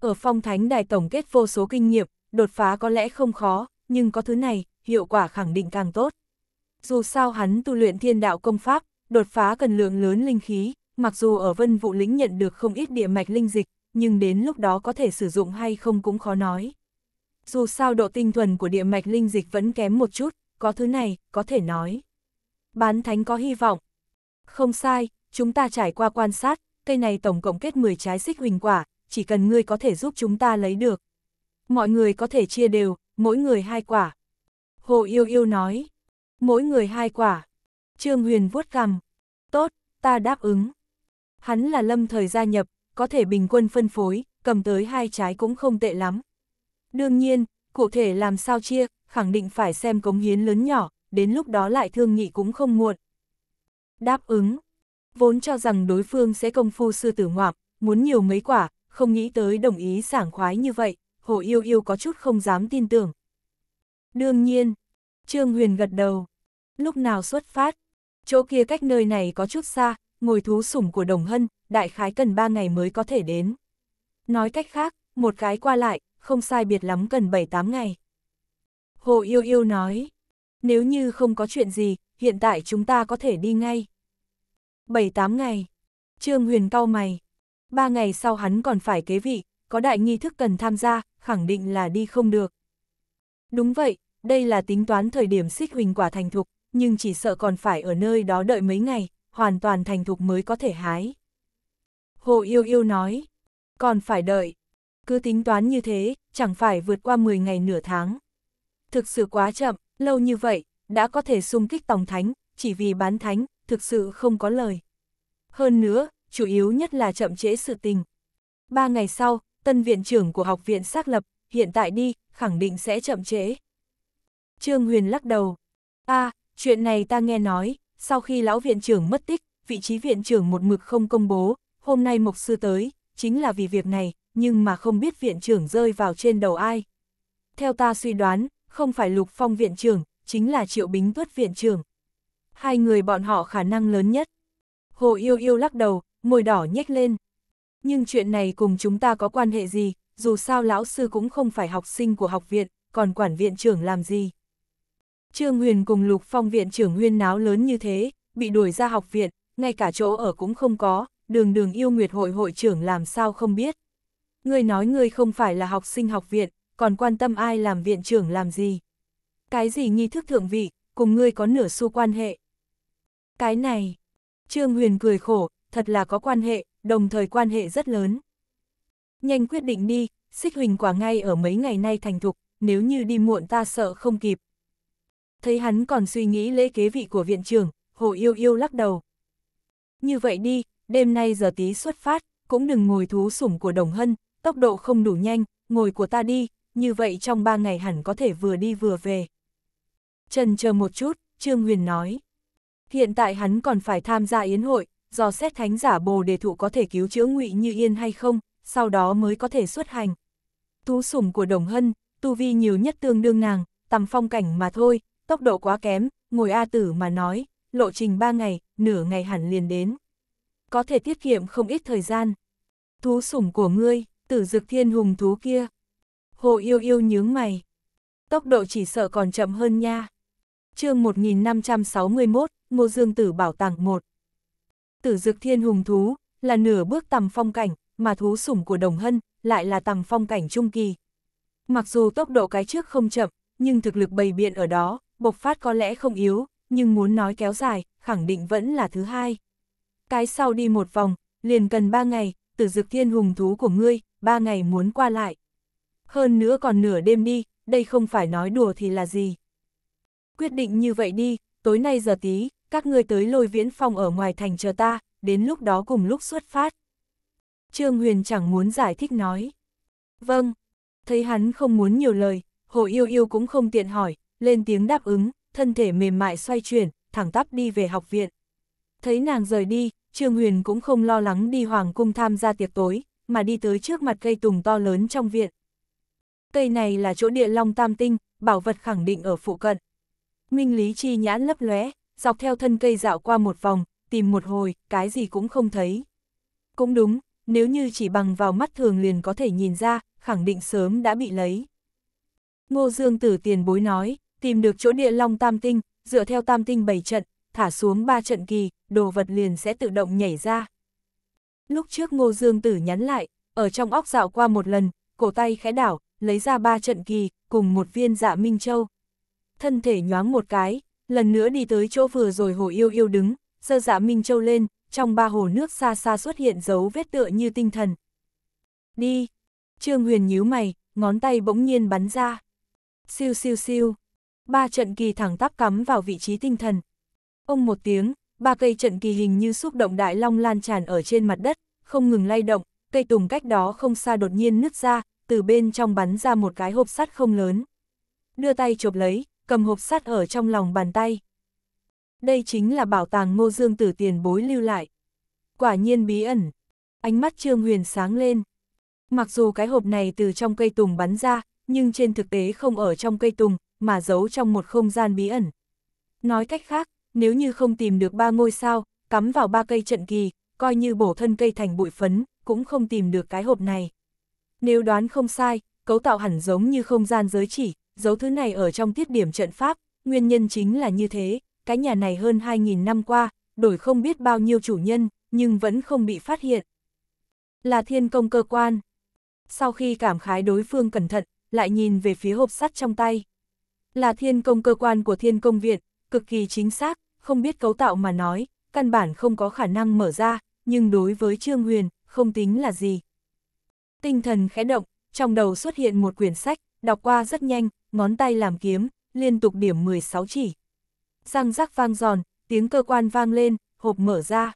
Ở phong thánh đài tổng kết vô số kinh nghiệm, đột phá có lẽ không khó, nhưng có thứ này, hiệu quả khẳng định càng tốt. Dù sao hắn tu luyện thiên đạo công pháp, đột phá cần lượng lớn linh khí, mặc dù ở vân vụ lĩnh nhận được không ít địa mạch linh dịch, nhưng đến lúc đó có thể sử dụng hay không cũng khó nói. Dù sao độ tinh thuần của địa mạch linh dịch vẫn kém một chút, có thứ này, có thể nói. Bán thánh có hy vọng. Không sai, chúng ta trải qua quan sát, cây này tổng cộng kết 10 trái xích huỳnh quả, chỉ cần ngươi có thể giúp chúng ta lấy được. Mọi người có thể chia đều, mỗi người hai quả. Hồ Yêu Yêu nói, mỗi người hai quả. Trương Huyền vuốt cằm, tốt, ta đáp ứng. Hắn là lâm thời gia nhập, có thể bình quân phân phối, cầm tới hai trái cũng không tệ lắm. Đương nhiên, cụ thể làm sao chia, khẳng định phải xem cống hiến lớn nhỏ, đến lúc đó lại thương nghị cũng không muộn. Đáp ứng. Vốn cho rằng đối phương sẽ công phu sư tử ngoạm, muốn nhiều mấy quả, không nghĩ tới đồng ý sảng khoái như vậy, hồ yêu yêu có chút không dám tin tưởng. Đương nhiên, Trương Huyền gật đầu. Lúc nào xuất phát, chỗ kia cách nơi này có chút xa, ngồi thú sủng của Đồng Hân, đại khái cần 3 ngày mới có thể đến. Nói cách khác, một cái qua lại, không sai biệt lắm cần 7-8 ngày. Hồ Yêu Yêu nói, nếu như không có chuyện gì, hiện tại chúng ta có thể đi ngay. 7-8 ngày. Trương Huyền cau mày. 3 ngày sau hắn còn phải kế vị, có đại nghi thức cần tham gia, khẳng định là đi không được. Đúng vậy, đây là tính toán thời điểm xích huỳnh quả thành thục, nhưng chỉ sợ còn phải ở nơi đó đợi mấy ngày, hoàn toàn thành thục mới có thể hái. Hồ Yêu Yêu nói, còn phải đợi, cứ tính toán như thế, chẳng phải vượt qua 10 ngày nửa tháng. Thực sự quá chậm, lâu như vậy, đã có thể xung kích tòng thánh, chỉ vì bán thánh, thực sự không có lời. Hơn nữa, chủ yếu nhất là chậm trễ sự tình. Ba ngày sau, tân viện trưởng của học viện xác lập, hiện tại đi, khẳng định sẽ chậm trễ. Trương Huyền lắc đầu. a à, chuyện này ta nghe nói, sau khi lão viện trưởng mất tích, vị trí viện trưởng một mực không công bố, hôm nay mục sư tới, chính là vì việc này, nhưng mà không biết viện trưởng rơi vào trên đầu ai. Theo ta suy đoán, không phải Lục Phong viện trưởng, chính là Triệu Bính Tuất viện trưởng. Hai người bọn họ khả năng lớn nhất. Hồ Yêu Yêu lắc đầu, môi đỏ nhếch lên. Nhưng chuyện này cùng chúng ta có quan hệ gì, dù sao lão sư cũng không phải học sinh của học viện, còn quản viện trưởng làm gì. Trương Huyền cùng Lục Phong viện trưởng huyên náo lớn như thế, bị đuổi ra học viện, ngay cả chỗ ở cũng không có, đường đường yêu nguyệt hội hội trưởng làm sao không biết. Người nói người không phải là học sinh học viện, còn quan tâm ai làm viện trưởng làm gì. Cái gì nghi thức thượng vị, cùng ngươi có nửa xu quan hệ. Cái này, Trương Huyền cười khổ, thật là có quan hệ, đồng thời quan hệ rất lớn. Nhanh quyết định đi, xích huỳnh quả ngay ở mấy ngày nay thành thục, nếu như đi muộn ta sợ không kịp, thấy hắn còn suy nghĩ lễ kế vị của viện trưởng, Hồ Yêu Yêu lắc đầu. Như vậy đi, đêm nay giờ tí xuất phát, cũng đừng ngồi thú sủng của Đồng Hân, tốc độ không đủ nhanh, ngồi của ta đi, như vậy trong ba ngày hẳn có thể vừa đi vừa về. Trần chờ một chút, Trương Huyền nói. Hiện tại hắn còn phải tham gia yến hội, do xét thánh giả bồ đề thụ có thể cứu chữa ngụy như yên hay không, sau đó mới có thể xuất hành. Thú sủng của Đồng Hân, tu vi nhiều nhất tương đương nàng, tầm phong cảnh mà thôi, tốc độ quá kém, ngồi A tử mà nói, lộ trình 3 ngày, nửa ngày hẳn liền đến. Có thể tiết kiệm không ít thời gian. Thú sủng của ngươi, tử dực thiên hùng thú kia. Hồ yêu yêu nhướng mày. Tốc độ chỉ sợ còn chậm hơn nha. chương 1561, Ngô Dương Tử Bảo Tàng 1. Tử dực thiên hùng thú, là nửa bước tầm phong cảnh, mà thú sủng của đồng hân, lại là tầm phong cảnh trung kỳ. Mặc dù tốc độ cái trước không chậm, nhưng thực lực bày biện ở đó, bộc phát có lẽ không yếu, nhưng muốn nói kéo dài, khẳng định vẫn là thứ hai. Cái sau đi một vòng, liền cần ba ngày, tử dực thiên hùng thú của ngươi, ba ngày muốn qua lại. Hơn nữa còn nửa đêm đi, đây không phải nói đùa thì là gì. Quyết định như vậy đi, tối nay giờ tí, các ngươi tới lôi viễn phong ở ngoài thành chờ ta, đến lúc đó cùng lúc xuất phát. Trương Huyền chẳng muốn giải thích nói. Vâng, thấy hắn không muốn nhiều lời, Hồ Yêu Yêu cũng không tiện hỏi, lên tiếng đáp ứng, thân thể mềm mại xoay chuyển, thẳng tắp đi về học viện. Thấy nàng rời đi, Trương Huyền cũng không lo lắng đi hoàng cung tham gia tiệc tối, mà đi tới trước mặt cây tùng to lớn trong viện. Cây này là chỗ địa long tam tinh, bảo vật khẳng định ở phụ cận. Minh Lý Chi nhãn lấp lóe, dọc theo thân cây dạo qua một vòng, tìm một hồi, cái gì cũng không thấy. Cũng đúng, nếu như chỉ bằng vào mắt thường liền có thể nhìn ra, khẳng định sớm đã bị lấy. Ngô Dương Tử tiền bối nói, tìm được chỗ địa long tam tinh, dựa theo tam tinh 7 trận, thả xuống 3 trận kỳ, đồ vật liền sẽ tự động nhảy ra. Lúc trước Ngô Dương Tử nhắn lại, ở trong óc dạo qua một lần, cổ tay khẽ đảo, lấy ra 3 trận kỳ, cùng một viên dạ Minh Châu. Thân thể nhoáng một cái, lần nữa đi tới chỗ vừa rồi hồ yêu yêu đứng, sơ dạ Minh Châu lên, trong ba hồ nước xa xa xuất hiện dấu vết tựa như tinh thần. Đi! Trương Huyền nhíu mày, ngón tay bỗng nhiên bắn ra. Siêu siêu siêu! ba trận kỳ thẳng tắp cắm vào vị trí tinh thần. Ông một tiếng, ba cây trận kỳ hình như xúc động đại long lan tràn ở trên mặt đất, không ngừng lay động, cây tùng cách đó không xa đột nhiên nứt ra, từ bên trong bắn ra một cái hộp sắt không lớn. Đưa tay chộp lấy, cầm hộp sắt ở trong lòng bàn tay. Đây chính là bảo tàng ngô dương tử tiền bối lưu lại. Quả nhiên bí ẩn. Ánh mắt Trương Huyền sáng lên. Mặc dù cái hộp này từ trong cây tùng bắn ra, nhưng trên thực tế không ở trong cây tùng, mà giấu trong một không gian bí ẩn. Nói cách khác, nếu như không tìm được ba ngôi sao, cắm vào ba cây trận kỳ, coi như bổ thân cây thành bụi phấn, cũng không tìm được cái hộp này. Nếu đoán không sai, cấu tạo hẳn giống như không gian giới chỉ, giấu thứ này ở trong tiết điểm trận pháp, nguyên nhân chính là như thế, cái nhà này hơn 2.000 năm qua, đổi không biết bao nhiêu chủ nhân, nhưng vẫn không bị phát hiện. Là thiên công cơ quan. Sau khi cảm khái đối phương cẩn thận, lại nhìn về phía hộp sắt trong tay là thiên công cơ quan của thiên công viện, cực kỳ chính xác, không biết cấu tạo mà nói, căn bản không có khả năng mở ra, nhưng đối với Trương Huyền, không tính là gì. Tinh thần khẽ động, trong đầu xuất hiện một quyển sách, đọc qua rất nhanh, ngón tay làm kiếm, liên tục điểm 16 chỉ. Răng rắc vang giòn, tiếng cơ quan vang lên, hộp mở ra.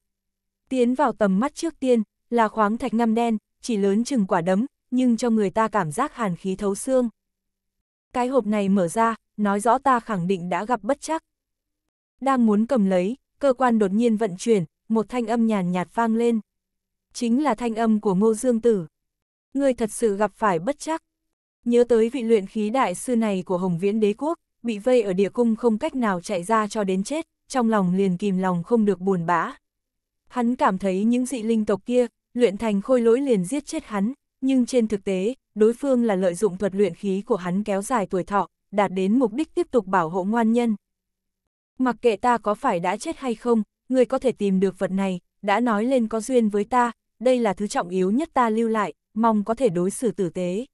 Tiến vào tầm mắt trước tiên, là khoáng thạch ngăm đen, chỉ lớn chừng quả đấm, nhưng cho người ta cảm giác hàn khí thấu xương. Cái hộp này mở ra, nói rõ ta khẳng định đã gặp bất chắc. Đang muốn cầm lấy, cơ quan đột nhiên vận chuyển, một thanh âm nhàn nhạt vang lên. Chính là thanh âm của Ngô Dương Tử. Ngươi thật sự gặp phải bất chắc. Nhớ tới vị luyện khí đại sư này của Hồng Viễn Đế Quốc, bị vây ở địa cung không cách nào chạy ra cho đến chết, trong lòng liền kìm lòng không được buồn bã. Hắn cảm thấy những dị linh tộc kia, luyện thành khôi lỗi liền giết chết hắn, nhưng trên thực tế, đối phương là lợi dụng thuật luyện khí của hắn kéo dài tuổi thọ, đạt đến mục đích tiếp tục bảo hộ ngoan nhân. Mặc kệ ta có phải đã chết hay không, người có thể tìm được vật này, đã nói lên có duyên với ta, đây là thứ trọng yếu nhất ta lưu lại, mong có thể đối xử tử tế.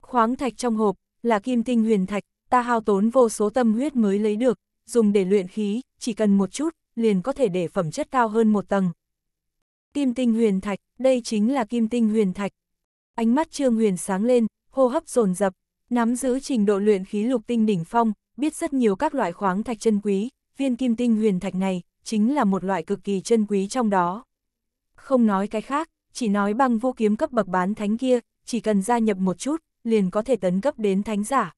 Khoáng thạch trong hộp, là kim tinh huyền thạch, ta hao tốn vô số tâm huyết mới lấy được, dùng để luyện khí, chỉ cần một chút, liền có thể để phẩm chất cao hơn một tầng. Kim tinh huyền thạch, đây chính là kim tinh huyền thạch. Ánh mắt Trương Huyền sáng lên, hô hấp dồn dập, Nắm giữ trình độ luyện khí lục tinh đỉnh phong, biết rất nhiều các loại khoáng thạch chân quý, viên kim tinh huyền thạch này, chính là một loại cực kỳ chân quý trong đó. Không nói cái khác, chỉ nói băng vô kiếm cấp bậc bán thánh kia, chỉ cần gia nhập một chút, liền có thể tấn cấp đến thánh giả.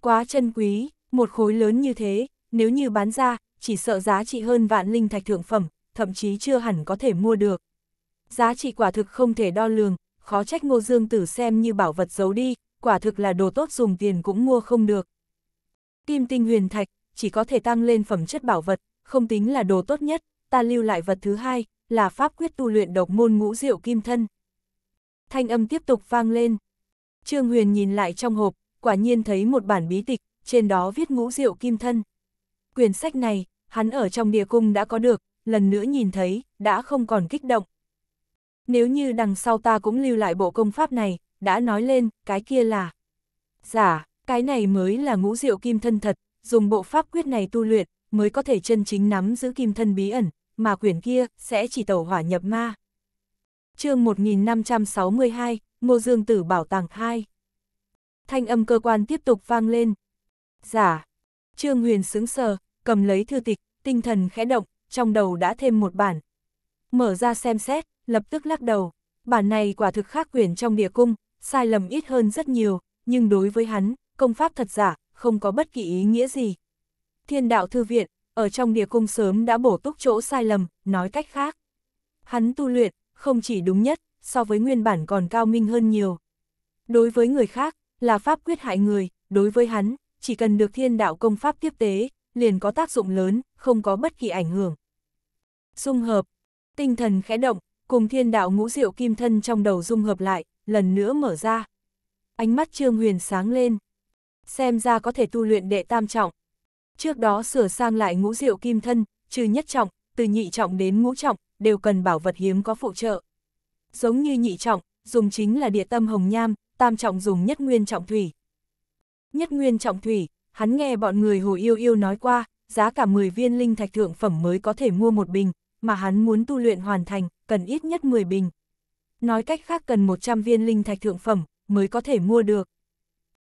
Quá chân quý, một khối lớn như thế, nếu như bán ra, chỉ sợ giá trị hơn vạn linh thạch thượng phẩm, thậm chí chưa hẳn có thể mua được. Giá trị quả thực không thể đo lường, khó trách ngô dương tử xem như bảo vật giấu đi, quả thực là đồ tốt dùng tiền cũng mua không được. Kim tinh huyền thạch, chỉ có thể tăng lên phẩm chất bảo vật, không tính là đồ tốt nhất, ta lưu lại vật thứ hai, là pháp quyết tu luyện độc môn ngũ diệu kim thân. Thanh âm tiếp tục vang lên. Trương Huyền nhìn lại trong hộp, quả nhiên thấy một bản bí tịch, trên đó viết ngũ diệu kim thân. Quyển sách này, hắn ở trong địa cung đã có được, lần nữa nhìn thấy, đã không còn kích động. Nếu như đằng sau ta cũng lưu lại bộ công pháp này, đã nói lên, cái kia là giả, cái này mới là ngũ diệu kim thân thật, dùng bộ pháp quyết này tu luyện, mới có thể chân chính nắm giữ kim thân bí ẩn, mà quyển kia sẽ chỉ tẩu hỏa nhập ma. chương 1562, Ngô Dương Tử Bảo Tàng 2 Thanh âm cơ quan tiếp tục vang lên. Giả, Trương Huyền sững sờ, cầm lấy thư tịch, tinh thần khẽ động, trong đầu đã thêm một bản. Mở ra xem xét, lập tức lắc đầu, bản này quả thực khác quyển trong địa cung, sai lầm ít hơn rất nhiều, nhưng đối với hắn, công pháp thật giả, không có bất kỳ ý nghĩa gì. Thiên đạo thư viện, ở trong địa cung sớm đã bổ túc chỗ sai lầm, nói cách khác. Hắn tu luyện, không chỉ đúng nhất, so với nguyên bản còn cao minh hơn nhiều. Đối với người khác, là pháp quyết hại người, đối với hắn, chỉ cần được thiên đạo công pháp tiếp tế, liền có tác dụng lớn, không có bất kỳ ảnh hưởng. Dung hợp, tinh thần khẽ động, cùng thiên đạo ngũ diệu kim thân trong đầu dung hợp lại, lần nữa mở ra. Ánh mắt Trương Huyền sáng lên. Xem ra có thể tu luyện đệ tam trọng. Trước đó sửa sang lại ngũ diệu kim thân, trừ nhất trọng, từ nhị trọng đến ngũ trọng, đều cần bảo vật hiếm có phụ trợ. Giống như nhị trọng, dùng chính là địa tâm hồng nham, tam trọng dùng nhất nguyên trọng thủy. Nhất nguyên trọng thủy, hắn nghe bọn người hồ yêu yêu nói qua, giá cả 10 viên linh thạch thượng phẩm mới có thể mua một bình, mà hắn muốn tu luyện hoàn thành, cần ít nhất 10 bình nói cách khác cần 100 viên linh thạch thượng phẩm mới có thể mua được.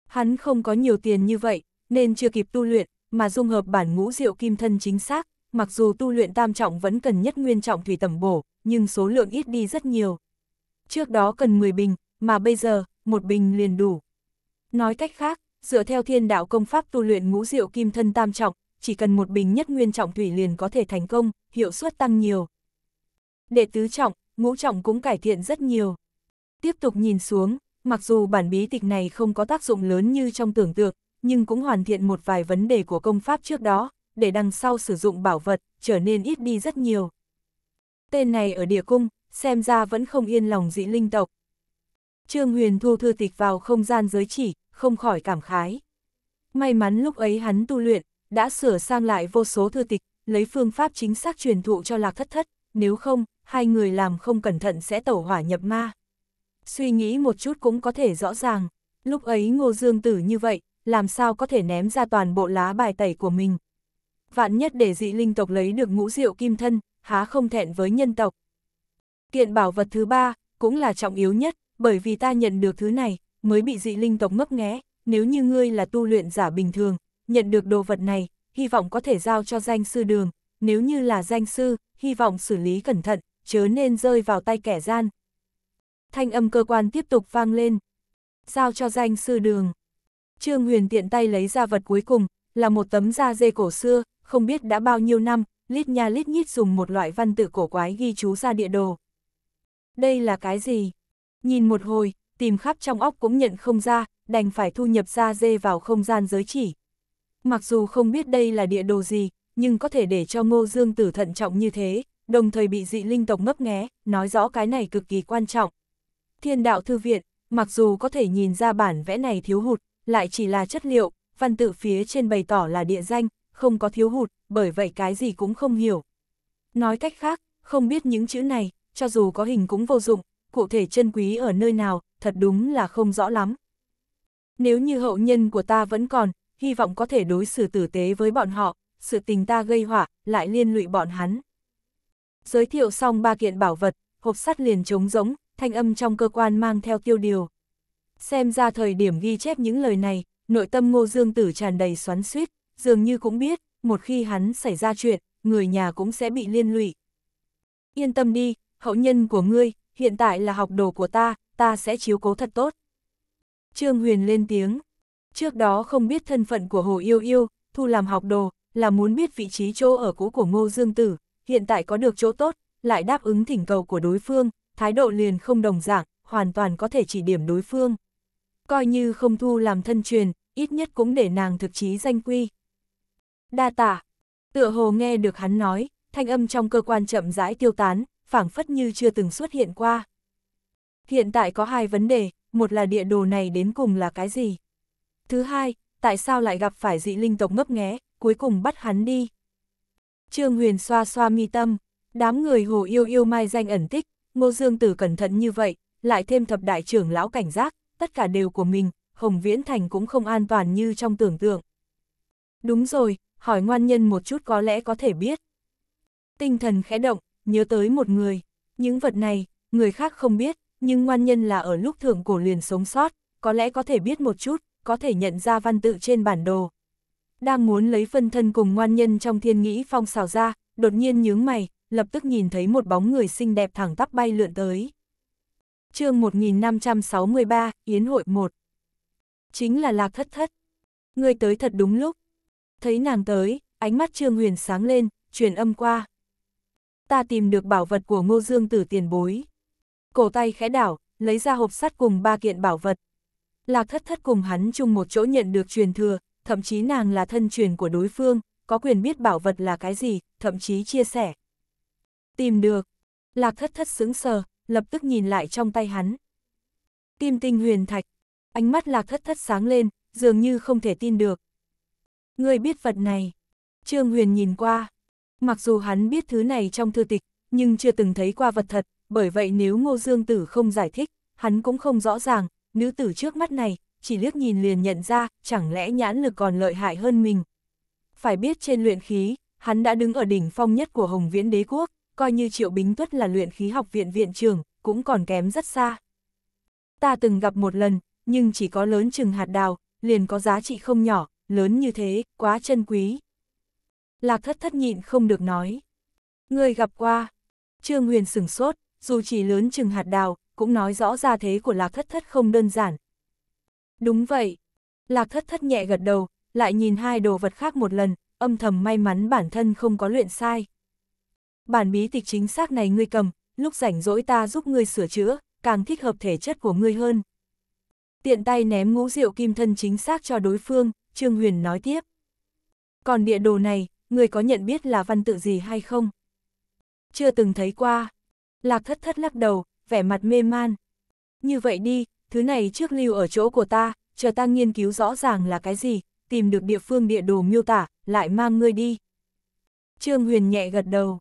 Hắn không có nhiều tiền như vậy, nên chưa kịp tu luyện, mà dung hợp bản ngũ diệu kim thân chính xác, mặc dù tu luyện tam trọng vẫn cần nhất nguyên trọng thủy tẩm bổ, nhưng số lượng ít đi rất nhiều. Trước đó cần 10 bình, mà bây giờ, một bình liền đủ. Nói cách khác, dựa theo thiên đạo công pháp tu luyện ngũ diệu kim thân tam trọng, chỉ cần một bình nhất nguyên trọng thủy liền có thể thành công, hiệu suất tăng nhiều. Đệ tứ trọng, ngũ trọng cũng cải thiện rất nhiều. Tiếp tục nhìn xuống, mặc dù bản bí tịch này không có tác dụng lớn như trong tưởng tượng, nhưng cũng hoàn thiện một vài vấn đề của công pháp trước đó, để đằng sau sử dụng bảo vật, trở nên ít đi rất nhiều. Tên này ở địa cung, xem ra vẫn không yên lòng dị linh tộc. Trương Huyền thu thư tịch vào không gian giới chỉ, không khỏi cảm khái. May mắn lúc ấy hắn tu luyện, đã sửa sang lại vô số thư tịch, lấy phương pháp chính xác truyền thụ cho lạc thất thất nếu không, hai người làm không cẩn thận sẽ tẩu hỏa nhập ma. Suy nghĩ một chút cũng có thể rõ ràng, lúc ấy Ngô Dương Tử như vậy, làm sao có thể ném ra toàn bộ lá bài tẩy của mình. Vạn nhất để dị linh tộc lấy được ngũ diệu kim thân, há không thẹn với nhân tộc. Kiện bảo vật thứ ba, cũng là trọng yếu nhất, bởi vì ta nhận được thứ này, mới bị dị linh tộc ngấp nghé, nếu như ngươi là tu luyện giả bình thường, nhận được đồ vật này, hy vọng có thể giao cho danh sư đường, nếu như là danh sư, hy vọng xử lý cẩn thận, chớ nên rơi vào tay kẻ gian. Thanh âm cơ quan tiếp tục vang lên. Giao cho danh sư đường. Trương Huyền tiện tay lấy ra vật cuối cùng, là một tấm da dê cổ xưa, không biết đã bao nhiêu năm, lít nha lít nhít dùng một loại văn tự cổ quái ghi chú ra địa đồ. Đây là cái gì? Nhìn một hồi, tìm khắp trong óc cũng nhận không ra, đành phải thu nhập da dê vào không gian giới chỉ. Mặc dù không biết đây là địa đồ gì, nhưng có thể để cho Ngô Dương Tử thận trọng như thế, đồng thời bị dị linh tộc ngấp nghé, nói rõ cái này cực kỳ quan trọng. Thiên đạo thư viện, mặc dù có thể nhìn ra bản vẽ này thiếu hụt, lại chỉ là chất liệu, văn tự phía trên bày tỏ là địa danh, không có thiếu hụt, bởi vậy cái gì cũng không hiểu. Nói cách khác, không biết những chữ này, cho dù có hình cũng vô dụng, cụ thể chân quý ở nơi nào, thật đúng là không rõ lắm. Nếu như hậu nhân của ta vẫn còn, hy vọng có thể đối xử tử tế với bọn họ, sự tình ta gây họa, lại liên lụy bọn hắn. Giới thiệu xong ba kiện bảo vật, hộp sắt liền trống rỗng, thanh âm trong cơ quan mang theo tiêu điều. Xem ra thời điểm ghi chép những lời này, nội tâm ngô dương tử tràn đầy xoắn suýt, dường như cũng biết, một khi hắn xảy ra chuyện, người nhà cũng sẽ bị liên lụy. Yên tâm đi, hậu nhân của ngươi, hiện tại là học đồ của ta, ta sẽ chiếu cố thật tốt. Trương Huyền lên tiếng, trước đó không biết thân phận của Hồ Yêu Yêu, thu làm học đồ, là muốn biết vị trí chỗ ở cũ của Ngô Dương Tử, hiện tại có được chỗ tốt, lại đáp ứng thỉnh cầu của đối phương, thái độ liền không đồng dạng, hoàn toàn có thể chỉ điểm đối phương. Coi như không thu làm thân truyền, ít nhất cũng để nàng thực chí danh quy. Đa tả, tựa hồ nghe được hắn nói, thanh âm trong cơ quan chậm rãi tiêu tán, phảng phất như chưa từng xuất hiện qua. Hiện tại có hai vấn đề, một là địa đồ này đến cùng là cái gì? Thứ hai, tại sao lại gặp phải dị linh tộc ngấp nghé, cuối cùng bắt hắn đi. Trương Huyền xoa xoa mi tâm, đám người hồ yêu yêu mai danh ẩn tích, ngô dương tử cẩn thận như vậy, lại thêm thập đại trưởng lão cảnh giác, tất cả đều của mình, Hồng Viễn Thành cũng không an toàn như trong tưởng tượng. Đúng rồi, hỏi ngoan nhân một chút có lẽ có thể biết. Tinh thần khẽ động, nhớ tới một người, những vật này, người khác không biết, nhưng ngoan nhân là ở lúc thượng cổ liền sống sót, có lẽ có thể biết một chút, có thể nhận ra văn tự trên bản đồ đang muốn lấy phân thân cùng ngoan nhân trong thiên nghĩ phong xào ra, đột nhiên nhướng mày, lập tức nhìn thấy một bóng người xinh đẹp thẳng tắp bay lượn tới. chương 1563, Yến hội 1 Chính là Lạc Thất Thất. Người tới thật đúng lúc. Thấy nàng tới, ánh mắt Trương Huyền sáng lên, truyền âm qua. Ta tìm được bảo vật của Ngô Dương Tử tiền bối. Cổ tay khẽ đảo, lấy ra hộp sắt cùng ba kiện bảo vật. Lạc Thất Thất cùng hắn chung một chỗ nhận được truyền thừa, thậm chí nàng là thân truyền của đối phương, có quyền biết bảo vật là cái gì, thậm chí chia sẻ. Tìm được. Lạc thất thất sững sờ, lập tức nhìn lại trong tay hắn. Kim tinh huyền thạch. Ánh mắt lạc thất thất sáng lên, dường như không thể tin được. Người biết vật này. Trương Huyền nhìn qua. Mặc dù hắn biết thứ này trong thư tịch, nhưng chưa từng thấy qua vật thật, bởi vậy nếu Ngô Dương Tử không giải thích, hắn cũng không rõ ràng, nữ tử trước mắt này, chỉ liếc nhìn liền nhận ra, chẳng lẽ nhãn lực còn lợi hại hơn mình. Phải biết trên luyện khí, hắn đã đứng ở đỉnh phong nhất của Hồng Viễn Đế Quốc, coi như Triệu Bính Tuất là luyện khí học viện viện trưởng, cũng còn kém rất xa. Ta từng gặp một lần, nhưng chỉ có lớn chừng hạt đào, liền có giá trị không nhỏ, lớn như thế, quá chân quý. Lạc thất thất nhịn không được nói. Người gặp qua, Trương Huyền sửng sốt, dù chỉ lớn chừng hạt đào, cũng nói rõ ra thế của lạc thất thất không đơn giản, Đúng vậy. Lạc thất thất nhẹ gật đầu, lại nhìn hai đồ vật khác một lần, âm thầm may mắn bản thân không có luyện sai. Bản bí tịch chính xác này ngươi cầm, lúc rảnh rỗi ta giúp ngươi sửa chữa, càng thích hợp thể chất của ngươi hơn. Tiện tay ném ngũ rượu kim thân chính xác cho đối phương, Trương Huyền nói tiếp. Còn địa đồ này, ngươi có nhận biết là văn tự gì hay không? Chưa từng thấy qua. Lạc thất thất lắc đầu, vẻ mặt mê man. Như vậy đi, thứ này trước lưu ở chỗ của ta, chờ ta nghiên cứu rõ ràng là cái gì, tìm được địa phương địa đồ miêu tả, lại mang ngươi đi. Trương Huyền nhẹ gật đầu.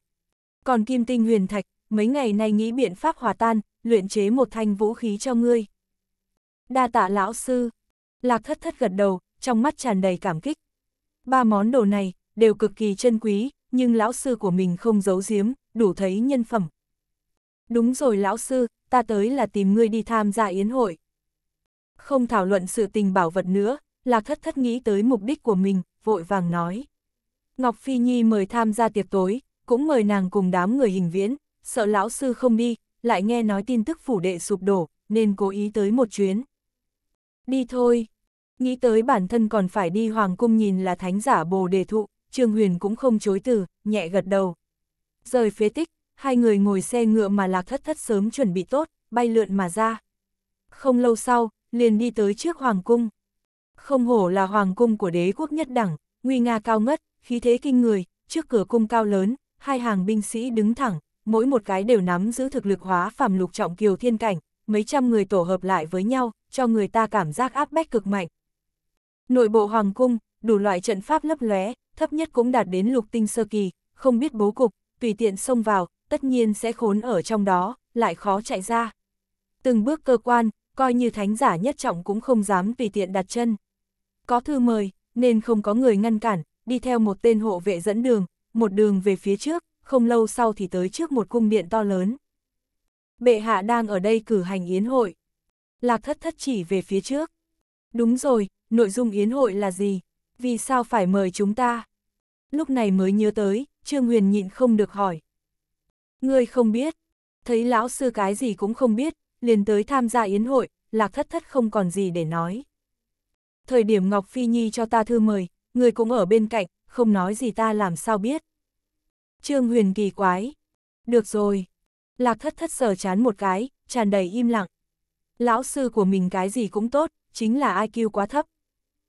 Còn Kim Tinh Huyền Thạch, mấy ngày nay nghĩ biện pháp hòa tan, luyện chế một thanh vũ khí cho ngươi. Đa tạ lão sư. Lạc thất thất gật đầu, trong mắt tràn đầy cảm kích. Ba món đồ này, đều cực kỳ chân quý, nhưng lão sư của mình không giấu giếm, đủ thấy nhân phẩm. Đúng rồi lão sư, ta tới là tìm ngươi đi tham gia yến hội. Không thảo luận sự tình bảo vật nữa, Lạc Thất Thất nghĩ tới mục đích của mình, vội vàng nói. Ngọc Phi Nhi mời tham gia tiệc tối, cũng mời nàng cùng đám người hình viễn, sợ lão sư không đi, lại nghe nói tin tức phủ đệ sụp đổ, nên cố ý tới một chuyến. Đi thôi, nghĩ tới bản thân còn phải đi hoàng cung nhìn là thánh giả bồ đề thụ, Trương Huyền cũng không chối từ, nhẹ gật đầu. Rời phế tích, hai người ngồi xe ngựa mà lạc thất thất sớm chuẩn bị tốt, bay lượn mà ra. Không lâu sau, liền đi tới trước Hoàng Cung. Không hổ là Hoàng Cung của đế quốc nhất đẳng, nguy nga cao ngất, khí thế kinh người, trước cửa cung cao lớn, hai hàng binh sĩ đứng thẳng, mỗi một cái đều nắm giữ thực lực hóa phàm lục trọng kiều thiên cảnh, mấy trăm người tổ hợp lại với nhau, cho người ta cảm giác áp bách cực mạnh. Nội bộ Hoàng Cung, đủ loại trận pháp lấp lóe, thấp nhất cũng đạt đến lục tinh sơ kỳ, không biết bố cục, tùy tiện xông vào, tất nhiên sẽ khốn ở trong đó, lại khó chạy ra. Từng bước cơ quan, coi như thánh giả nhất trọng cũng không dám tùy tiện đặt chân. Có thư mời, nên không có người ngăn cản, đi theo một tên hộ vệ dẫn đường, một đường về phía trước, không lâu sau thì tới trước một cung điện to lớn. Bệ hạ đang ở đây cử hành yến hội. Lạc thất thất chỉ về phía trước. Đúng rồi, nội dung yến hội là gì? Vì sao phải mời chúng ta? Lúc này mới nhớ tới, Trương Huyền nhịn không được hỏi. Ngươi không biết. Thấy lão sư cái gì cũng không biết, liền tới tham gia yến hội, Lạc Thất Thất không còn gì để nói. Thời điểm Ngọc Phi Nhi cho ta thư mời, người cũng ở bên cạnh, không nói gì ta làm sao biết. Trương Huyền kỳ quái. Được rồi. Lạc Thất Thất sờ chán một cái, tràn đầy im lặng. Lão sư của mình cái gì cũng tốt, chính là IQ quá thấp.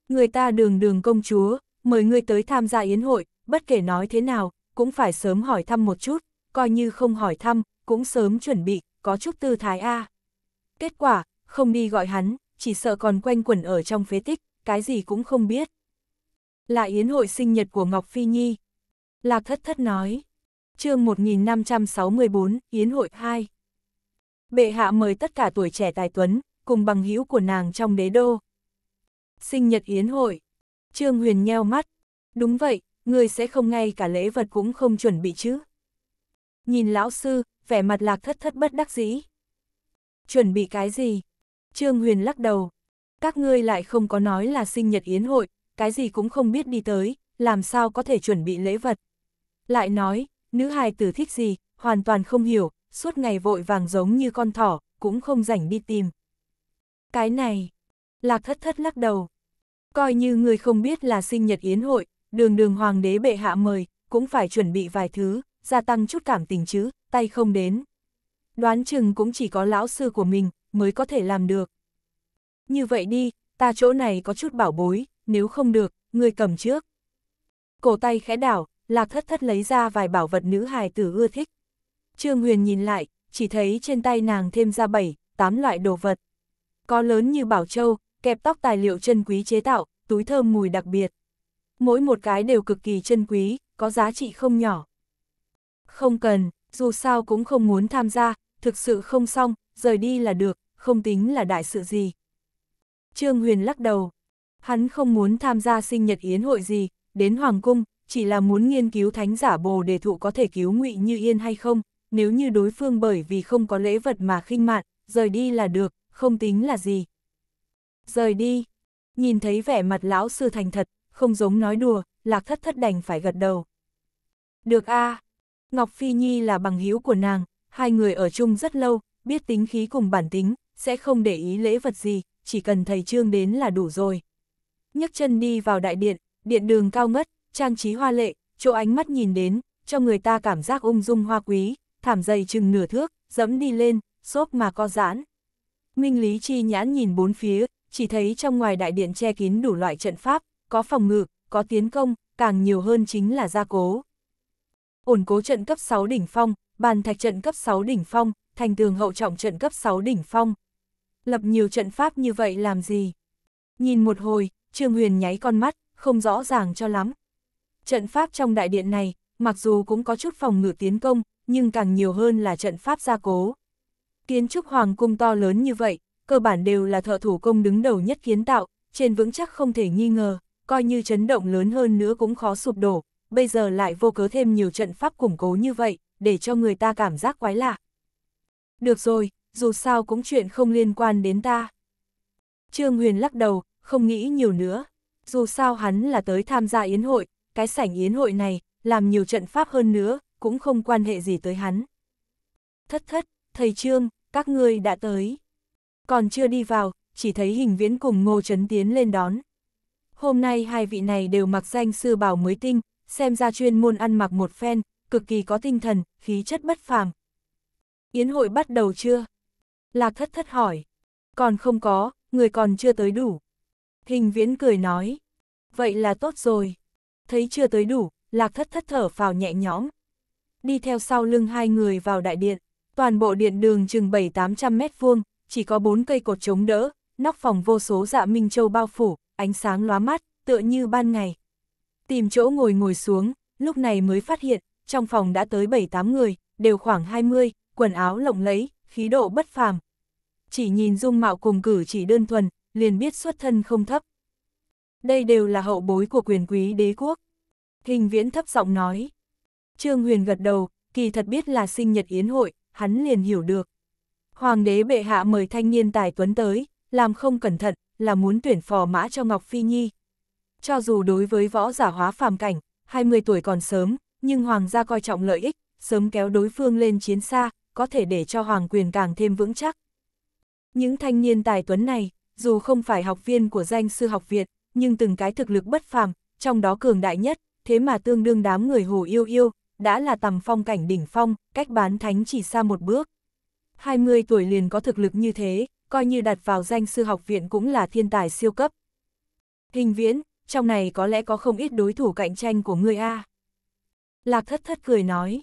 Người ta đường đường công chúa, mời người tới tham gia yến hội, bất kể nói thế nào, cũng phải sớm hỏi thăm một chút, coi như không hỏi thăm, cũng sớm chuẩn bị, có chút tư thái A. À. Kết quả, không đi gọi hắn, chỉ sợ còn quanh quẩn ở trong phế tích, cái gì cũng không biết. Là yến hội sinh nhật của Ngọc Phi Nhi. Lạc thất thất nói. chương 1564, Yến hội 2. Bệ hạ mời tất cả tuổi trẻ tài tuấn, cùng bằng hữu của nàng trong đế đô. Sinh nhật Yến hội. Trương Huyền nheo mắt. Đúng vậy, người sẽ không ngay cả lễ vật cũng không chuẩn bị chứ. Nhìn lão sư, vẻ mặt lạc thất thất bất đắc dĩ. Chuẩn bị cái gì? Trương Huyền lắc đầu. Các ngươi lại không có nói là sinh nhật yến hội, cái gì cũng không biết đi tới, làm sao có thể chuẩn bị lễ vật. Lại nói, nữ hài tử thích gì, hoàn toàn không hiểu, suốt ngày vội vàng giống như con thỏ, cũng không rảnh đi tìm. Cái này, lạc thất thất lắc đầu. Coi như người không biết là sinh nhật yến hội, đường đường hoàng đế bệ hạ mời, cũng phải chuẩn bị vài thứ, gia tăng chút cảm tình chứ, tay không đến đoán chừng cũng chỉ có lão sư của mình mới có thể làm được. Như vậy đi, ta chỗ này có chút bảo bối, nếu không được, ngươi cầm trước. Cổ tay khẽ đảo, lạc thất thất lấy ra vài bảo vật nữ hài tử ưa thích. Trương Huyền nhìn lại, chỉ thấy trên tay nàng thêm ra 7, 8 loại đồ vật. Có lớn như bảo châu, kẹp tóc tài liệu chân quý chế tạo, túi thơm mùi đặc biệt. Mỗi một cái đều cực kỳ chân quý, có giá trị không nhỏ. Không cần, dù sao cũng không muốn tham gia, thực sự không xong, rời đi là được, không tính là đại sự gì. Trương Huyền lắc đầu, hắn không muốn tham gia sinh nhật yến hội gì, đến Hoàng Cung, chỉ là muốn nghiên cứu thánh giả bồ đề thụ có thể cứu ngụy như yên hay không, nếu như đối phương bởi vì không có lễ vật mà khinh mạn, rời đi là được, không tính là gì. Rời đi, nhìn thấy vẻ mặt lão sư thành thật, không giống nói đùa, lạc thất thất đành phải gật đầu. Được a à. Ngọc Phi Nhi là bằng hữu của nàng, hai người ở chung rất lâu, biết tính khí cùng bản tính, sẽ không để ý lễ vật gì, chỉ cần thầy Trương đến là đủ rồi. nhấc chân đi vào đại điện, điện đường cao ngất, trang trí hoa lệ, chỗ ánh mắt nhìn đến, cho người ta cảm giác ung dung hoa quý, thảm dày chừng nửa thước, dẫm đi lên, xốp mà co giãn. Minh Lý Chi nhãn nhìn bốn phía, chỉ thấy trong ngoài đại điện che kín đủ loại trận pháp, có phòng ngự, có tiến công, càng nhiều hơn chính là gia cố. Ổn cố trận cấp 6 đỉnh phong, bàn thạch trận cấp 6 đỉnh phong, thành tường hậu trọng trận cấp 6 đỉnh phong. Lập nhiều trận pháp như vậy làm gì? Nhìn một hồi, Trương Huyền nháy con mắt, không rõ ràng cho lắm. Trận pháp trong đại điện này, mặc dù cũng có chút phòng ngự tiến công, nhưng càng nhiều hơn là trận pháp gia cố. Kiến trúc hoàng cung to lớn như vậy, cơ bản đều là thợ thủ công đứng đầu nhất kiến tạo, trên vững chắc không thể nghi ngờ, coi như chấn động lớn hơn nữa cũng khó sụp đổ, bây giờ lại vô cớ thêm nhiều trận pháp củng cố như vậy, để cho người ta cảm giác quái lạ. Được rồi, dù sao cũng chuyện không liên quan đến ta. Trương Huyền lắc đầu, không nghĩ nhiều nữa. Dù sao hắn là tới tham gia yến hội, cái sảnh yến hội này, làm nhiều trận pháp hơn nữa, cũng không quan hệ gì tới hắn. Thất thất, thầy Trương, các ngươi đã tới. Còn chưa đi vào, chỉ thấy hình viễn cùng ngô trấn tiến lên đón. Hôm nay hai vị này đều mặc danh sư bảo mới tinh, xem ra chuyên môn ăn mặc một phen, cực kỳ có tinh thần, khí chất bất phàm. Yến hội bắt đầu chưa? Lạc thất thất hỏi. Còn không có, người còn chưa tới đủ. Hình viễn cười nói. Vậy là tốt rồi. Thấy chưa tới đủ, lạc thất thất thở vào nhẹ nhõm. Đi theo sau lưng hai người vào đại điện. Toàn bộ điện đường chừng 7-800 mét vuông, chỉ có bốn cây cột chống đỡ, nóc phòng vô số dạ minh châu bao phủ, ánh sáng lóa mắt, tựa như ban ngày. Tìm chỗ ngồi ngồi xuống, lúc này mới phát hiện, trong phòng đã tới 7-8 người, đều khoảng 20, quần áo lộng lẫy, khí độ bất phàm. Chỉ nhìn dung mạo cùng cử chỉ đơn thuần, liền biết xuất thân không thấp. Đây đều là hậu bối của quyền quý đế quốc. Hình viễn thấp giọng nói. Trương Huyền gật đầu, kỳ thật biết là sinh nhật yến hội, hắn liền hiểu được. Hoàng đế bệ hạ mời thanh niên tài tuấn tới, làm không cẩn thận, là muốn tuyển phò mã cho Ngọc Phi Nhi. Cho dù đối với võ giả hóa phàm cảnh, 20 tuổi còn sớm, nhưng hoàng gia coi trọng lợi ích, sớm kéo đối phương lên chiến xa, có thể để cho hoàng quyền càng thêm vững chắc. Những thanh niên tài tuấn này, dù không phải học viên của danh sư học viện nhưng từng cái thực lực bất phàm, trong đó cường đại nhất, thế mà tương đương đám người hồ yêu yêu, đã là tầm phong cảnh đỉnh phong, cách bán thánh chỉ xa một bước. 20 tuổi liền có thực lực như thế, coi như đặt vào danh sư học viện cũng là thiên tài siêu cấp. Hình viễn, trong này có lẽ có không ít đối thủ cạnh tranh của ngươi A. Lạc thất thất cười nói.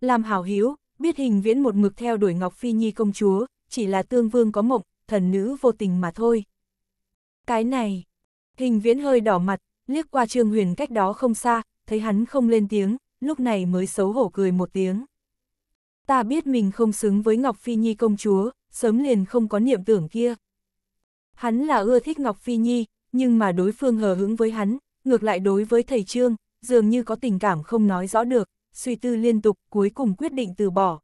Làm hảo hiếu, biết hình viễn một mực theo đuổi Ngọc Phi Nhi công chúa, chỉ là tương vương có mộng, thần nữ vô tình mà thôi. Cái này, hình viễn hơi đỏ mặt, liếc qua trương huyền cách đó không xa, thấy hắn không lên tiếng, lúc này mới xấu hổ cười một tiếng. Ta biết mình không xứng với Ngọc Phi Nhi công chúa, sớm liền không có niệm tưởng kia. Hắn là ưa thích Ngọc Phi Nhi, nhưng mà đối phương hờ hững với hắn, ngược lại đối với thầy Trương, dường như có tình cảm không nói rõ được, suy tư liên tục, cuối cùng quyết định từ bỏ.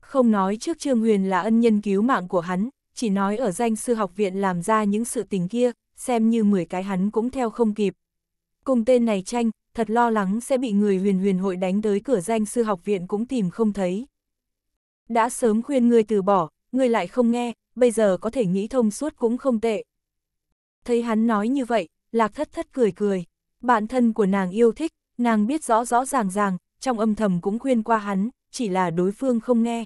Không nói trước Trương Huyền là ân nhân cứu mạng của hắn, chỉ nói ở danh sư học viện làm ra những sự tình kia, xem như 10 cái hắn cũng theo không kịp. Cùng tên này tranh, thật lo lắng sẽ bị người huyền huyền hội đánh tới cửa danh sư học viện cũng tìm không thấy. Đã sớm khuyên ngươi từ bỏ, ngươi lại không nghe, bây giờ có thể nghĩ thông suốt cũng không tệ. Thấy hắn nói như vậy, lạc thất thất cười cười. Bạn thân của nàng yêu thích, nàng biết rõ rõ ràng ràng, trong âm thầm cũng khuyên qua hắn, chỉ là đối phương không nghe.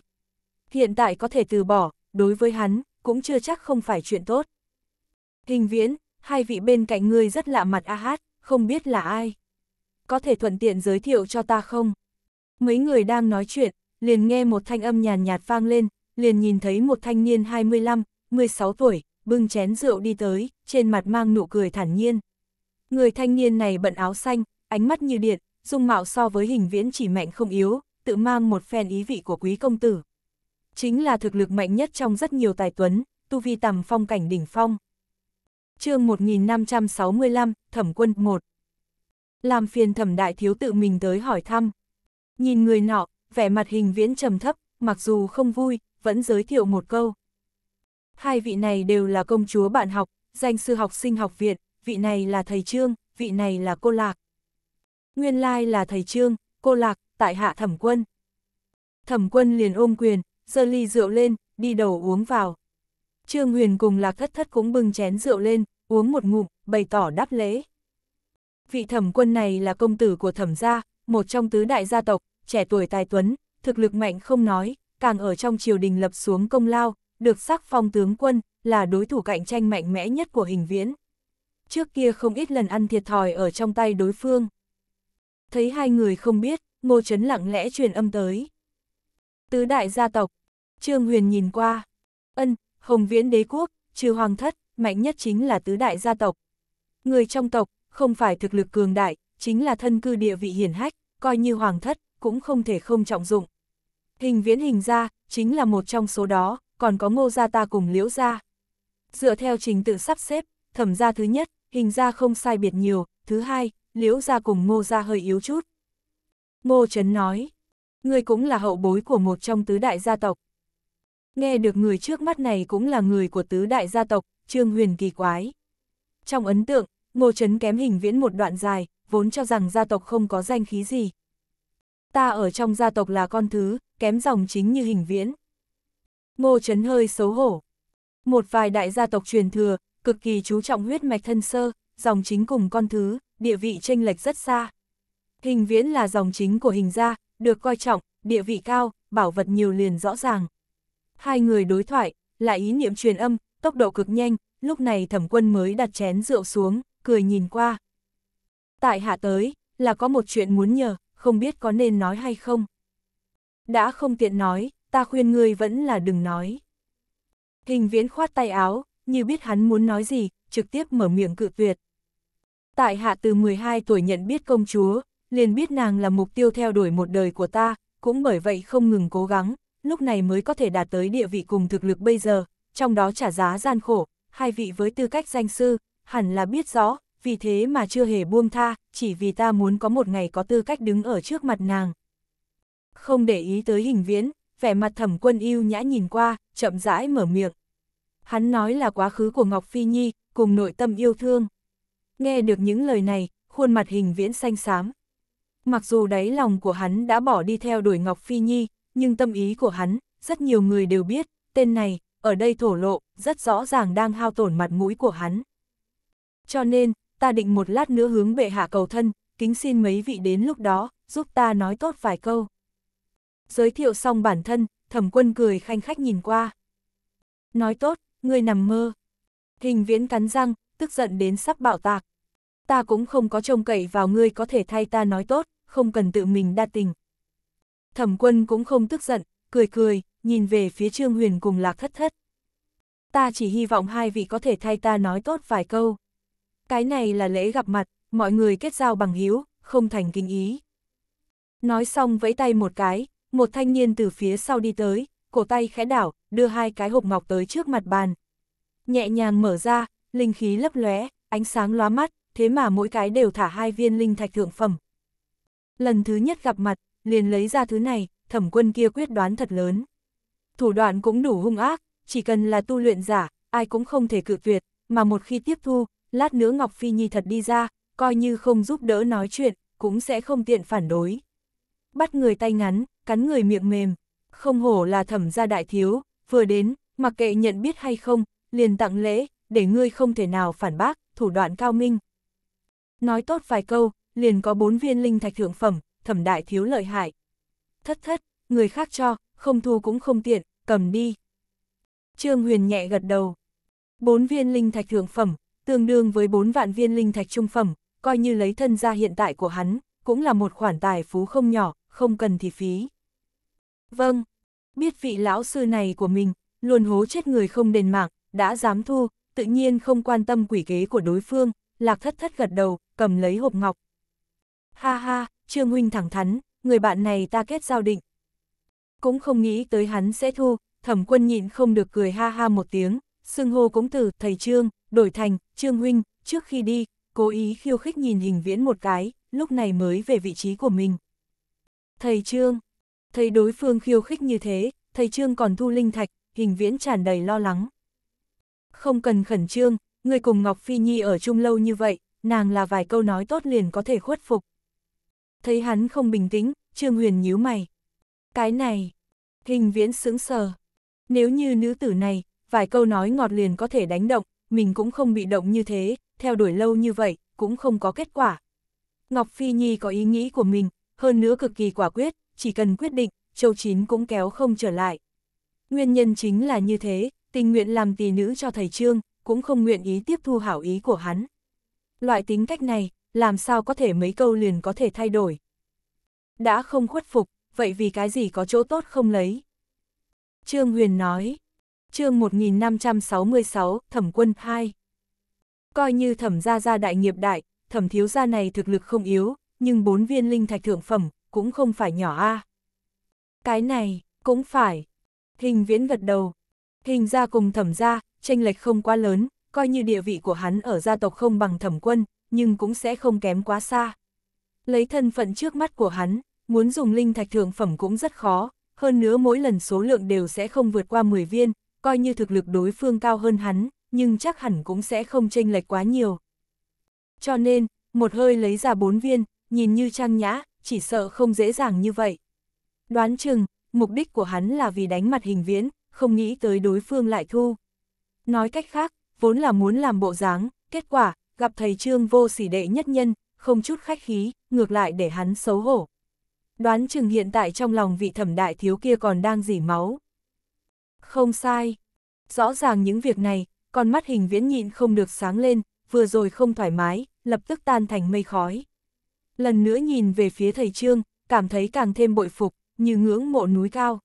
Hiện tại có thể từ bỏ, đối với hắn, cũng chưa chắc không phải chuyện tốt. Hình viễn, hai vị bên cạnh ngươi rất lạ mặt a hát, không biết là ai. Có thể thuận tiện giới thiệu cho ta không? Mấy người đang nói chuyện, liền nghe một thanh âm nhàn nhạt vang lên, liền nhìn thấy một thanh niên 25, 16 tuổi, bưng chén rượu đi tới, trên mặt mang nụ cười thản nhiên. Người thanh niên này bận áo xanh, ánh mắt như điện, dung mạo so với hình viễn chỉ mạnh không yếu, tự mang một phen ý vị của quý công tử. Chính là thực lực mạnh nhất trong rất nhiều tài tuấn, tu vi tầm phong cảnh đỉnh phong. chương 1565, Thẩm quân 1 Làm phiền thẩm đại thiếu tự mình tới hỏi thăm. Nhìn người nọ, vẻ mặt hình viễn trầm thấp, mặc dù không vui, vẫn giới thiệu một câu. Hai vị này đều là công chúa bạn học, danh sư học sinh học viện, vị này là thầy Trương, vị này là cô Lạc. Nguyên lai là thầy Trương, cô Lạc, tại hạ thẩm quân. Thẩm quân liền ôm quyền, giơ ly rượu lên, đi đầu uống vào. Trương Huyền cùng Lạc Thất Thất cũng bưng chén rượu lên, uống một ngụm, bày tỏ đáp lễ. Vị thẩm quân này là công tử của thẩm gia, một trong tứ đại gia tộc, trẻ tuổi tài tuấn, thực lực mạnh không nói, càng ở trong triều đình lập xuống công lao, được sắc phong tướng quân, là đối thủ cạnh tranh mạnh mẽ nhất của hình viễn trước kia không ít lần ăn thiệt thòi ở trong tay đối phương. Thấy hai người không biết, Ngô Trấn lặng lẽ truyền âm tới. Tứ đại gia tộc, Trương Huyền nhìn qua, ân, Hồng Viễn đế quốc, trừ hoàng thất, mạnh nhất chính là tứ đại gia tộc. Người trong tộc, không phải thực lực cường đại, chính là thân cư địa vị hiển hách, coi như hoàng thất, cũng không thể không trọng dụng. Hình viễn hình gia, chính là một trong số đó, còn có ngô gia ta cùng liễu gia. Dựa theo trình tự sắp xếp, thẩm gia thứ nhất, hình ra không sai biệt nhiều, thứ hai, liễu ra cùng ngô ra hơi yếu chút. Ngô Trấn nói, người cũng là hậu bối của một trong tứ đại gia tộc. Nghe được người trước mắt này cũng là người của tứ đại gia tộc, Trương Huyền kỳ quái. Trong ấn tượng, Ngô Trấn kém hình viễn một đoạn dài, vốn cho rằng gia tộc không có danh khí gì. Ta ở trong gia tộc là con thứ, kém dòng chính như hình viễn. Ngô Trấn hơi xấu hổ. Một vài đại gia tộc truyền thừa, cực kỳ chú trọng huyết mạch thân sơ, dòng chính cùng con thứ, địa vị chênh lệch rất xa. Hình viễn là dòng chính của hình gia, được coi trọng, địa vị cao, bảo vật nhiều liền rõ ràng. Hai người đối thoại, lại ý niệm truyền âm, tốc độ cực nhanh, lúc này thẩm quân mới đặt chén rượu xuống, cười nhìn qua. Tại hạ tới, là có một chuyện muốn nhờ, không biết có nên nói hay không. Đã không tiện nói, ta khuyên ngươi vẫn là đừng nói. Hình viễn khoát tay áo, như biết hắn muốn nói gì, trực tiếp mở miệng cự tuyệt. Tại hạ từ 12 tuổi nhận biết công chúa, liền biết nàng là mục tiêu theo đuổi một đời của ta, cũng bởi vậy không ngừng cố gắng, lúc này mới có thể đạt tới địa vị cùng thực lực bây giờ, trong đó trả giá gian khổ, hai vị với tư cách danh sư, hẳn là biết rõ, vì thế mà chưa hề buông tha, chỉ vì ta muốn có một ngày có tư cách đứng ở trước mặt nàng. Không để ý tới hình viễn, vẻ mặt thẩm quân yêu nhã nhìn qua, chậm rãi mở miệng hắn nói là quá khứ của Ngọc Phi Nhi, cùng nội tâm yêu thương. Nghe được những lời này, khuôn mặt hình viễn xanh xám. Mặc dù đáy lòng của hắn đã bỏ đi theo đuổi Ngọc Phi Nhi, nhưng tâm ý của hắn, rất nhiều người đều biết, tên này, ở đây thổ lộ, rất rõ ràng đang hao tổn mặt mũi của hắn. Cho nên, ta định một lát nữa hướng bệ hạ cầu thân, kính xin mấy vị đến lúc đó, giúp ta nói tốt vài câu. Giới thiệu xong bản thân, thẩm quân cười khanh khách nhìn qua. Nói tốt, ngươi nằm mơ. Hình viễn cắn răng, tức giận đến sắp bạo tạc. Ta cũng không có trông cậy vào ngươi có thể thay ta nói tốt, không cần tự mình đa tình. Thẩm quân cũng không tức giận, cười cười, nhìn về phía Trương Huyền cùng lạc thất thất. Ta chỉ hy vọng hai vị có thể thay ta nói tốt vài câu. Cái này là lễ gặp mặt, mọi người kết giao bằng hiếu, không thành kinh ý. Nói xong vẫy tay một cái, một thanh niên từ phía sau đi tới, cổ tay khẽ đảo, đưa hai cái hộp ngọc tới trước mặt bàn. Nhẹ nhàng mở ra, linh khí lấp lóe, ánh sáng lóa mắt, thế mà mỗi cái đều thả hai viên linh thạch thượng phẩm. Lần thứ nhất gặp mặt, liền lấy ra thứ này, thẩm quân kia quyết đoán thật lớn. Thủ đoạn cũng đủ hung ác, chỉ cần là tu luyện giả, ai cũng không thể cự tuyệt, mà một khi tiếp thu, lát nữa Ngọc Phi Nhi thật đi ra, coi như không giúp đỡ nói chuyện, cũng sẽ không tiện phản đối. Bắt người tay ngắn, cắn người miệng mềm, không hổ là thẩm gia đại thiếu, vừa đến, mặc kệ nhận biết hay không, liền tặng lễ, để ngươi không thể nào phản bác, thủ đoạn cao minh. Nói tốt vài câu, liền có bốn viên linh thạch thượng phẩm, thẩm đại thiếu lợi hại. Thất thất, người khác cho, không thu cũng không tiện, cầm đi. Trương Huyền nhẹ gật đầu. Bốn viên linh thạch thượng phẩm, tương đương với bốn vạn viên linh thạch trung phẩm, coi như lấy thân gia hiện tại của hắn, cũng là một khoản tài phú không nhỏ, không cần thì phí. Vâng, biết vị lão sư này của mình, luôn hố chết người không đền mạng, đã dám thu, tự nhiên không quan tâm quỷ kế của đối phương, lạc thất thất gật đầu, cầm lấy hộp ngọc. Ha ha, Trương Huynh thẳng thắn, người bạn này ta kết giao định. Cũng không nghĩ tới hắn sẽ thu, thẩm quân nhịn không được cười ha ha một tiếng, xưng hô cũng từ thầy Trương, đổi thành, Trương Huynh, trước khi đi, cố ý khiêu khích nhìn hình viễn một cái, lúc này mới về vị trí của mình. Thầy Trương, Thấy đối phương khiêu khích như thế, thầy Trương còn thu linh thạch, hình viễn tràn đầy lo lắng. Không cần khẩn trương, người cùng Ngọc Phi Nhi ở chung lâu như vậy, nàng là vài câu nói tốt liền có thể khuất phục. Thấy hắn không bình tĩnh, Trương Huyền nhíu mày. Cái này, hình viễn sững sờ. Nếu như nữ tử này, vài câu nói ngọt liền có thể đánh động, mình cũng không bị động như thế, theo đuổi lâu như vậy, cũng không có kết quả. Ngọc Phi Nhi có ý nghĩ của mình, hơn nữa cực kỳ quả quyết, chỉ cần quyết định, Châu Chín cũng kéo không trở lại. Nguyên nhân chính là như thế, tình nguyện làm tỳ nữ cho thầy Trương, cũng không nguyện ý tiếp thu hảo ý của hắn. Loại tính cách này, làm sao có thể mấy câu liền có thể thay đổi. Đã không khuất phục, vậy vì cái gì có chỗ tốt không lấy? Trương Huyền nói, chương 1566, thẩm quân 2. Coi như thẩm gia gia đại nghiệp đại, thẩm thiếu gia này thực lực không yếu, nhưng bốn viên linh thạch thượng phẩm, cũng không phải nhỏ a. À. Cái này, cũng phải. Hình viễn gật đầu. Hình ra cùng thẩm ra, tranh lệch không quá lớn, coi như địa vị của hắn ở gia tộc không bằng thẩm quân, nhưng cũng sẽ không kém quá xa. Lấy thân phận trước mắt của hắn, muốn dùng linh thạch thượng phẩm cũng rất khó, hơn nữa mỗi lần số lượng đều sẽ không vượt qua 10 viên, coi như thực lực đối phương cao hơn hắn, nhưng chắc hẳn cũng sẽ không tranh lệch quá nhiều. Cho nên, một hơi lấy ra 4 viên, nhìn như trang nhã, chỉ sợ không dễ dàng như vậy. Đoán chừng, mục đích của hắn là vì đánh mặt hình viễn, không nghĩ tới đối phương lại thu. Nói cách khác, vốn là muốn làm bộ dáng, kết quả, gặp thầy trương vô sỉ đệ nhất nhân, không chút khách khí, ngược lại để hắn xấu hổ. Đoán chừng hiện tại trong lòng vị thẩm đại thiếu kia còn đang dỉ máu. Không sai. Rõ ràng những việc này, con mắt hình viễn nhịn không được sáng lên, vừa rồi không thoải mái, lập tức tan thành mây khói lần nữa nhìn về phía thầy Trương, cảm thấy càng thêm bội phục, như ngưỡng mộ núi cao.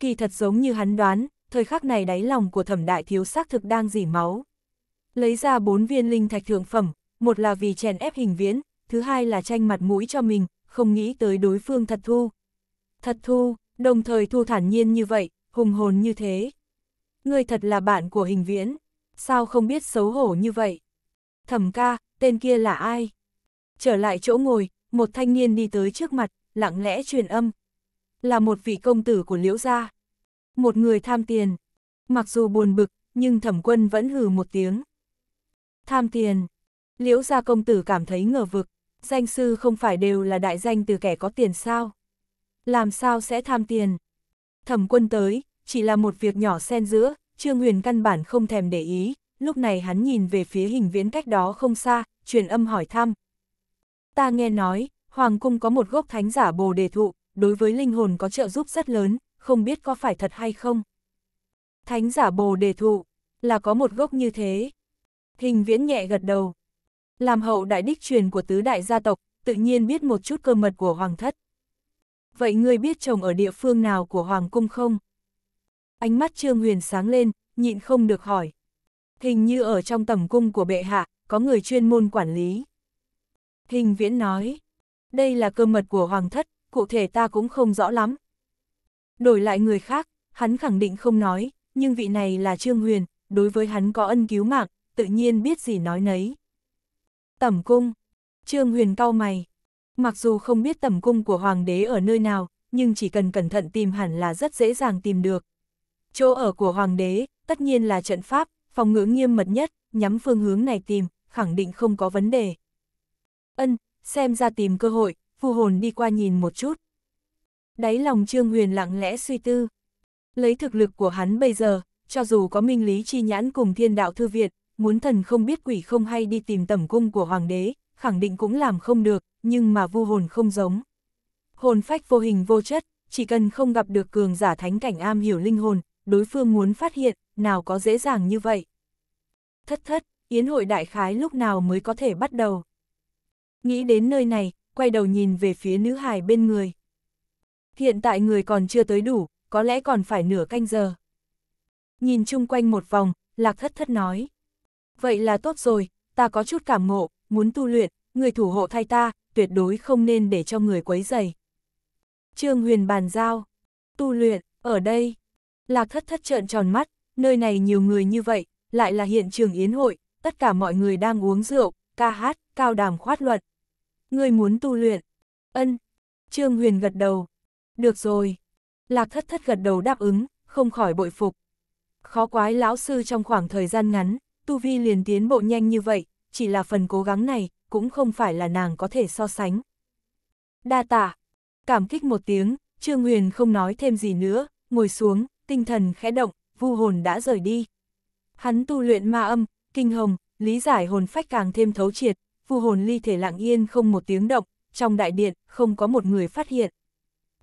Kỳ thật giống như hắn đoán, thời khắc này đáy lòng của thẩm đại thiếu xác thực đang dỉ máu. Lấy ra bốn viên linh thạch thượng phẩm, một là vì chèn ép hình viễn, thứ hai là tranh mặt mũi cho mình, không nghĩ tới đối phương thật thu. Thật thu, đồng thời thu thản nhiên như vậy, hùng hồn như thế. Người thật là bạn của hình viễn, sao không biết xấu hổ như vậy? Thẩm ca, tên kia là ai? Trở lại chỗ ngồi, một thanh niên đi tới trước mặt, lặng lẽ truyền âm. Là một vị công tử của Liễu Gia. Một người tham tiền. Mặc dù buồn bực, nhưng thẩm quân vẫn hừ một tiếng. Tham tiền. Liễu Gia công tử cảm thấy ngờ vực. Danh sư không phải đều là đại danh từ kẻ có tiền sao? Làm sao sẽ tham tiền? Thẩm quân tới, chỉ là một việc nhỏ xen giữa, Trương Huyền căn bản không thèm để ý, lúc này hắn nhìn về phía hình viễn cách đó không xa, truyền âm hỏi thăm, Ta nghe nói, Hoàng Cung có một gốc thánh giả bồ đề thụ, đối với linh hồn có trợ giúp rất lớn, không biết có phải thật hay không. Thánh giả bồ đề thụ, là có một gốc như thế. Hình viễn nhẹ gật đầu. Làm hậu đại đích truyền của tứ đại gia tộc, tự nhiên biết một chút cơ mật của Hoàng thất. Vậy ngươi biết chồng ở địa phương nào của Hoàng Cung không? Ánh mắt Trương Huyền sáng lên, nhịn không được hỏi. Hình như ở trong tầm cung của bệ hạ, có người chuyên môn quản lý. Hình viễn nói, đây là cơ mật của hoàng thất, cụ thể ta cũng không rõ lắm. Đổi lại người khác, hắn khẳng định không nói, nhưng vị này là Trương Huyền, đối với hắn có ân cứu mạng, tự nhiên biết gì nói nấy. Tẩm cung, Trương Huyền cau mày. Mặc dù không biết tẩm cung của hoàng đế ở nơi nào, nhưng chỉ cần cẩn thận tìm hẳn là rất dễ dàng tìm được. Chỗ ở của hoàng đế, tất nhiên là trận pháp, phòng ngữ nghiêm mật nhất, nhắm phương hướng này tìm, khẳng định không có vấn đề. Ân, xem ra tìm cơ hội, phù hồn đi qua nhìn một chút. Đáy lòng Trương Huyền lặng lẽ suy tư. Lấy thực lực của hắn bây giờ, cho dù có minh lý chi nhãn cùng thiên đạo thư viện, muốn thần không biết quỷ không hay đi tìm tẩm cung của hoàng đế, khẳng định cũng làm không được, nhưng mà vu hồn không giống. Hồn phách vô hình vô chất, chỉ cần không gặp được cường giả thánh cảnh am hiểu linh hồn, đối phương muốn phát hiện, nào có dễ dàng như vậy. Thất thất, yến hội đại khái lúc nào mới có thể bắt đầu nghĩ đến nơi này, quay đầu nhìn về phía nữ hài bên người. Hiện tại người còn chưa tới đủ, có lẽ còn phải nửa canh giờ. Nhìn chung quanh một vòng, lạc thất thất nói. Vậy là tốt rồi, ta có chút cảm ngộ, muốn tu luyện, người thủ hộ thay ta, tuyệt đối không nên để cho người quấy dày. Trương huyền bàn giao, tu luyện, ở đây. Lạc thất thất trợn tròn mắt, nơi này nhiều người như vậy, lại là hiện trường yến hội, tất cả mọi người đang uống rượu, ca hát, cao đàm khoát luận. Ngươi muốn tu luyện. Ân. Trương Huyền gật đầu. Được rồi. Lạc thất thất gật đầu đáp ứng, không khỏi bội phục. Khó quái lão sư trong khoảng thời gian ngắn, tu vi liền tiến bộ nhanh như vậy, chỉ là phần cố gắng này, cũng không phải là nàng có thể so sánh. Đa tạ. Cảm kích một tiếng, Trương Huyền không nói thêm gì nữa, ngồi xuống, tinh thần khẽ động, vu hồn đã rời đi. Hắn tu luyện ma âm, kinh hồng, lý giải hồn phách càng thêm thấu triệt, vu hồn ly thể lặng yên không một tiếng động, trong đại điện, không có một người phát hiện.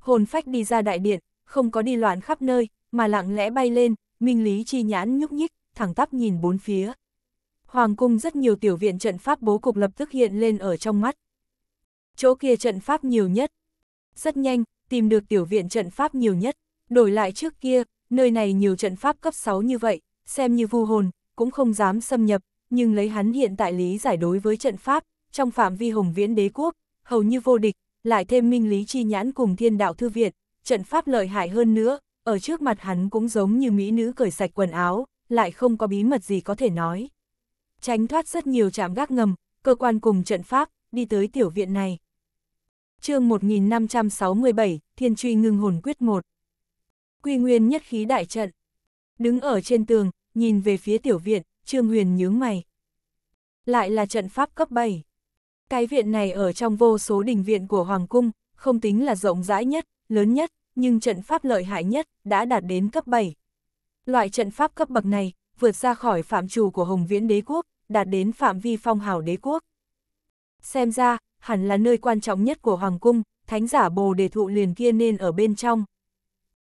Hồn phách đi ra đại điện, không có đi loạn khắp nơi, mà lặng lẽ bay lên, minh lý chi nhãn nhúc nhích, thẳng tắp nhìn bốn phía. Hoàng cung rất nhiều tiểu viện trận pháp bố cục lập tức hiện lên ở trong mắt. Chỗ kia trận pháp nhiều nhất. Rất nhanh, tìm được tiểu viện trận pháp nhiều nhất. Đổi lại trước kia, nơi này nhiều trận pháp cấp 6 như vậy, xem như vu hồn, cũng không dám xâm nhập, nhưng lấy hắn hiện tại lý giải đối với trận pháp, trong phạm vi hồng viễn đế quốc, hầu như vô địch, lại thêm minh lý chi nhãn cùng thiên đạo thư viện, trận pháp lợi hại hơn nữa, ở trước mặt hắn cũng giống như mỹ nữ cởi sạch quần áo, lại không có bí mật gì có thể nói. Tránh thoát rất nhiều chạm gác ngầm, cơ quan cùng trận pháp, đi tới tiểu viện này. chương 1567, Thiên Truy Ngưng Hồn Quyết 1 Quy Nguyên Nhất Khí Đại Trận Đứng ở trên tường, nhìn về phía tiểu viện, Trương Huyền nhướng mày. Lại là trận pháp cấp 7. Cái viện này ở trong vô số đình viện của Hoàng Cung, không tính là rộng rãi nhất, lớn nhất, nhưng trận pháp lợi hại nhất đã đạt đến cấp 7. Loại trận pháp cấp bậc này vượt ra khỏi phạm trù của Hồng Viễn Đế Quốc, đạt đến phạm vi phong hào đế quốc. Xem ra, hẳn là nơi quan trọng nhất của Hoàng Cung, thánh giả bồ đề thụ liền kia nên ở bên trong.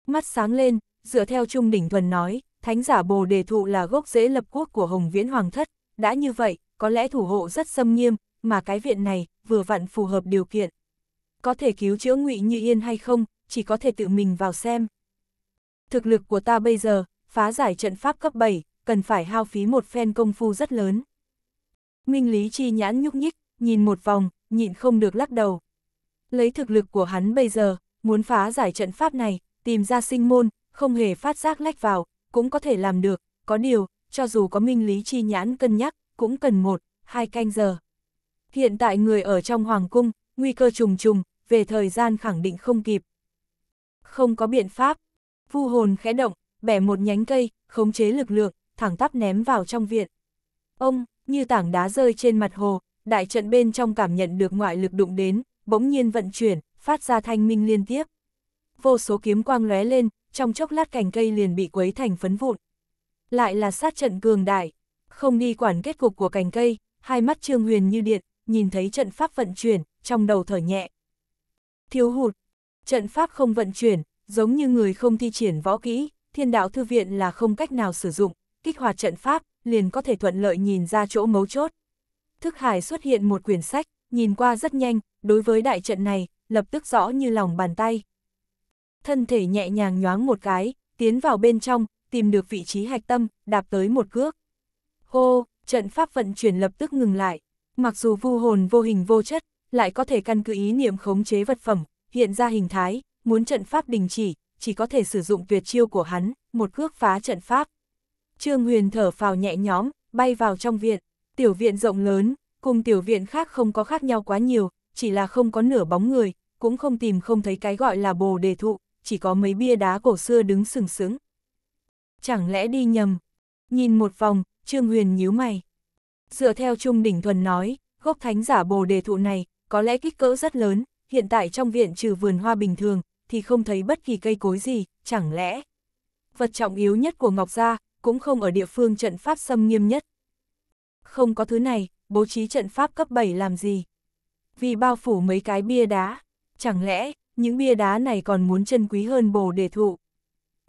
Mắt sáng lên, dựa theo Trung Đỉnh Thuần nói, thánh giả bồ đề thụ là gốc rễ lập quốc của Hồng Viễn Hoàng Thất, đã như vậy, có lẽ thủ hộ rất xâm nghiêm, mà cái viện này vừa vặn phù hợp điều kiện. Có thể cứu chữa ngụy Như Yên hay không, chỉ có thể tự mình vào xem. Thực lực của ta bây giờ, phá giải trận pháp cấp 7, cần phải hao phí một phen công phu rất lớn. Minh Lý Chi nhãn nhúc nhích, nhìn một vòng, nhịn không được lắc đầu. Lấy thực lực của hắn bây giờ, muốn phá giải trận pháp này, tìm ra sinh môn, không hề phát giác lách vào, cũng có thể làm được, có điều, cho dù có minh lý chi nhãn cân nhắc, cũng cần một, hai canh giờ. Hiện tại người ở trong hoàng cung, nguy cơ trùng trùng, về thời gian khẳng định không kịp. Không có biện pháp, vu hồn khẽ động, bẻ một nhánh cây, khống chế lực lượng, thẳng tắp ném vào trong viện. Ông, như tảng đá rơi trên mặt hồ, đại trận bên trong cảm nhận được ngoại lực đụng đến, bỗng nhiên vận chuyển, phát ra thanh minh liên tiếp. Vô số kiếm quang lóe lên, trong chốc lát cành cây liền bị quấy thành phấn vụn. Lại là sát trận cường đại, không đi quản kết cục của cành cây, hai mắt Trương Huyền như điện, nhìn thấy trận pháp vận chuyển, trong đầu thở nhẹ. Thiếu hụt, trận pháp không vận chuyển, giống như người không thi triển võ kỹ, thiên đạo thư viện là không cách nào sử dụng, kích hoạt trận pháp, liền có thể thuận lợi nhìn ra chỗ mấu chốt. Thức Hải xuất hiện một quyển sách, nhìn qua rất nhanh, đối với đại trận này, lập tức rõ như lòng bàn tay thân thể nhẹ nhàng nhoáng một cái, tiến vào bên trong, tìm được vị trí hạch tâm, đạp tới một cước. Hô, trận pháp vận chuyển lập tức ngừng lại. Mặc dù vu hồn vô hình vô chất, lại có thể căn cứ ý niệm khống chế vật phẩm, hiện ra hình thái, muốn trận pháp đình chỉ, chỉ có thể sử dụng tuyệt chiêu của hắn, một cước phá trận pháp. Trương Huyền thở phào nhẹ nhõm, bay vào trong viện, tiểu viện rộng lớn, cùng tiểu viện khác không có khác nhau quá nhiều, chỉ là không có nửa bóng người, cũng không tìm không thấy cái gọi là bồ đề thụ, chỉ có mấy bia đá cổ xưa đứng sừng sững. Chẳng lẽ đi nhầm? Nhìn một vòng, Trương Huyền nhíu mày. Dựa theo Trung Đỉnh Thuần nói, gốc thánh giả bồ đề thụ này, có lẽ kích cỡ rất lớn, hiện tại trong viện trừ vườn hoa bình thường, thì không thấy bất kỳ cây cối gì, chẳng lẽ. Vật trọng yếu nhất của Ngọc Gia, cũng không ở địa phương trận pháp xâm nghiêm nhất. Không có thứ này, bố trí trận pháp cấp 7 làm gì? Vì bao phủ mấy cái bia đá, chẳng lẽ, những bia đá này còn muốn chân quý hơn bồ đề thụ.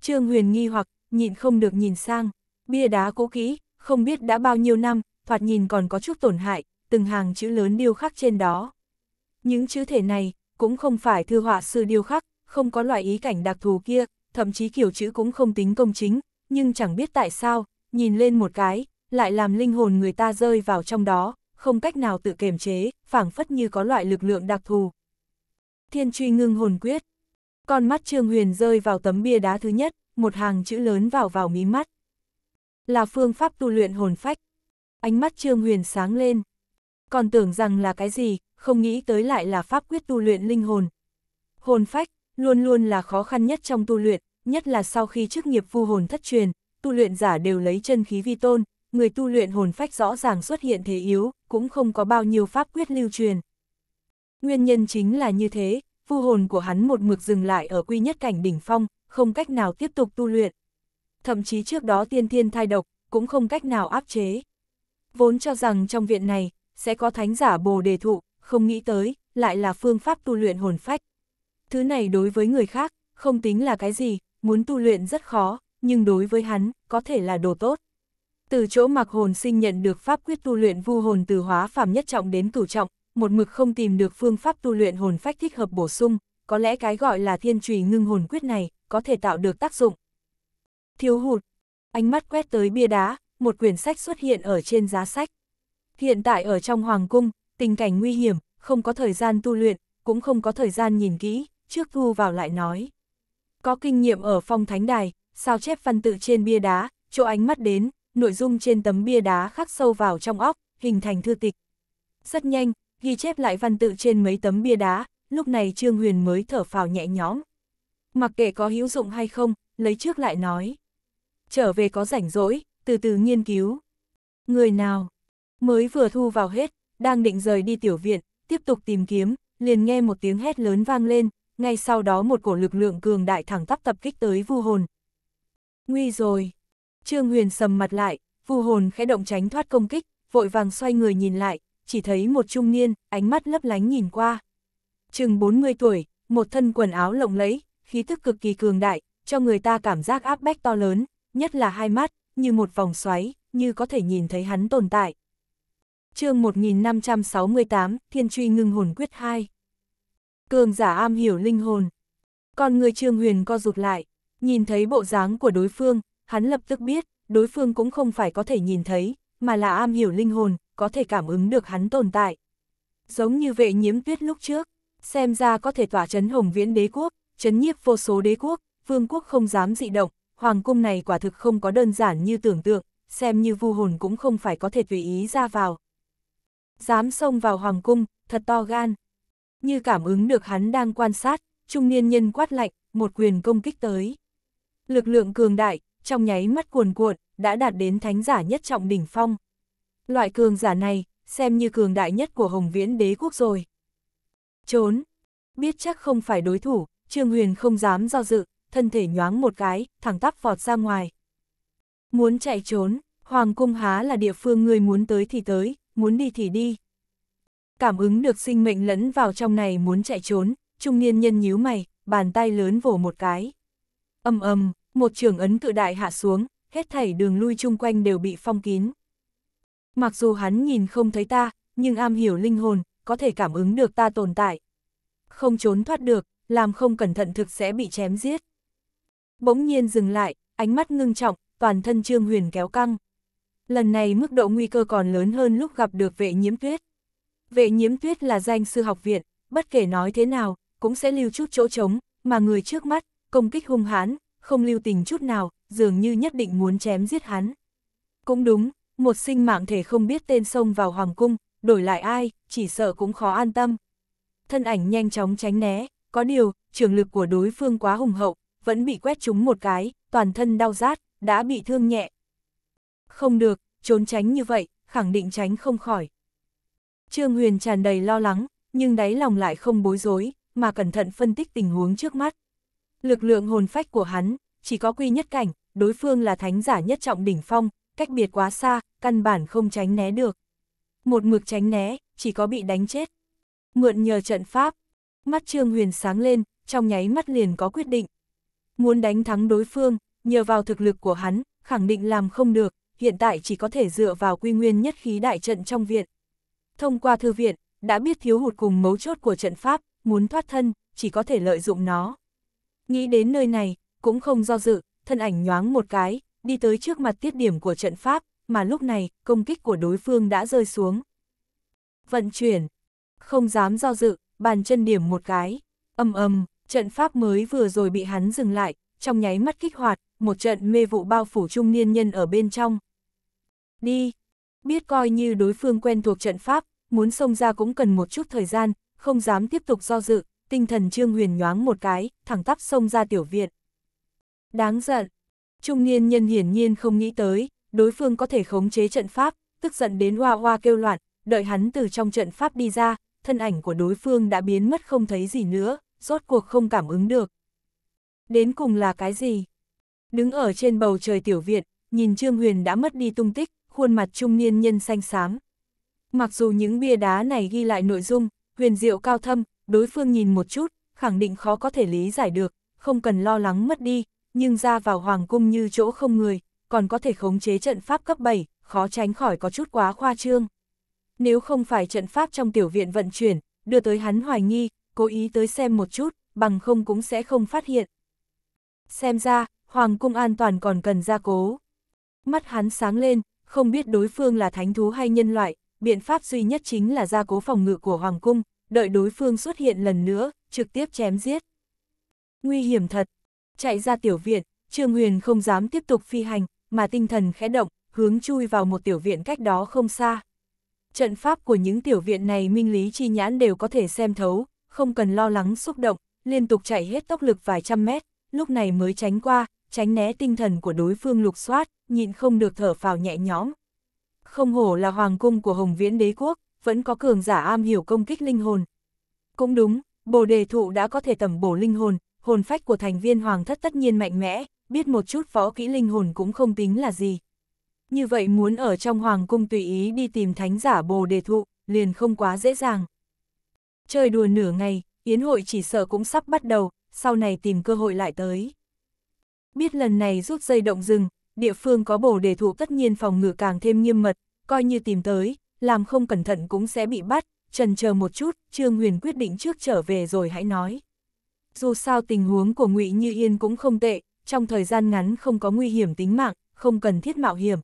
Trương Huyền nghi hoặc, nhịn không được nhìn sang, bia đá cũ kỹ, không biết đã bao nhiêu năm, thoạt nhìn còn có chút tổn hại, từng hàng chữ lớn điêu khắc trên đó. Những chữ thể này, cũng không phải thư họa sư điêu khắc, không có loại ý cảnh đặc thù kia, thậm chí kiểu chữ cũng không tính công chính, nhưng chẳng biết tại sao, nhìn lên một cái, lại làm linh hồn người ta rơi vào trong đó, không cách nào tự kiềm chế, phảng phất như có loại lực lượng đặc thù, Thiên truy ngưng hồn quyết. Con mắt Trương Huyền rơi vào tấm bia đá thứ nhất, một hàng chữ lớn vào vào mí mắt. Là phương pháp tu luyện hồn phách. Ánh mắt Trương Huyền sáng lên. Còn tưởng rằng là cái gì, không nghĩ tới lại là pháp quyết tu luyện linh hồn. Hồn phách, luôn luôn là khó khăn nhất trong tu luyện, nhất là sau khi chức nghiệp vu hồn thất truyền, tu luyện giả đều lấy chân khí vi tôn, người tu luyện hồn phách rõ ràng xuất hiện thế yếu, cũng không có bao nhiêu pháp quyết lưu truyền. Nguyên nhân chính là như thế, phu hồn của hắn một mực dừng lại ở quy nhất cảnh đỉnh phong, không cách nào tiếp tục tu luyện. Thậm chí trước đó tiên thiên thai độc, cũng không cách nào áp chế. Vốn cho rằng trong viện này, sẽ có thánh giả bồ đề thụ, không nghĩ tới, lại là phương pháp tu luyện hồn phách. Thứ này đối với người khác, không tính là cái gì, muốn tu luyện rất khó, nhưng đối với hắn, có thể là đồ tốt. Từ chỗ mặc hồn sinh nhận được pháp quyết tu luyện vu hồn từ hóa phàm nhất trọng đến cửu trọng, một mực không tìm được phương pháp tu luyện hồn phách thích hợp bổ sung, có lẽ cái gọi là thiên trùy ngưng hồn quyết này có thể tạo được tác dụng. Thiếu hụt, ánh mắt quét tới bia đá, một quyển sách xuất hiện ở trên giá sách. Hiện tại ở trong hoàng cung, tình cảnh nguy hiểm, không có thời gian tu luyện, cũng không có thời gian nhìn kỹ, trước thu vào lại nói. Có kinh nghiệm ở phong thánh đài, sao chép văn tự trên bia đá, chỗ ánh mắt đến, nội dung trên tấm bia đá khắc sâu vào trong óc, hình thành thư tịch. Rất nhanh, ghi chép lại văn tự trên mấy tấm bia đá, lúc này Trương Huyền mới thở phào nhẹ nhõm. Mặc kệ có hữu dụng hay không, lấy trước lại nói. Trở về có rảnh rỗi, từ từ nghiên cứu. Người nào? Mới vừa thu vào hết, đang định rời đi tiểu viện, tiếp tục tìm kiếm, liền nghe một tiếng hét lớn vang lên, ngay sau đó một cổ lực lượng cường đại thẳng tắp tập kích tới vu hồn. Nguy rồi! Trương Huyền sầm mặt lại, vu hồn khẽ động tránh thoát công kích, vội vàng xoay người nhìn lại, chỉ thấy một trung niên, ánh mắt lấp lánh nhìn qua. Chừng 40 tuổi, một thân quần áo lộng lẫy, khí thức cực kỳ cường đại, cho người ta cảm giác áp bách to lớn, nhất là hai mắt, như một vòng xoáy, như có thể nhìn thấy hắn tồn tại. chương 1568, Thiên Truy Ngưng Hồn Quyết 2 Cường giả am hiểu linh hồn. Còn người Trương Huyền co rụt lại, nhìn thấy bộ dáng của đối phương, hắn lập tức biết, đối phương cũng không phải có thể nhìn thấy, mà là am hiểu linh hồn, có thể cảm ứng được hắn tồn tại. Giống như vệ nhiễm tuyết lúc trước, xem ra có thể tỏa chấn hồng viễn đế quốc, chấn nhiếp vô số đế quốc, vương quốc không dám dị động, hoàng cung này quả thực không có đơn giản như tưởng tượng, xem như vu hồn cũng không phải có thể tùy ý ra vào. Dám xông vào hoàng cung, thật to gan. Như cảm ứng được hắn đang quan sát, trung niên nhân quát lạnh, một quyền công kích tới. Lực lượng cường đại, trong nháy mắt cuồn cuộn, đã đạt đến thánh giả nhất trọng đỉnh phong. Loại cường giả này, xem như cường đại nhất của Hồng Viễn đế quốc rồi. Trốn. Biết chắc không phải đối thủ, Trương Huyền không dám do dự, thân thể nhoáng một cái, thẳng tắp vọt ra ngoài. Muốn chạy trốn, Hoàng Cung Há là địa phương người muốn tới thì tới, muốn đi thì đi. Cảm ứng được sinh mệnh lẫn vào trong này muốn chạy trốn, trung niên nhân nhíu mày, bàn tay lớn vỗ một cái. Âm âm, một trường ấn cự đại hạ xuống, hết thảy đường lui chung quanh đều bị phong kín. Mặc dù hắn nhìn không thấy ta, nhưng am hiểu linh hồn, có thể cảm ứng được ta tồn tại. Không trốn thoát được, làm không cẩn thận thực sẽ bị chém giết. Bỗng nhiên dừng lại, ánh mắt ngưng trọng, toàn thân Trương Huyền kéo căng. Lần này mức độ nguy cơ còn lớn hơn lúc gặp được vệ nhiễm tuyết. Vệ nhiễm tuyết là danh sư học viện, bất kể nói thế nào, cũng sẽ lưu chút chỗ trống, mà người trước mắt, công kích hung hãn, không lưu tình chút nào, dường như nhất định muốn chém giết hắn. Cũng đúng, một sinh mạng thể không biết tên sông vào hoàng cung, đổi lại ai, chỉ sợ cũng khó an tâm. Thân ảnh nhanh chóng tránh né, có điều, trường lực của đối phương quá hùng hậu, vẫn bị quét trúng một cái, toàn thân đau rát, đã bị thương nhẹ. Không được, trốn tránh như vậy, khẳng định tránh không khỏi. Trương Huyền tràn đầy lo lắng, nhưng đáy lòng lại không bối rối, mà cẩn thận phân tích tình huống trước mắt. Lực lượng hồn phách của hắn, chỉ có quy nhất cảnh, đối phương là thánh giả nhất trọng đỉnh phong, cách biệt quá xa, căn bản không tránh né được. Một mực tránh né, chỉ có bị đánh chết. Mượn nhờ trận pháp, mắt Trương Huyền sáng lên, trong nháy mắt liền có quyết định. Muốn đánh thắng đối phương, nhờ vào thực lực của hắn, khẳng định làm không được, hiện tại chỉ có thể dựa vào quy nguyên nhất khí đại trận trong viện. Thông qua thư viện, đã biết thiếu hụt cùng mấu chốt của trận pháp, muốn thoát thân, chỉ có thể lợi dụng nó. Nghĩ đến nơi này, cũng không do dự, thân ảnh nhoáng một cái, đi tới trước mặt tiết điểm của trận pháp, mà lúc này, công kích của đối phương đã rơi xuống. Vận chuyển, không dám do dự, bàn chân điểm một cái, âm âm, trận pháp mới vừa rồi bị hắn dừng lại, trong nháy mắt kích hoạt, một trận mê vụ bao phủ trung niên nhân ở bên trong. Đi, biết coi như đối phương quen thuộc trận pháp, muốn xông ra cũng cần một chút thời gian, không dám tiếp tục do dự, tinh thần Trương Huyền nhoáng một cái, thẳng tắp xông ra tiểu viện. Đáng giận, Trung niên nhân hiển nhiên không nghĩ tới, đối phương có thể khống chế trận pháp, tức giận đến hoa hoa kêu loạn, đợi hắn từ trong trận pháp đi ra, thân ảnh của đối phương đã biến mất không thấy gì nữa, rốt cuộc không cảm ứng được. Đến cùng là cái gì? Đứng ở trên bầu trời tiểu viện, nhìn Trương Huyền đã mất đi tung tích, khuôn mặt trung niên nhân xanh xám. Mặc dù những bia đá này ghi lại nội dung, huyền diệu cao thâm, đối phương nhìn một chút, khẳng định khó có thể lý giải được, không cần lo lắng mất đi, nhưng ra vào hoàng cung như chỗ không người, còn có thể khống chế trận pháp cấp 7, khó tránh khỏi có chút quá khoa trương. Nếu không phải trận pháp trong tiểu viện vận chuyển, đưa tới hắn hoài nghi, cố ý tới xem một chút, bằng không cũng sẽ không phát hiện. Xem ra, hoàng cung an toàn còn cần gia cố. Mắt hắn sáng lên, không biết đối phương là thánh thú hay nhân loại, biện pháp duy nhất chính là gia cố phòng ngự của hoàng cung, đợi đối phương xuất hiện lần nữa, trực tiếp chém giết. Nguy hiểm thật, chạy ra tiểu viện, Trương Huyền không dám tiếp tục phi hành, mà tinh thần khẽ động, hướng chui vào một tiểu viện cách đó không xa. Trận pháp của những tiểu viện này minh lý chi nhãn đều có thể xem thấu, không cần lo lắng xúc động, liên tục chạy hết tốc lực vài trăm mét, lúc này mới tránh qua, tránh né tinh thần của đối phương lục soát, nhịn không được thở phào nhẹ nhõm. Không hổ là hoàng cung của Hồng Viễn đế quốc, vẫn có cường giả am hiểu công kích linh hồn. Cũng đúng, bồ đề thụ đã có thể tầm bổ linh hồn, hồn phách của thành viên hoàng thất tất nhiên mạnh mẽ, biết một chút võ kỹ linh hồn cũng không tính là gì. Như vậy muốn ở trong hoàng cung tùy ý đi tìm thánh giả bồ đề thụ, liền không quá dễ dàng. Chơi đùa nửa ngày, yến hội chỉ sợ cũng sắp bắt đầu, sau này tìm cơ hội lại tới. Biết lần này rút dây động rừng, địa phương có bồ đề thụ tất nhiên phòng ngừa càng thêm nghiêm mật, coi như tìm tới, làm không cẩn thận cũng sẽ bị bắt, trần chờ một chút, Trương Huyền quyết định trước trở về rồi hãy nói dù sao tình huống của ngụy Như Yên cũng không tệ, trong thời gian ngắn không có nguy hiểm tính mạng, không cần thiết mạo hiểm.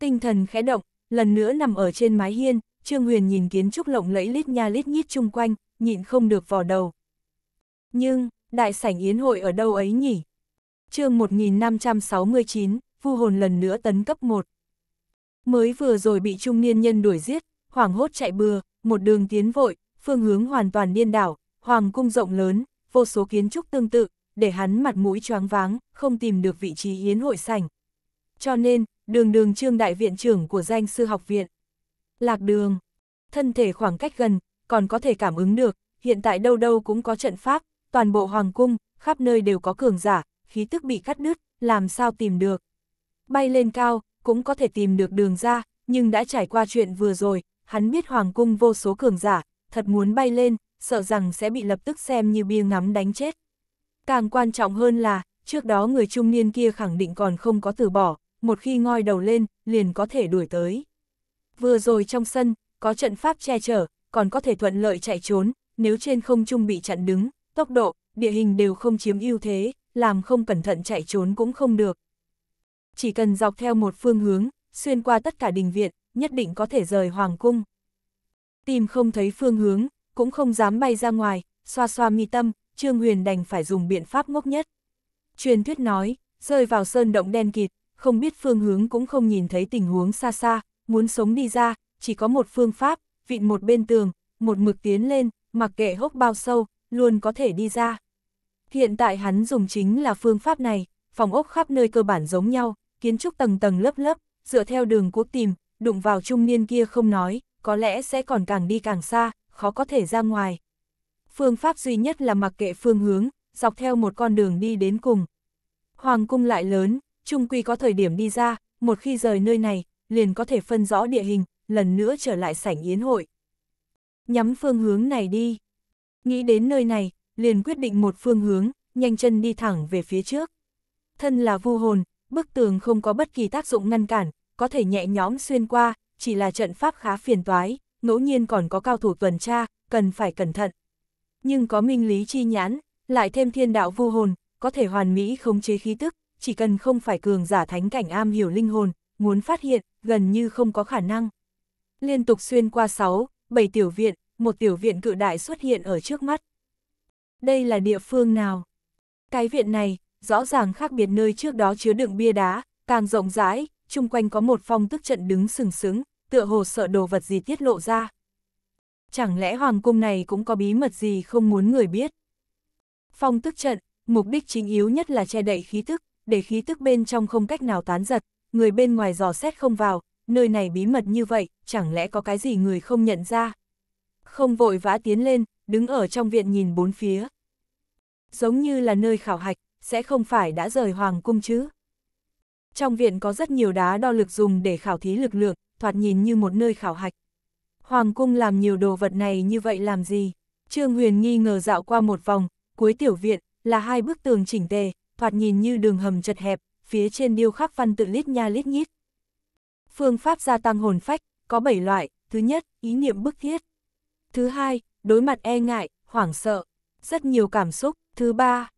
Tinh thần khẽ động, lần nữa nằm ở trên mái hiên, Trương Huyền nhìn kiến trúc lộng lẫy lít nha lít nhít chung quanh, nhịn không được vò đầu. Nhưng, đại sảnh yến hội ở đâu ấy nhỉ? chương 1569, vu hồn lần nữa tấn cấp 1. Mới vừa rồi bị trung niên nhân đuổi giết, hoảng hốt chạy bừa, một đường tiến vội, phương hướng hoàn toàn điên đảo, hoàng cung rộng lớn, vô số kiến trúc tương tự, để hắn mặt mũi choáng váng, không tìm được vị trí yến hội sảnh. Cho nên, đường đường trương đại viện trưởng của danh sư học viện. Lạc đường, thân thể khoảng cách gần, còn có thể cảm ứng được, hiện tại đâu đâu cũng có trận pháp, toàn bộ hoàng cung, khắp nơi đều có cường giả, khí tức bị cắt đứt, làm sao tìm được. Bay lên cao, cũng có thể tìm được đường ra, nhưng đã trải qua chuyện vừa rồi, hắn biết hoàng cung vô số cường giả, thật muốn bay lên, sợ rằng sẽ bị lập tức xem như bia ngắm đánh chết. Càng quan trọng hơn là, trước đó người trung niên kia khẳng định còn không có từ bỏ, một khi ngoi đầu lên, liền có thể đuổi tới. Vừa rồi trong sân, có trận pháp che chở, còn có thể thuận lợi chạy trốn, nếu trên không trung bị chặn đứng, tốc độ, địa hình đều không chiếm ưu thế, làm không cẩn thận chạy trốn cũng không được. Chỉ cần dọc theo một phương hướng, xuyên qua tất cả đình viện, nhất định có thể rời hoàng cung. Tìm không thấy phương hướng, cũng không dám bay ra ngoài, xoa xoa mi tâm, Trương Huyền đành phải dùng biện pháp ngốc nhất. Truyền thuyết nói, rơi vào sơn động đen kịt, không biết phương hướng cũng không nhìn thấy tình huống xa xa, muốn sống đi ra, chỉ có một phương pháp, vịn một bên tường, một mực tiến lên, mặc kệ hốc bao sâu, luôn có thể đi ra. Hiện tại hắn dùng chính là phương pháp này, phòng ốc khắp nơi cơ bản giống nhau, kiến trúc tầng tầng lớp lớp, dựa theo đường cũ tìm, đụng vào trung niên kia không nói, có lẽ sẽ còn càng đi càng xa, khó có thể ra ngoài. Phương pháp duy nhất là mặc kệ phương hướng, dọc theo một con đường đi đến cùng. Hoàng cung lại lớn, trung quy có thời điểm đi ra, một khi rời nơi này, liền có thể phân rõ địa hình, lần nữa trở lại sảnh yến hội. Nhắm phương hướng này đi. Nghĩ đến nơi này, liền quyết định một phương hướng, nhanh chân đi thẳng về phía trước. Thân là vu hồn, bức tường không có bất kỳ tác dụng ngăn cản, có thể nhẹ nhõm xuyên qua, chỉ là trận pháp khá phiền toái, ngẫu nhiên còn có cao thủ tuần tra, cần phải cẩn thận. Nhưng có minh lý chi nhãn, lại thêm thiên đạo vô hồn, có thể hoàn mỹ khống chế khí tức, chỉ cần không phải cường giả thánh cảnh am hiểu linh hồn, muốn phát hiện, gần như không có khả năng. Liên tục xuyên qua 6, 7 tiểu viện, một tiểu viện cự đại xuất hiện ở trước mắt. Đây là địa phương nào? Cái viện này, rõ ràng khác biệt nơi trước đó chứa đựng bia đá, càng rộng rãi, chung quanh có một phong tức trận đứng sừng sững, tựa hồ sợ đồ vật gì tiết lộ ra. Chẳng lẽ hoàng cung này cũng có bí mật gì không muốn người biết? Phong tức trận, mục đích chính yếu nhất là che đậy khí tức, để khí tức bên trong không cách nào tán giật, người bên ngoài dò xét không vào, nơi này bí mật như vậy, chẳng lẽ có cái gì người không nhận ra? Không vội vã tiến lên, đứng ở trong viện nhìn bốn phía. Giống như là nơi khảo hạch, sẽ không phải đã rời hoàng cung chứ? Trong viện có rất nhiều đá đo lực dùng để khảo thí lực lượng, thoạt nhìn như một nơi khảo hạch. Hoàng cung làm nhiều đồ vật này như vậy làm gì? Trương Huyền nghi ngờ dạo qua một vòng, cuối tiểu viện là hai bức tường chỉnh tề, thoạt nhìn như đường hầm chật hẹp, phía trên điêu khắc văn tự lít nha lít nhít. Phương pháp gia tăng hồn phách có 7 loại, thứ nhất, ý niệm bức thiết. Thứ hai, đối mặt e ngại, hoảng sợ, rất nhiều cảm xúc. Thứ ba,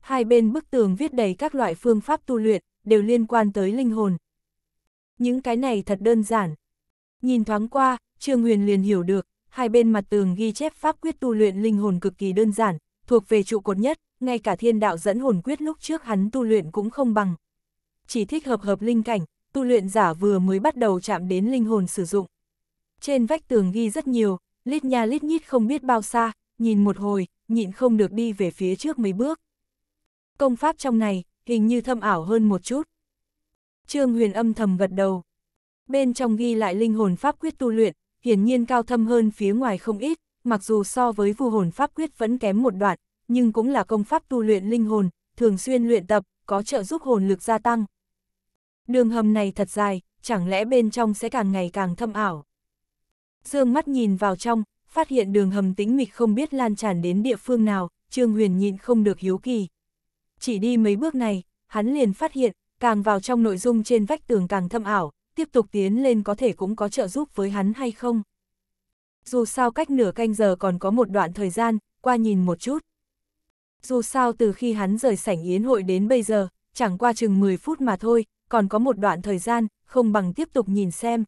hai bên bức tường viết đầy các loại phương pháp tu luyện, đều liên quan tới linh hồn, những cái này thật đơn giản. Nhìn thoáng qua, Trương Huyền liền hiểu được, hai bên mặt tường ghi chép pháp quyết tu luyện linh hồn cực kỳ đơn giản, thuộc về trụ cột nhất, ngay cả thiên đạo dẫn hồn quyết lúc trước hắn tu luyện cũng không bằng. Chỉ thích hợp hợp linh cảnh, tu luyện giả vừa mới bắt đầu chạm đến linh hồn sử dụng. Trên vách tường ghi rất nhiều, lít nha lít nhít không biết bao xa, nhìn một hồi, nhịn không được đi về phía trước mấy bước. Công pháp trong này, hình như thâm ảo hơn một chút. Trương Huyền âm thầm gật đầu. Bên trong ghi lại linh hồn pháp quyết tu luyện, hiển nhiên cao thâm hơn phía ngoài không ít, mặc dù so với vu hồn pháp quyết vẫn kém một đoạn, nhưng cũng là công pháp tu luyện linh hồn, thường xuyên luyện tập, có trợ giúp hồn lực gia tăng. Đường hầm này thật dài, chẳng lẽ bên trong sẽ càng ngày càng thâm ảo. Dương mắt nhìn vào trong, phát hiện đường hầm tĩnh mịch không biết lan tràn đến địa phương nào, Trương Huyền nhịn không được hiếu kỳ. Chỉ đi mấy bước này, hắn liền phát hiện, càng vào trong nội dung trên vách tường càng thâm ảo, tiếp tục tiến lên có thể cũng có trợ giúp với hắn hay không. Dù sao cách nửa canh giờ còn có một đoạn thời gian, qua nhìn một chút. Dù sao từ khi hắn rời sảnh yến hội đến bây giờ, chẳng qua chừng 10 phút mà thôi, còn có một đoạn thời gian, không bằng tiếp tục nhìn xem.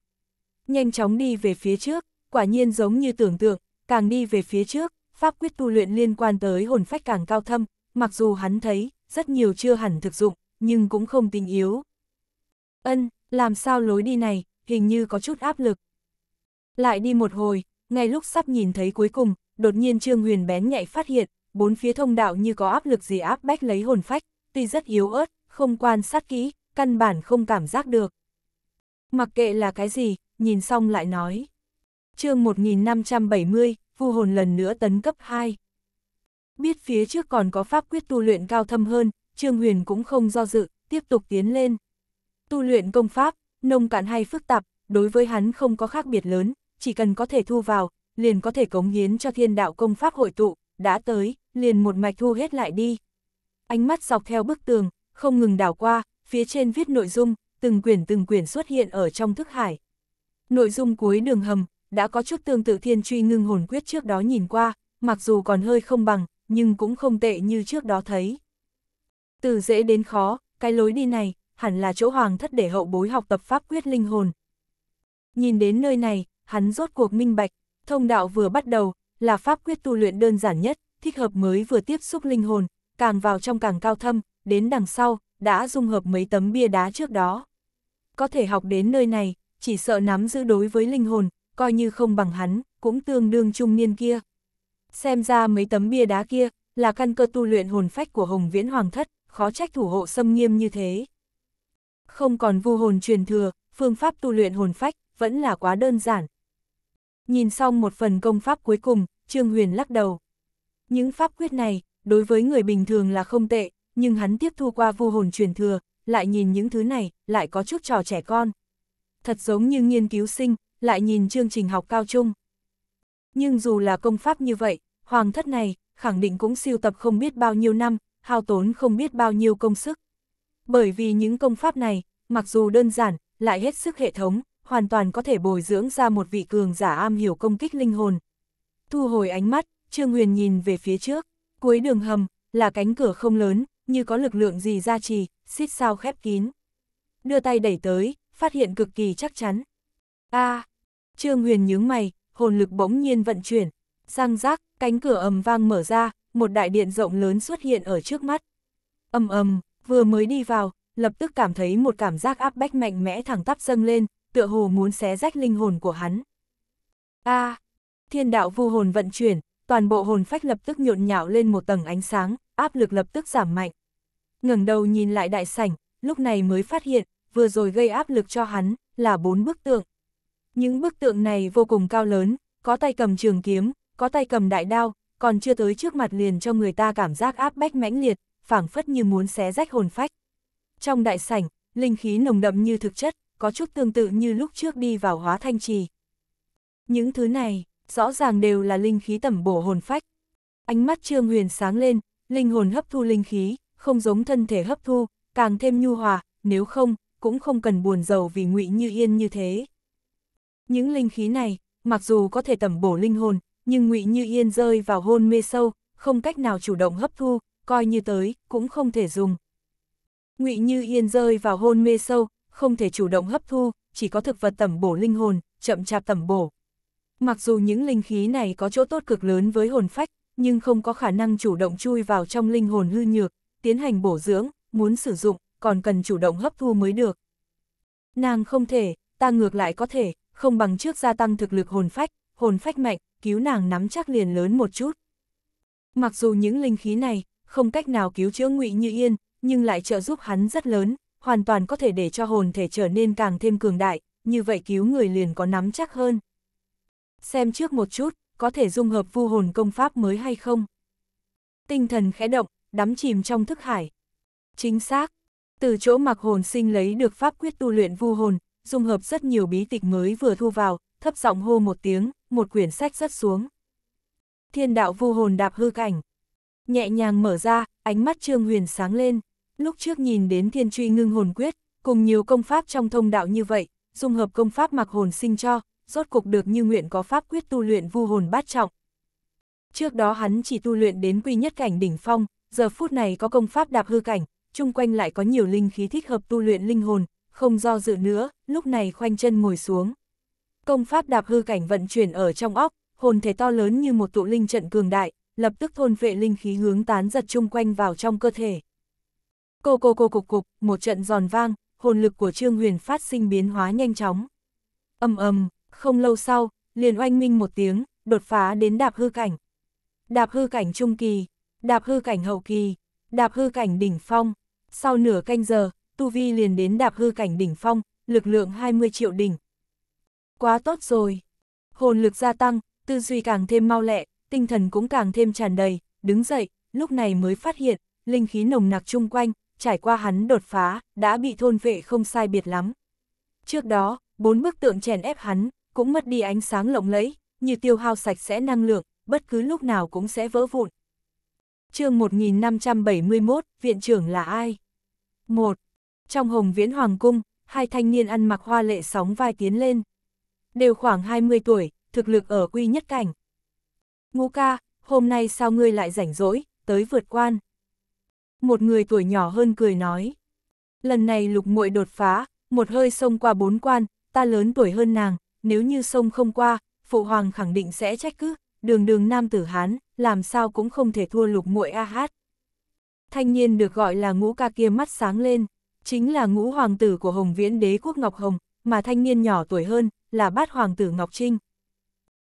Nhanh chóng đi về phía trước, quả nhiên giống như tưởng tượng, càng đi về phía trước, pháp quyết tu luyện liên quan tới hồn phách càng cao thâm, mặc dù hắn thấy, rất nhiều chưa hẳn thực dụng, nhưng cũng không tình yếu. Ân, làm sao lối đi này, hình như có chút áp lực. Lại đi một hồi, ngay lúc sắp nhìn thấy cuối cùng, đột nhiên Trương Huyền bén nhạy phát hiện, bốn phía thông đạo như có áp lực gì áp bách lấy hồn phách, tuy rất yếu ớt, không quan sát kỹ, căn bản không cảm giác được. Mặc kệ là cái gì, nhìn xong lại nói. chương 1570, vu hồn lần nữa tấn cấp 2. Biết phía trước còn có pháp quyết tu luyện cao thâm hơn, Trương Huyền cũng không do dự, tiếp tục tiến lên. Tu luyện công pháp, nông cạn hay phức tạp, đối với hắn không có khác biệt lớn, chỉ cần có thể thu vào, liền có thể cống hiến cho thiên đạo công pháp hội tụ, đã tới, liền một mạch thu hết lại đi. Ánh mắt dọc theo bức tường, không ngừng đảo qua, phía trên viết nội dung, từng quyển từng quyển xuất hiện ở trong thức hải. Nội dung cuối đường hầm, đã có chút tương tự thiên truy ngưng hồn quyết trước đó nhìn qua, mặc dù còn hơi không bằng, nhưng cũng không tệ như trước đó thấy. Từ dễ đến khó, cái lối đi này, hẳn là chỗ hoàng thất để hậu bối học tập pháp quyết linh hồn. Nhìn đến nơi này, hắn rốt cuộc minh bạch, thông đạo vừa bắt đầu, là pháp quyết tu luyện đơn giản nhất, thích hợp mới vừa tiếp xúc linh hồn, càng vào trong càng cao thâm, đến đằng sau, đã dung hợp mấy tấm bia đá trước đó. Có thể học đến nơi này, chỉ sợ nắm giữ đối với linh hồn, coi như không bằng hắn, cũng tương đương trung niên kia. Xem ra mấy tấm bia đá kia, là căn cơ tu luyện hồn phách của Hồng Viễn Hoàng Thất, khó trách thủ hộ xâm nghiêm như thế. Không còn vu hồn truyền thừa, phương pháp tu luyện hồn phách, vẫn là quá đơn giản. Nhìn xong một phần công pháp cuối cùng, Trương Huyền lắc đầu. Những pháp quyết này, đối với người bình thường là không tệ, nhưng hắn tiếp thu qua vu hồn truyền thừa, lại nhìn những thứ này, lại có chút trò trẻ con. Thật giống như nghiên cứu sinh, lại nhìn chương trình học cao trung. Nhưng dù là công pháp như vậy, hoàng thất này, khẳng định cũng siêu tập không biết bao nhiêu năm, hao tốn không biết bao nhiêu công sức. Bởi vì những công pháp này, mặc dù đơn giản, lại hết sức hệ thống, hoàn toàn có thể bồi dưỡng ra một vị cường giả am hiểu công kích linh hồn. Thu hồi ánh mắt, Trương Huyền nhìn về phía trước, cuối đường hầm, là cánh cửa không lớn, như có lực lượng gì ra trì, xít sao khép kín. Đưa tay đẩy tới, phát hiện cực kỳ chắc chắn. a Trương Huyền nhướng mày, hồn lực bỗng nhiên vận chuyển. Răng rác, cánh cửa ầm vang mở ra, một đại điện rộng lớn xuất hiện ở trước mắt. Âm ầm, vừa mới đi vào, lập tức cảm thấy một cảm giác áp bách mạnh mẽ thẳng tắp dâng lên, tựa hồ muốn xé rách linh hồn của hắn. A, à, thiên đạo vu hồn vận chuyển, toàn bộ hồn phách lập tức nhộn nhạo lên một tầng ánh sáng, áp lực lập tức giảm mạnh. Ngẩng đầu nhìn lại đại sảnh, lúc này mới phát hiện, vừa rồi gây áp lực cho hắn là bốn bức tượng. Những bức tượng này vô cùng cao lớn, có tay cầm trường kiếm, có tay cầm đại đao, còn chưa tới trước mặt liền cho người ta cảm giác áp bách mãnh liệt, phảng phất như muốn xé rách hồn phách. Trong đại sảnh, linh khí nồng đậm như thực chất, có chút tương tự như lúc trước đi vào hóa thanh trì. Những thứ này, rõ ràng đều là linh khí tẩm bổ hồn phách. Ánh mắt Trương Huyền sáng lên, linh hồn hấp thu linh khí, không giống thân thể hấp thu, càng thêm nhu hòa, nếu không, cũng không cần buồn giàu vì ngụy như yên như thế. Những linh khí này, mặc dù có thể tẩm bổ linh hồn, nhưng ngụy Như Yên rơi vào hôn mê sâu, không cách nào chủ động hấp thu, coi như tới, cũng không thể dùng. ngụy Như Yên rơi vào hôn mê sâu, không thể chủ động hấp thu, chỉ có thực vật tẩm bổ linh hồn, chậm chạp tẩm bổ. Mặc dù những linh khí này có chỗ tốt cực lớn với hồn phách, nhưng không có khả năng chủ động chui vào trong linh hồn hư nhược, tiến hành bổ dưỡng, muốn sử dụng, còn cần chủ động hấp thu mới được. Nàng không thể, ta ngược lại có thể, không bằng trước gia tăng thực lực hồn phách, hồn phách mạnh, cứu nàng nắm chắc liền lớn một chút. Mặc dù những linh khí này không cách nào cứu chữa ngụy Như Yên, nhưng lại trợ giúp hắn rất lớn, hoàn toàn có thể để cho hồn thể trở nên càng thêm cường đại, như vậy cứu người liền có nắm chắc hơn. Xem trước một chút, có thể dung hợp vu hồn công pháp mới hay không? Tinh thần khẽ động, đắm chìm trong thức hải. Chính xác, từ chỗ mặc hồn sinh lấy được pháp quyết tu luyện vu hồn, dung hợp rất nhiều bí tịch mới vừa thu vào, thấp giọng hô một tiếng, một quyển sách rớt xuống. Thiên đạo vô hồn đạp hư cảnh. Nhẹ nhàng mở ra, ánh mắt Trương Huyền sáng lên. Lúc trước nhìn đến thiên truy ngưng hồn quyết, cùng nhiều công pháp trong thông đạo như vậy, dung hợp công pháp mặc hồn sinh cho, rốt cục được như nguyện có pháp quyết tu luyện vu hồn bát trọng. Trước đó hắn chỉ tu luyện đến quy nhất cảnh đỉnh phong, giờ phút này có công pháp đạp hư cảnh, chung quanh lại có nhiều linh khí thích hợp tu luyện linh hồn, không do dự nữa, lúc này khoanh chân ngồi xuống công pháp đạp hư cảnh vận chuyển ở trong óc, hồn thể to lớn như một tụ linh trận cường đại, lập tức thôn vệ linh khí hướng tán giật chung quanh vào trong cơ thể. Cô cô cô cục cục, một trận giòn vang, hồn lực của Trương Huyền phát sinh biến hóa nhanh chóng. Âm ầm, không lâu sau, liền oanh minh một tiếng, đột phá đến đạp hư cảnh. Đạp hư cảnh trung kỳ, đạp hư cảnh hậu kỳ, đạp hư cảnh đỉnh phong. Sau nửa canh giờ, Tu Vi liền đến đạp hư cảnh đỉnh phong, lực lượng 20 triệu đỉnh, quá tốt rồi. Hồn lực gia tăng, tư duy càng thêm mau lẹ, tinh thần cũng càng thêm tràn đầy, đứng dậy, lúc này mới phát hiện, linh khí nồng nặc chung quanh, trải qua hắn đột phá, đã bị thôn vệ không sai biệt lắm. Trước đó, bốn bức tượng chèn ép hắn, cũng mất đi ánh sáng lộng lẫy, như tiêu hao sạch sẽ năng lượng, bất cứ lúc nào cũng sẽ vỡ vụn. chương 1571, viện trưởng là ai? 1. Trong Hồng Viễn Hoàng Cung, hai thanh niên ăn mặc hoa lệ sóng vai tiến lên đều khoảng 20 tuổi, thực lực ở quy nhất cảnh. Ngũ ca, hôm nay sao ngươi lại rảnh rỗi, tới vượt quan. Một người tuổi nhỏ hơn cười nói. Lần này lục muội đột phá, một hơi xông qua bốn quan, ta lớn tuổi hơn nàng, nếu như sông không qua, phụ hoàng khẳng định sẽ trách cứ, đường đường nam tử Hán, làm sao cũng không thể thua lục muội a hát. Thanh niên được gọi là ngũ ca kia mắt sáng lên, chính là ngũ hoàng tử của Hồng Viễn đế quốc Ngọc Hồng, mà thanh niên nhỏ tuổi hơn, là bát hoàng tử Ngọc Trinh.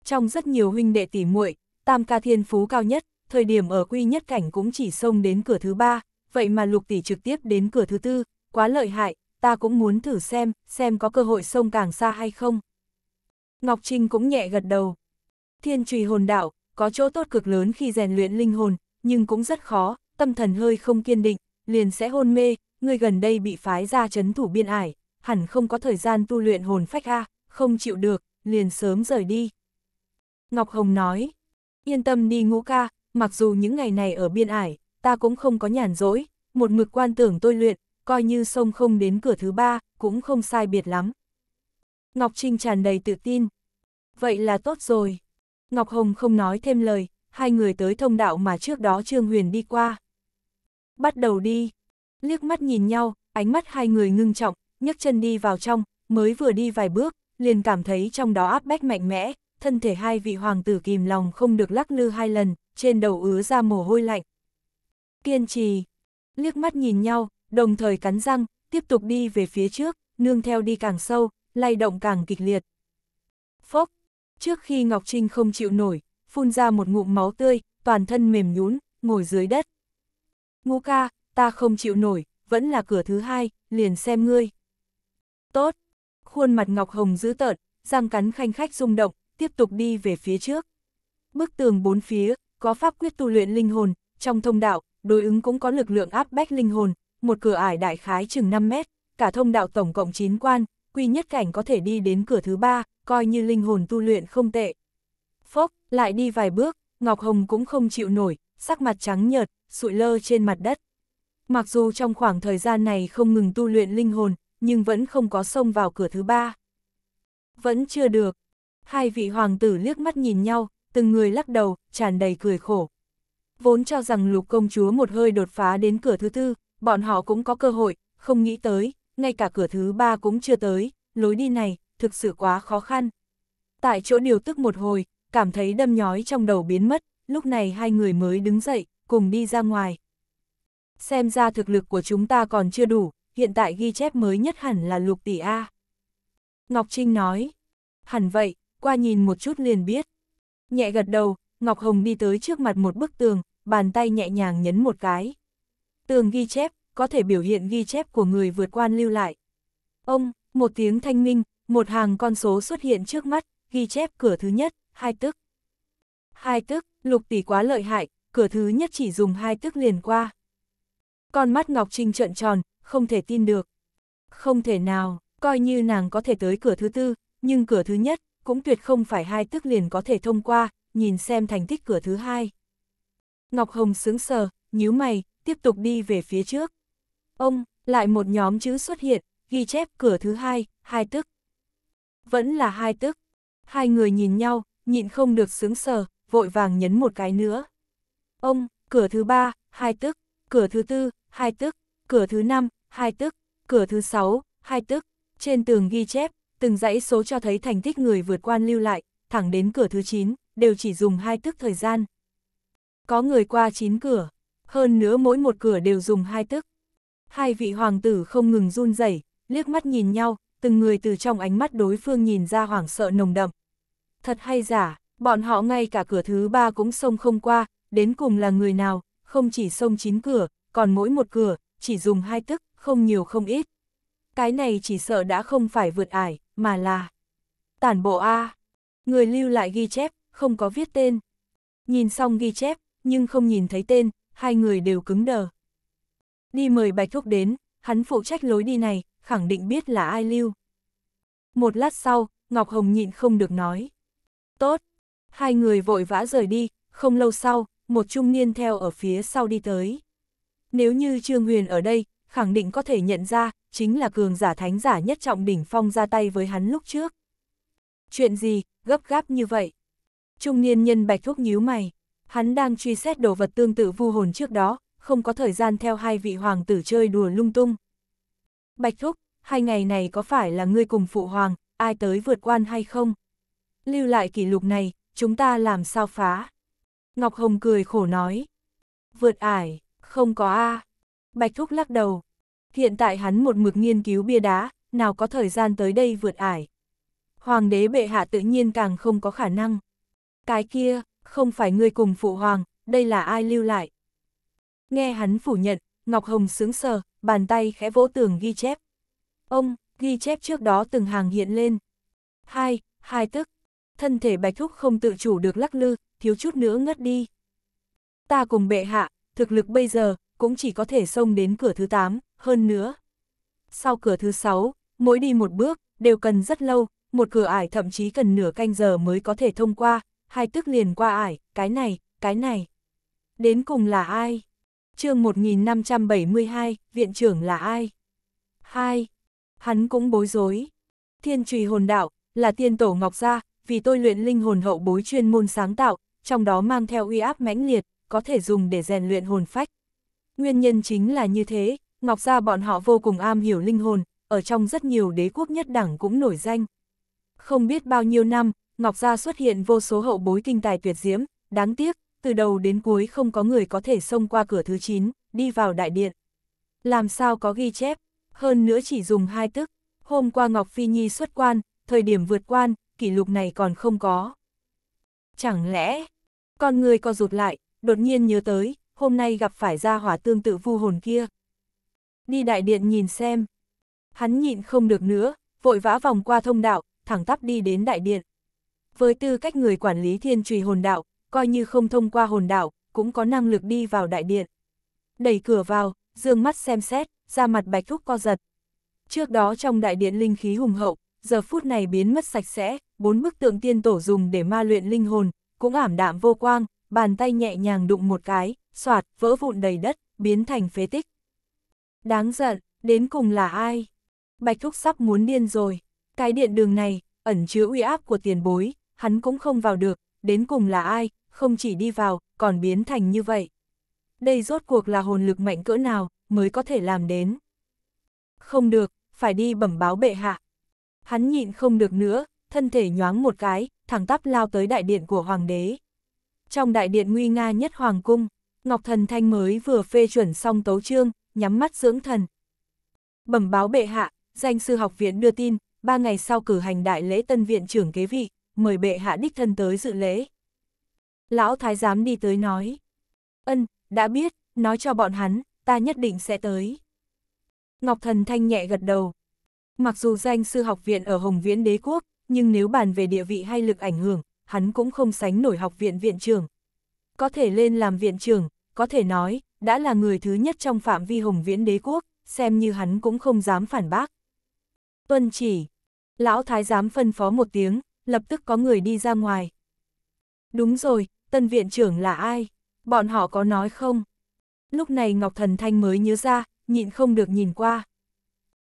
Trong rất nhiều huynh đệ tỷ muội, tam ca thiên phú cao nhất, thời điểm ở quy nhất cảnh cũng chỉ xông đến cửa thứ ba, vậy mà lục tỷ trực tiếp đến cửa thứ tư, quá lợi hại, ta cũng muốn thử xem, xem có cơ hội xông càng xa hay không. Ngọc Trinh cũng nhẹ gật đầu. Thiên trùy hồn đạo, có chỗ tốt cực lớn khi rèn luyện linh hồn, nhưng cũng rất khó, tâm thần hơi không kiên định, liền sẽ hôn mê, người gần đây bị phái ra chấn thủ biên ải, hẳn không có thời gian tu luyện hồn phách a, không chịu được, liền sớm rời đi. Ngọc Hồng nói, yên tâm đi ngũ ca, mặc dù những ngày này ở biên ải, ta cũng không có nhàn rỗi, một mực quan tưởng tôi luyện, coi như sông không đến cửa thứ ba, cũng không sai biệt lắm. Ngọc Trinh tràn đầy tự tin. Vậy là tốt rồi. Ngọc Hồng không nói thêm lời, hai người tới thông đạo mà trước đó Trương Huyền đi qua. Bắt đầu đi. Liếc mắt nhìn nhau, ánh mắt hai người ngưng trọng, nhấc chân đi vào trong, mới vừa đi vài bước, liền cảm thấy trong đó áp bách mạnh mẽ, thân thể hai vị hoàng tử kìm lòng không được lắc lư hai lần, trên đầu ứa ra mồ hôi lạnh. Kiên trì, liếc mắt nhìn nhau, đồng thời cắn răng, tiếp tục đi về phía trước, nương theo đi càng sâu, lay động càng kịch liệt. Phốc, trước khi Ngọc Trinh không chịu nổi, phun ra một ngụm máu tươi, toàn thân mềm nhún, ngồi dưới đất. Ngũ ca, ta không chịu nổi, vẫn là cửa thứ hai, liền xem ngươi. Tốt, khuôn mặt Ngọc Hồng dữ tợn, răng cắn khanh khách rung động, tiếp tục đi về phía trước. Bức tường bốn phía, có pháp quyết tu luyện linh hồn, trong thông đạo, đối ứng cũng có lực lượng áp bách linh hồn, một cửa ải đại khái chừng 5 mét, cả thông đạo tổng cộng 9 quan, quy nhất cảnh có thể đi đến cửa thứ ba, coi như linh hồn tu luyện không tệ. Phốc, lại đi vài bước, Ngọc Hồng cũng không chịu nổi, sắc mặt trắng nhợt, sụi lơ trên mặt đất. Mặc dù trong khoảng thời gian này không ngừng tu luyện linh hồn, nhưng vẫn không có xông vào cửa thứ ba. Vẫn chưa được. Hai vị hoàng tử liếc mắt nhìn nhau, từng người lắc đầu, tràn đầy cười khổ. Vốn cho rằng lục công chúa một hơi đột phá đến cửa thứ tư, bọn họ cũng có cơ hội, không nghĩ tới, ngay cả cửa thứ ba cũng chưa tới, lối đi này, thực sự quá khó khăn. Tại chỗ điều tức một hồi, cảm thấy đâm nhói trong đầu biến mất, lúc này hai người mới đứng dậy, cùng đi ra ngoài. Xem ra thực lực của chúng ta còn chưa đủ, hiện tại ghi chép mới nhất hẳn là lục tỷ A. Ngọc Trinh nói, hẳn vậy, qua nhìn một chút liền biết. Nhẹ gật đầu, Ngọc Hồng đi tới trước mặt một bức tường, bàn tay nhẹ nhàng nhấn một cái. Tường ghi chép, có thể biểu hiện ghi chép của người vượt quan lưu lại. Ông, một tiếng thanh minh, một hàng con số xuất hiện trước mắt, ghi chép cửa thứ nhất, hai tức. Hai tức, lục tỷ quá lợi hại, cửa thứ nhất chỉ dùng hai tức liền qua. Con mắt Ngọc Trinh trợn tròn, không thể tin được. Không thể nào, coi như nàng có thể tới cửa thứ tư, nhưng cửa thứ nhất, cũng tuyệt không phải hai tức liền có thể thông qua, nhìn xem thành tích cửa thứ hai. Ngọc Hồng sướng sờ, nhíu mày, tiếp tục đi về phía trước. Ông, lại một nhóm chữ xuất hiện, ghi chép cửa thứ hai, hai tức. Vẫn là hai tức. Hai người nhìn nhau, nhịn không được sướng sờ, vội vàng nhấn một cái nữa. Ông, cửa thứ ba, hai tức, cửa thứ tư, hai tức, cửa thứ năm, hai tức, cửa thứ sáu, hai tức, trên tường ghi chép, từng dãy số cho thấy thành tích người vượt quan lưu lại, thẳng đến cửa thứ chín đều chỉ dùng hai tức thời gian. Có người qua chín cửa, hơn nữa mỗi một cửa đều dùng hai tức. Hai vị hoàng tử không ngừng run rẩy, liếc mắt nhìn nhau, từng người từ trong ánh mắt đối phương nhìn ra hoảng sợ nồng đậm. Thật hay giả, bọn họ ngay cả cửa thứ ba cũng xông không qua, đến cùng là người nào, không chỉ xông chín cửa, còn mỗi một cửa, chỉ dùng hai tức, không nhiều không ít. Cái này chỉ sợ đã không phải vượt ải, mà là tản bộ A. Người lưu lại ghi chép, không có viết tên. Nhìn xong ghi chép, nhưng không nhìn thấy tên, hai người đều cứng đờ. Đi mời Bạch Thúc đến, hắn phụ trách lối đi này, khẳng định biết là ai lưu. Một lát sau, Ngọc Hồng nhịn không được nói. Tốt, hai người vội vã rời đi, không lâu sau, một trung niên theo ở phía sau đi tới. Nếu như Trương Huyền ở đây, khẳng định có thể nhận ra, chính là cường giả thánh giả nhất trọng bình phong ra tay với hắn lúc trước. Chuyện gì, gấp gáp như vậy? Trung niên nhân bạch thuốc nhíu mày, hắn đang truy xét đồ vật tương tự vu hồn trước đó, không có thời gian theo hai vị hoàng tử chơi đùa lung tung. Bạch thúc, hai ngày này có phải là ngươi cùng phụ hoàng, ai tới vượt quan hay không? Lưu lại kỷ lục này, chúng ta làm sao phá? Ngọc Hồng cười khổ nói. Vượt ải, không có A, Bạch Thúc lắc đầu. Hiện tại hắn một mực nghiên cứu bia đá, nào có thời gian tới đây vượt ải. Hoàng đế bệ hạ tự nhiên càng không có khả năng. Cái kia, không phải người cùng phụ hoàng, đây là ai lưu lại. Nghe hắn phủ nhận, Ngọc Hồng sướng sờ, bàn tay khẽ vỗ tường ghi chép. Ông, ghi chép trước đó từng hàng hiện lên. Hai, hai tức. Thân thể bạch thúc không tự chủ được lắc lư, thiếu chút nữa ngất đi. Ta cùng bệ hạ, thực lực bây giờ, cũng chỉ có thể xông đến cửa thứ 8, hơn nữa. Sau cửa thứ 6, mỗi đi một bước, đều cần rất lâu, một cửa ải thậm chí cần nửa canh giờ mới có thể thông qua, hai tức liền qua ải, cái này, cái này. Đến cùng là ai? chương 1572, viện trưởng là ai? Hai, hắn cũng bối rối. Thiên trùy hồn đạo, là tiên tổ ngọc gia, vì tôi luyện linh hồn hậu bối chuyên môn sáng tạo, trong đó mang theo uy áp mãnh liệt, có thể dùng để rèn luyện hồn phách. Nguyên nhân chính là như thế, Ngọc Gia bọn họ vô cùng am hiểu linh hồn, ở trong rất nhiều đế quốc nhất đẳng cũng nổi danh. Không biết bao nhiêu năm, Ngọc Gia xuất hiện vô số hậu bối kinh tài tuyệt diễm, đáng tiếc, từ đầu đến cuối không có người có thể xông qua cửa thứ 9, đi vào đại điện. Làm sao có ghi chép, hơn nữa chỉ dùng hai tức, hôm qua Ngọc Phi Nhi xuất quan, thời điểm vượt quan, kỷ lục này còn không có. Chẳng lẽ, con người co rụt lại, đột nhiên nhớ tới, hôm nay gặp phải gia hỏa tương tự vu hồn kia. Đi đại điện nhìn xem. Hắn nhịn không được nữa, vội vã vòng qua thông đạo, thẳng tắp đi đến đại điện. Với tư cách người quản lý thiên trùy hồn đạo, coi như không thông qua hồn đạo, cũng có năng lực đi vào đại điện. Đẩy cửa vào, dương mắt xem xét, ra mặt bạch thúc co giật. Trước đó trong đại điện linh khí hùng hậu, giờ phút này biến mất sạch sẽ, bốn bức tượng tiên tổ dùng để ma luyện linh hồn, cũng ảm đạm vô quang, bàn tay nhẹ nhàng đụng một cái, soạt, vỡ vụn đầy đất, biến thành phế tích. Đáng giận, đến cùng là ai? Bạch Thúc sắp muốn điên rồi, cái điện đường này, ẩn chứa uy áp của tiền bối, hắn cũng không vào được, đến cùng là ai, không chỉ đi vào, còn biến thành như vậy. Đây rốt cuộc là hồn lực mạnh cỡ nào, mới có thể làm đến. Không được, phải đi bẩm báo bệ hạ. Hắn nhịn không được nữa, thân thể nhoáng một cái, thẳng tắp lao tới đại điện của hoàng đế. Trong đại điện nguy nga nhất hoàng cung, Ngọc Thần Thanh mới vừa phê chuẩn xong tấu chương, nhắm mắt dưỡng thần. Bẩm báo bệ hạ, danh sư học viện đưa tin, ba ngày sau cử hành đại lễ tân viện trưởng kế vị, mời bệ hạ đích thân tới dự lễ. Lão thái giám đi tới nói. Ân, đã biết, nói cho bọn hắn, ta nhất định sẽ tới. Ngọc Thần Thanh nhẹ gật đầu. Mặc dù danh sư học viện ở Hồng Viễn đế quốc, nhưng nếu bàn về địa vị hay lực ảnh hưởng, hắn cũng không sánh nổi học viện viện trưởng. Có thể lên làm viện trưởng, có thể nói, đã là người thứ nhất trong phạm vi hồng viễn đế quốc, xem như hắn cũng không dám phản bác. Tuân chỉ, lão thái giám phân phó một tiếng, lập tức có người đi ra ngoài. Đúng rồi, tân viện trưởng là ai? Bọn họ có nói không? Lúc này Ngọc Thần Thanh mới nhớ ra, nhịn không được nhìn qua.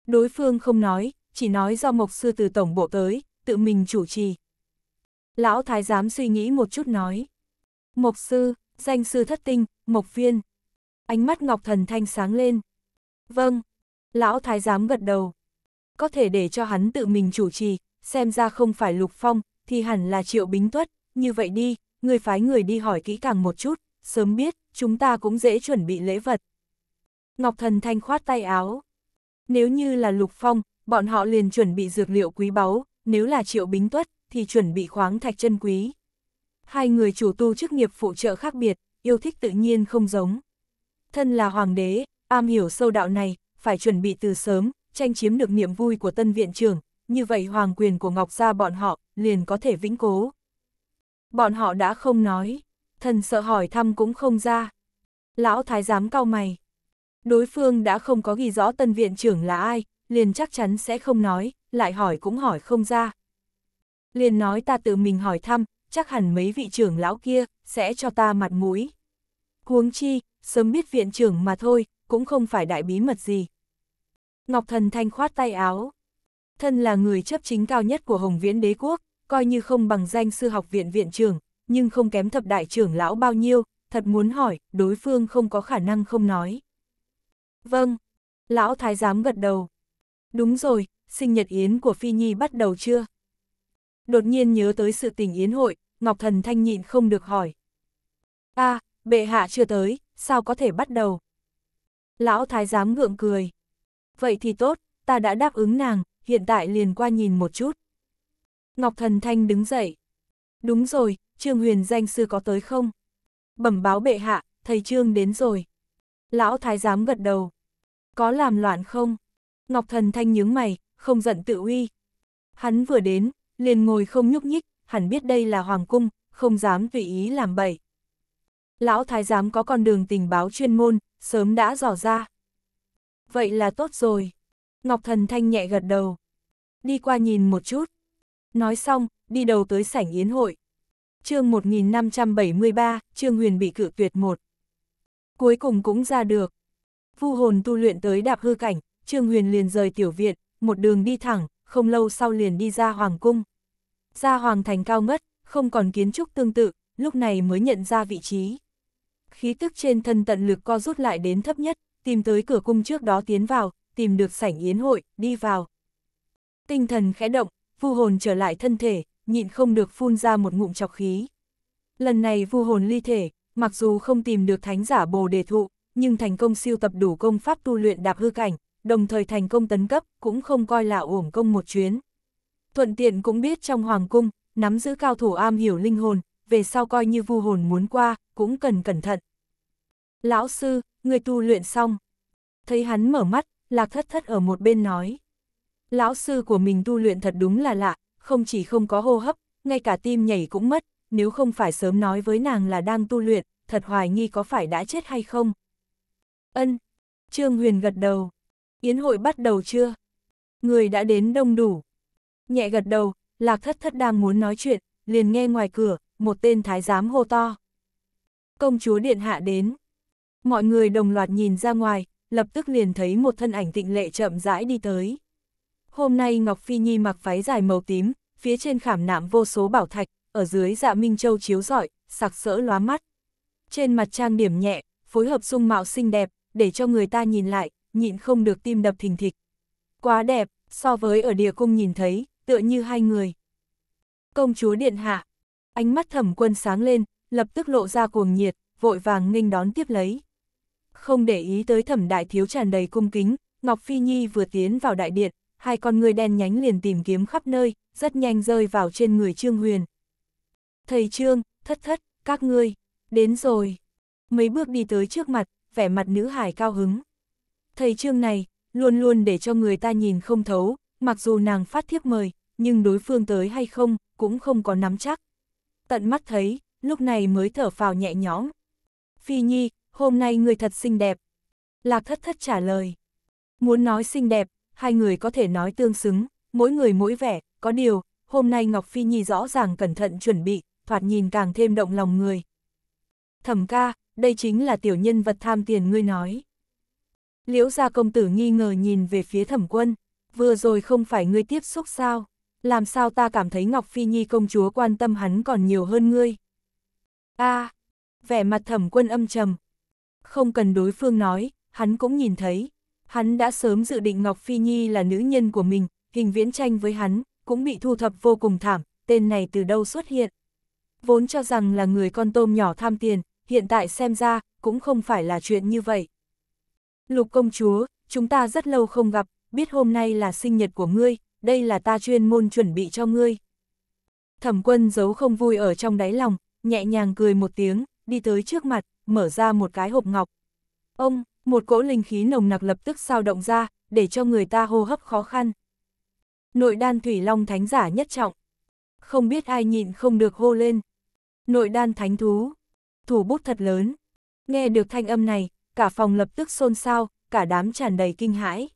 Đối phương không nói, chỉ nói do Mộc Sư từ Tổng Bộ tới, tự mình chủ trì. Lão Thái Giám suy nghĩ một chút nói. Mộc Sư, Danh sư thất tinh, Mộc Viên. Ánh mắt Ngọc Thần Thanh sáng lên. Vâng. Lão Thái giám gật đầu. Có thể để cho hắn tự mình chủ trì, xem ra không phải Lục Phong, thì hẳn là Triệu Bính Tuất. Như vậy đi, người phái người đi hỏi kỹ càng một chút, sớm biết, chúng ta cũng dễ chuẩn bị lễ vật. Ngọc Thần Thanh khoát tay áo. Nếu như là Lục Phong, bọn họ liền chuẩn bị dược liệu quý báu, nếu là Triệu Bính Tuất, thì chuẩn bị khoáng thạch chân quý. Hai người chủ tu chức nghiệp phụ trợ khác biệt, yêu thích tự nhiên không giống. Thân là hoàng đế, am hiểu sâu đạo này, phải chuẩn bị từ sớm, tranh chiếm được niềm vui của tân viện trưởng, như vậy hoàng quyền của Ngọc Gia bọn họ liền có thể vĩnh cố. Bọn họ đã không nói, thần sợ hỏi thăm cũng không ra. Lão thái giám cau mày. Đối phương đã không có ghi rõ tân viện trưởng là ai, liền chắc chắn sẽ không nói, lại hỏi cũng hỏi không ra. Liền nói ta tự mình hỏi thăm, chắc hẳn mấy vị trưởng lão kia sẽ cho ta mặt mũi. Huống chi, sớm biết viện trưởng mà thôi, cũng không phải đại bí mật gì. Ngọc Thần Thanh khoát tay áo. Thân là người chấp chính cao nhất của Hồng Viễn Đế Quốc, coi như không bằng danh sư học viện viện trưởng, nhưng không kém thập đại trưởng lão bao nhiêu, thật muốn hỏi, đối phương không có khả năng không nói. Vâng, lão thái giám gật đầu. Đúng rồi, sinh nhật yến của Phi Nhi bắt đầu chưa? Đột nhiên nhớ tới sự tình yến hội, Ngọc Thần Thanh nhịn không được hỏi. a à, bệ hạ chưa tới, sao có thể bắt đầu? Lão thái giám ngượng cười. Vậy thì tốt, ta đã đáp ứng nàng, hiện tại liền qua nhìn một chút. Ngọc Thần Thanh đứng dậy. Đúng rồi, Trương Huyền danh sư có tới không? Bẩm báo bệ hạ, thầy Trương đến rồi. Lão thái giám gật đầu. Có làm loạn không? Ngọc Thần Thanh nhướng mày, không giận tự uy. Hắn vừa đến, liền ngồi không nhúc nhích, hẳn biết đây là hoàng cung, không dám tùy ý làm bậy. Lão thái giám có con đường tình báo chuyên môn, sớm đã dò ra. Vậy là tốt rồi. Ngọc Thần Thanh nhẹ gật đầu. Đi qua nhìn một chút. Nói xong, đi đầu tới sảnh yến hội. chương 1573, Trương Huyền bị cự tuyệt một. Cuối cùng cũng ra được. Vu hồn tu luyện tới đạp hư cảnh, Trương Huyền liền rời tiểu viện, một đường đi thẳng, không lâu sau liền đi ra hoàng cung ra hoàng thành cao ngất, không còn kiến trúc tương tự, lúc này mới nhận ra vị trí. Khí tức trên thân tận lực co rút lại đến thấp nhất, tìm tới cửa cung trước đó tiến vào, tìm được sảnh yến hội, đi vào. Tinh thần khẽ động, vu hồn trở lại thân thể, nhịn không được phun ra một ngụm chọc khí. Lần này vu hồn ly thể, mặc dù không tìm được thánh giả bồ đề thụ, nhưng thành công siêu tập đủ công pháp tu luyện đạp hư cảnh, đồng thời thành công tấn cấp, cũng không coi là uổng công một chuyến thuận tiện cũng biết trong hoàng cung, nắm giữ cao thủ am hiểu linh hồn, về sau coi như vu hồn muốn qua, cũng cần cẩn thận. Lão sư, người tu luyện xong. Thấy hắn mở mắt, lạc thất thất ở một bên nói. Lão sư của mình tu luyện thật đúng là lạ, không chỉ không có hô hấp, ngay cả tim nhảy cũng mất, nếu không phải sớm nói với nàng là đang tu luyện, thật hoài nghi có phải đã chết hay không. Ân, Trương Huyền gật đầu. Yến hội bắt đầu chưa? Người đã đến đông đủ, Nhẹ gật đầu, lạc thất thất đang muốn nói chuyện, liền nghe ngoài cửa, một tên thái giám hô to. Công chúa điện hạ đến. Mọi người đồng loạt nhìn ra ngoài, lập tức liền thấy một thân ảnh tịnh lệ chậm rãi đi tới. Hôm nay Ngọc Phi Nhi mặc váy dài màu tím, phía trên khảm nạm vô số bảo thạch, ở dưới dạ Minh Châu chiếu rọi, sặc sỡ lóa mắt. Trên mặt trang điểm nhẹ, phối hợp dung mạo xinh đẹp, để cho người ta nhìn lại, nhịn không được tim đập thình thịch. Quá đẹp, so với ở địa cung nhìn thấy, tựa như hai người. Công chúa điện hạ, ánh mắt thẩm quân sáng lên, lập tức lộ ra cuồng nhiệt, vội vàng nghênh đón tiếp lấy. Không để ý tới thẩm đại thiếu tràn đầy cung kính, Ngọc Phi Nhi vừa tiến vào đại điện, hai con người đen nhánh liền tìm kiếm khắp nơi, rất nhanh rơi vào trên người Trương Huyền. Thầy Trương, thất thất, các ngươi, đến rồi. Mấy bước đi tới trước mặt, vẻ mặt nữ hải cao hứng. Thầy Trương này, luôn luôn để cho người ta nhìn không thấu, mặc dù nàng phát thiếp mời, nhưng đối phương tới hay không, cũng không có nắm chắc. Tận mắt thấy, lúc này mới thở phào nhẹ nhõm. Phi Nhi, hôm nay người thật xinh đẹp. Lạc thất thất trả lời. Muốn nói xinh đẹp, hai người có thể nói tương xứng, mỗi người mỗi vẻ, có điều, hôm nay Ngọc Phi Nhi rõ ràng cẩn thận chuẩn bị, thoạt nhìn càng thêm động lòng người. Thẩm ca, đây chính là tiểu nhân vật tham tiền ngươi nói. Liễu gia công tử nghi ngờ nhìn về phía thẩm quân, vừa rồi không phải ngươi tiếp xúc sao? làm sao ta cảm thấy Ngọc Phi Nhi công chúa quan tâm hắn còn nhiều hơn ngươi. a à, vẻ mặt thẩm quân âm trầm. Không cần đối phương nói, hắn cũng nhìn thấy. Hắn đã sớm dự định Ngọc Phi Nhi là nữ nhân của mình, hình viễn tranh với hắn, cũng bị thu thập vô cùng thảm, tên này từ đâu xuất hiện. Vốn cho rằng là người con tôm nhỏ tham tiền, hiện tại xem ra, cũng không phải là chuyện như vậy. Lục công chúa, chúng ta rất lâu không gặp, biết hôm nay là sinh nhật của ngươi, đây là ta chuyên môn chuẩn bị cho ngươi. Thẩm quân giấu không vui ở trong đáy lòng, nhẹ nhàng cười một tiếng, đi tới trước mặt, mở ra một cái hộp ngọc. Ông, một cỗ linh khí nồng nặc lập tức sao động ra, để cho người ta hô hấp khó khăn. Nội đan thủy long thánh giả nhất trọng. Không biết ai nhịn không được hô lên. Nội đan thánh thú. Thủ bút thật lớn. Nghe được thanh âm này, cả phòng lập tức xôn xao, cả đám tràn đầy kinh hãi.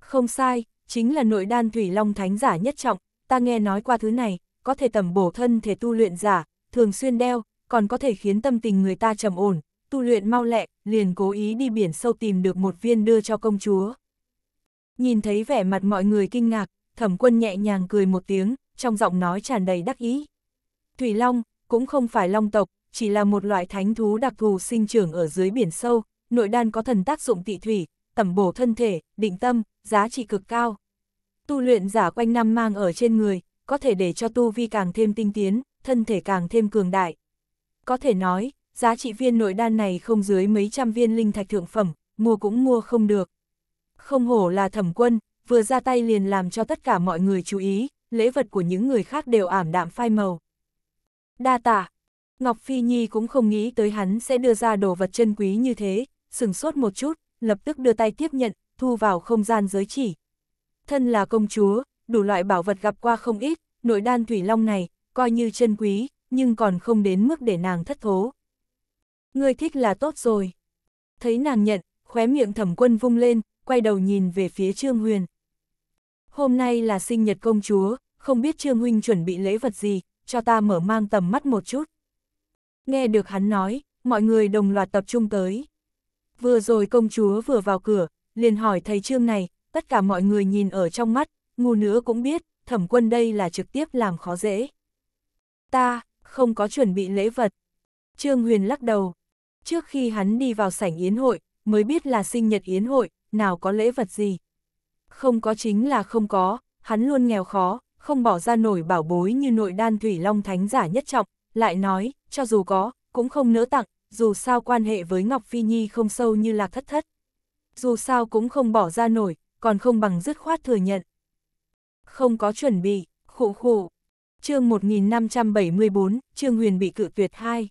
Không sai, chính là nội đan thủy long thánh giả nhất trọng, ta nghe nói qua thứ này, có thể tầm bổ thân thể tu luyện giả, thường xuyên đeo, còn có thể khiến tâm tình người ta trầm ổn, tu luyện mau lẹ, liền cố ý đi biển sâu tìm được một viên đưa cho công chúa. Nhìn thấy vẻ mặt mọi người kinh ngạc, thẩm quân nhẹ nhàng cười một tiếng, trong giọng nói tràn đầy đắc ý. Thủy Long, cũng không phải long tộc, chỉ là một loại thánh thú đặc thù sinh trưởng ở dưới biển sâu, nội đan có thần tác dụng tị thủy, tẩm bổ thân thể, định tâm, giá trị cực cao. Tu luyện giả quanh năm mang ở trên người, có thể để cho tu vi càng thêm tinh tiến, thân thể càng thêm cường đại. Có thể nói, giá trị viên nội đan này không dưới mấy trăm viên linh thạch thượng phẩm, mua cũng mua không được. Không hổ là thẩm quân, vừa ra tay liền làm cho tất cả mọi người chú ý, lễ vật của những người khác đều ảm đạm phai màu. Đa tạ, Ngọc Phi Nhi cũng không nghĩ tới hắn sẽ đưa ra đồ vật chân quý như thế, sừng sốt một chút, lập tức đưa tay tiếp nhận, thu vào không gian giới chỉ. Thân là công chúa, đủ loại bảo vật gặp qua không ít, nội đan thủy long này, coi như chân quý, nhưng còn không đến mức để nàng thất thố. Người thích là tốt rồi. Thấy nàng nhận, khóe miệng thẩm quân vung lên, quay đầu nhìn về phía Trương Huyền. Hôm nay là sinh nhật công chúa, không biết Trương Huynh chuẩn bị lễ vật gì, cho ta mở mang tầm mắt một chút. Nghe được hắn nói, mọi người đồng loạt tập trung tới. Vừa rồi công chúa vừa vào cửa, liền hỏi thầy trương này, tất cả mọi người nhìn ở trong mắt, ngu nữa cũng biết, thẩm quân đây là trực tiếp làm khó dễ. Ta, không có chuẩn bị lễ vật. Trương Huyền lắc đầu. Trước khi hắn đi vào sảnh yến hội, mới biết là sinh nhật yến hội, nào có lễ vật gì. Không có chính là không có, hắn luôn nghèo khó, không bỏ ra nổi bảo bối như nội đan thủy long thánh giả nhất trọng, lại nói, cho dù có, cũng không nỡ tặng, dù sao quan hệ với Ngọc Phi Nhi không sâu như lạc thất thất. Dù sao cũng không bỏ ra nổi, còn không bằng dứt khoát thừa nhận. Không có chuẩn bị, khụ khụ. chương 1574, Trương Huyền bị cự tuyệt hai.